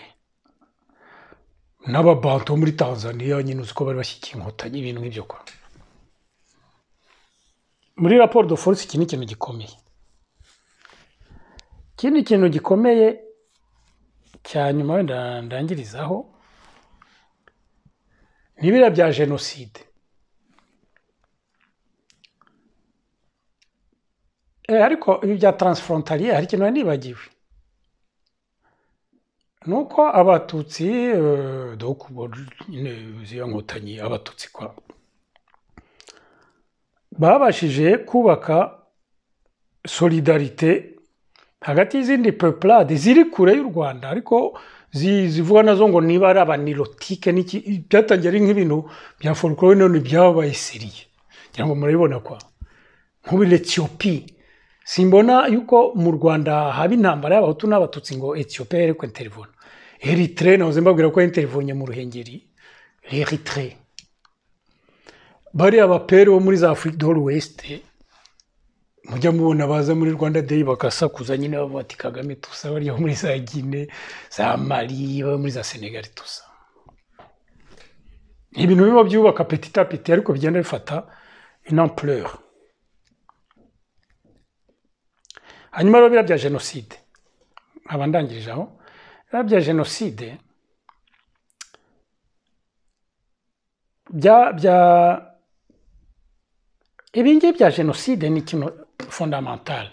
n'ababantu bo muri tanzania nyine uzi ko bari bashyigikiye inkotanyi ibintu nk'ibyo kwa muri raporo do force iki ni ikintu gikomeye ikindi kintu gikomeye cya nyuma wenda ndangirizaho n'ibira bya jenoside ariko e ibi bya taransiforotariye hari ikintu eh, nibagiwe ni uko abatutsi ziyo nkotanyi abatutsi kwa babashije kubaka solidarite hagati y'izindi pepurade ziri kure y'u rwanda ariko zivuga nazo ngo niba ari abanirotike byatangiye ari nk'ibintu bya folklore none byabaye siriye ngira ngo murabibona kwa nk'ubure etiyopi simbona yuko mu rwanda haba intambara y'abahutu n'abatutsi ngo etiyopi yari ku interivona eritire nahoze mbabwira ko interivonye mu ruhengeri eritire bariya bapere bo muri za afurika doru wesite mujya mubona baza muri rwanda deyi bagasakuza nyine bavuga bati kagame tusa barya muri za gine za mari baba muri za senegali tusa ibintu biba byubaka petit à ariko bigenda bifata inampurere hanyuma rero biriya bya jenoside nkaba ndangirije aho biriya bya jenoside ibingibi bya jenoside ni ikintu fondamentale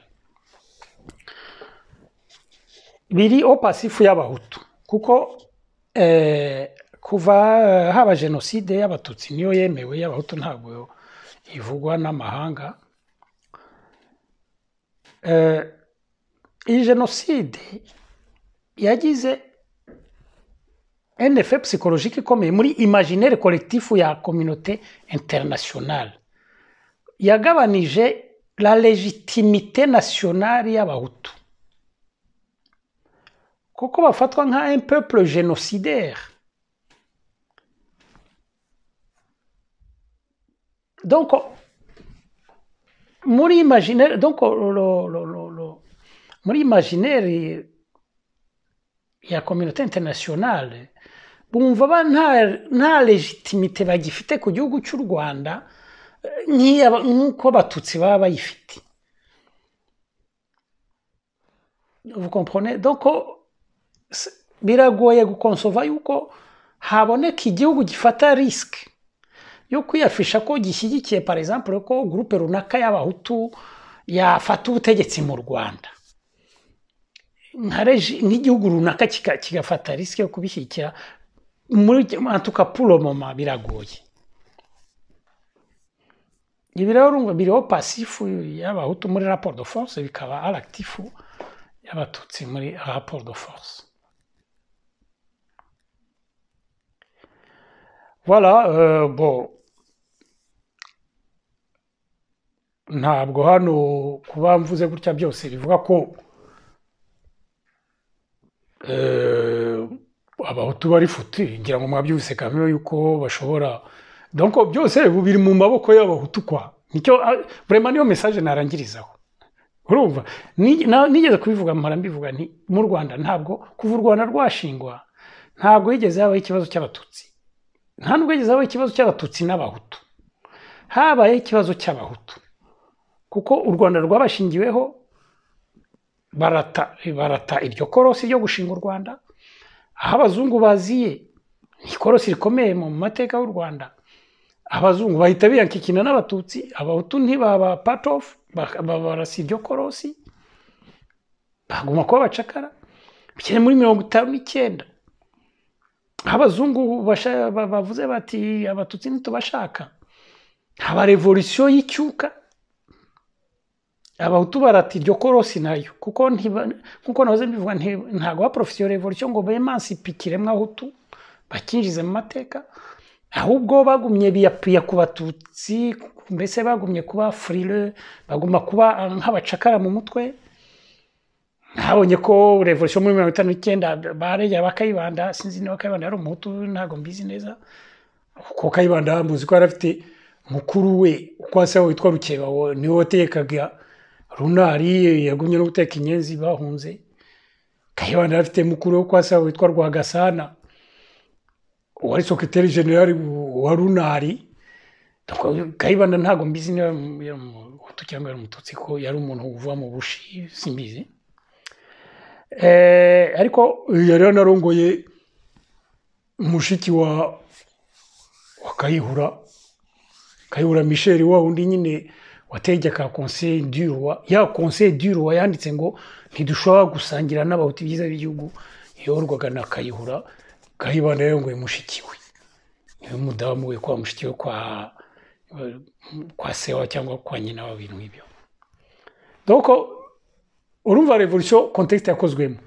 biri opasifu y'abahutu kuko eh, kuva eh, haba jenoside y'abatutsi niyo yemewe y'abahutu ntabwo ivugwa n'amahanga iyi eh, jenoside yagize nf psychologique comme muri imaginaire collectif ya communauté internationale yagabanije la legitimite nazionale y'abahutu kuko bafatwa nka un peuple genocidaire donc muri imaginaire donc lo, lo, lo, muri imaginaire ya communauté internationale bumva ba nta legitimite bagifite ku gihugu cy'u rwanda nk'uko abatutsi baba bayifite oh, biragoye gukonsova yuko haboneka igihugu gifata risike yo kwiyafisha ko gishyigikiye parayizampure ko gurupe runaka y'abahutu yafata ubutegetsi mu rwanda nk'igihugu runaka kigafata risike yo kubishyigikira muri tuka puromoma biragoye ibirahurunga biriho pasifu y'abahutu muri raporo de force bikaba aragitifu y'abatutsi muri raporo de force voilà bo ntabwo hano kuba mvuze gutya byose bivuga ko abahutu bari futi ngira ngo mwabyumvise kamere yuko bashobora doko byose ubu biri mu maboko y'abahutu kwa nicyo burema ah, niyo mesaje narangirizaho urumva nigeze kubivuga mpora mbivuga nti mu rwanda ntabwo kuva u rwanda rwashingwa ntabwo yigeze habaho ikibazo cy'abatutsi nta nubwo yigeze habaho ikibazo cy'abatutsi n'abahutu habaye ikibazo cy'abahutu kuko u rwanda rwabashingiweho barata barata iryo korosi ryo gushinga u rwanda aho abazungu baziye ni ikorosi rikomeye mu mateka y'u rwanda abazungu bahita biyakikina n'abatutsi abahutu ntibaba part barasa iryo korosi baguma kuba abacakara bikiri muri mirongo itanu n'icyenda aho abazungu bavuze bati abatutsi ntitubashaka haba revolisiyo y'icyuka abahutu barata iryo korosi nayo kuko nkuko nahoze mbivuga ntabwo baporofesiyo revolisiyo ngo bemansipe ikiremwahutu bakinjize mu mateka ahubwo bagumye biyapiya ku batutsi mbese bagumye kuba furire baguma kuba ah, nk'abacakara mu mutwe nabonye ko revolisiyo muri mirongo itanu n'icyenda barejya bakayibanda sinzi niba kayibanda yari umuhutu ntabwo mbizi neza kuko kayibanda muzi ko yari afite mukuru we uko asa witwa rukeba niwe watekaga runari yagumye no guteka inyenzi bahunze kayibanda yari afite mukuru we uko asa witwa rwagasana uwari soketeri generali wa runari hmm. kayibanda ntabwo mbizi niba yari umuhutu cyangwa yari umututsi ko yari umuntu uva mu bushi simbizi eh, ariko yari yanarongoye mushiki wa kayihura kayihura misheli wa undi nyine wategeka konseye duruwa ya konseye duruwa yanditse ngo ntidushobora gusangira n'abahutu ibyiza b'igihugu yorwaga na kayihura kayibana rero ngo mushiki we niwe mudamu we kwa mushiki we kwa kwa sewa cyangwa kwa nyina wa bintu nk'ibyo doko urumva revolisiyo kontekisite yakozwemo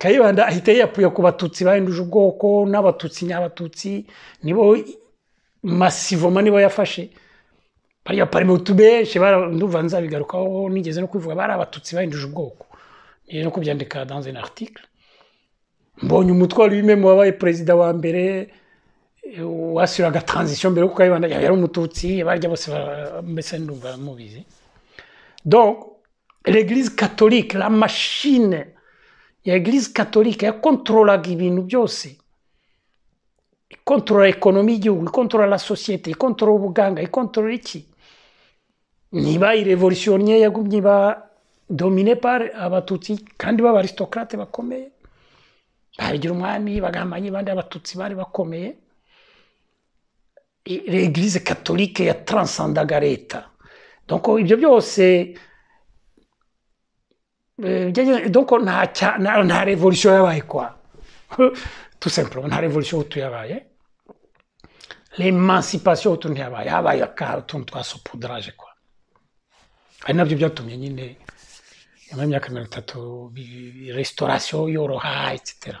kayibanda ahita yiyapuye ku batutsi bahinduje ubwoko n'abatutsi nyabatutsi nibo masivoma nibo yafashe bariya parimutu benshi ndumva nzabigarukaho nigeze no kubivuga bari abatutsi bahinduje ubwoko nigeze no kubyandika danze na article mbonye umutwaro w'imwe mu babaye perezida wa mbere eh, wasura agatanzisiyo mbere kuko ayibanda yari umututsi barya bose mbese ndumva mubizi donc l'église catholique la machine ya église catholique yakontorolaga ibintu byose ikontorora ekonomi y'igihugu ikontorora la sosiyete ikontorora ubuganga ikontorora iki niba irevolisiyo yagumye ba domine par abatutsi kandi b'abaristokrate bakomeye babigira ah, umwami bagahamanyi abandi abatutsi bari bakomeye regirize katolike yatranscendaga leta ibyo byose eh, nta revolisiyo yabaye kwa tu sempro nta revolisiyo utu yabaye eh? l'emancipation utu ntiyabaye habaye akantu twa sopudaraje kwa ari nabyo byatumye nyine nyuma y'imyaka mirongo itatu resitorasiyo yoroha ah, etsetera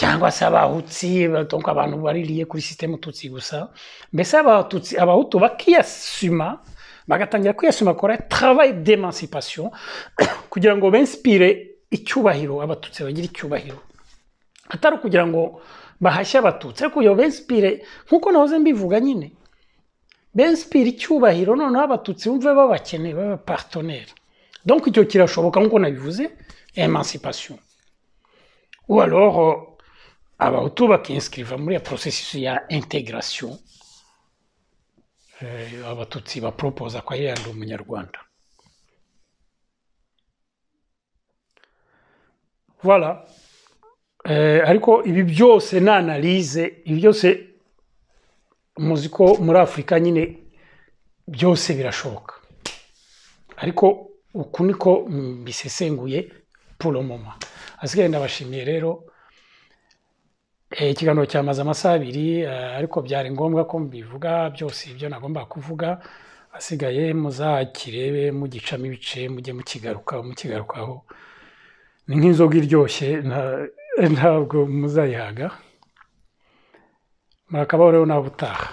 cyangwa se abahutsi abantu baririye kuri sisiteme tutsi gusa mbese abahutu bakiyasima bagatangira kwiyasima kora travail d'émancipation kugira ngo bensipire icyubahiro abatutsi bagira icyubahiro atari kugira ngo bahashye abatutsi ariko kugira ngo bensipire nk'uko nahoze mbivuga nyine bensipire icyubahiro noneho abatutsi bumve babakeneye baba partenaire donc icyo kirashoboka nk'uko nabivuze émancipation ou alors euh, abahutu bakinscriva muri ya processus ya integration eh, abatutsi bapropoza ko yandi umunyarwanda voilà eh, ariko ibi byose ni ibi byose muzi ko muri afurika nyine byose birashoboka ariko uku niko bisesenguye puromoma asigaye ndabashimiye rero Eh, ikiganiro cyamaze amasaha abiri eh, ariko byari ngombwa ko mbivuga byose ibyo nagomba kuvuga asigaye muzakirebe mugicamo ibice mujye mukigarukaho mukigarukaho ni nk'inzoga iryoshye ntabwo muzayihaga murakabaho rero nawe utaha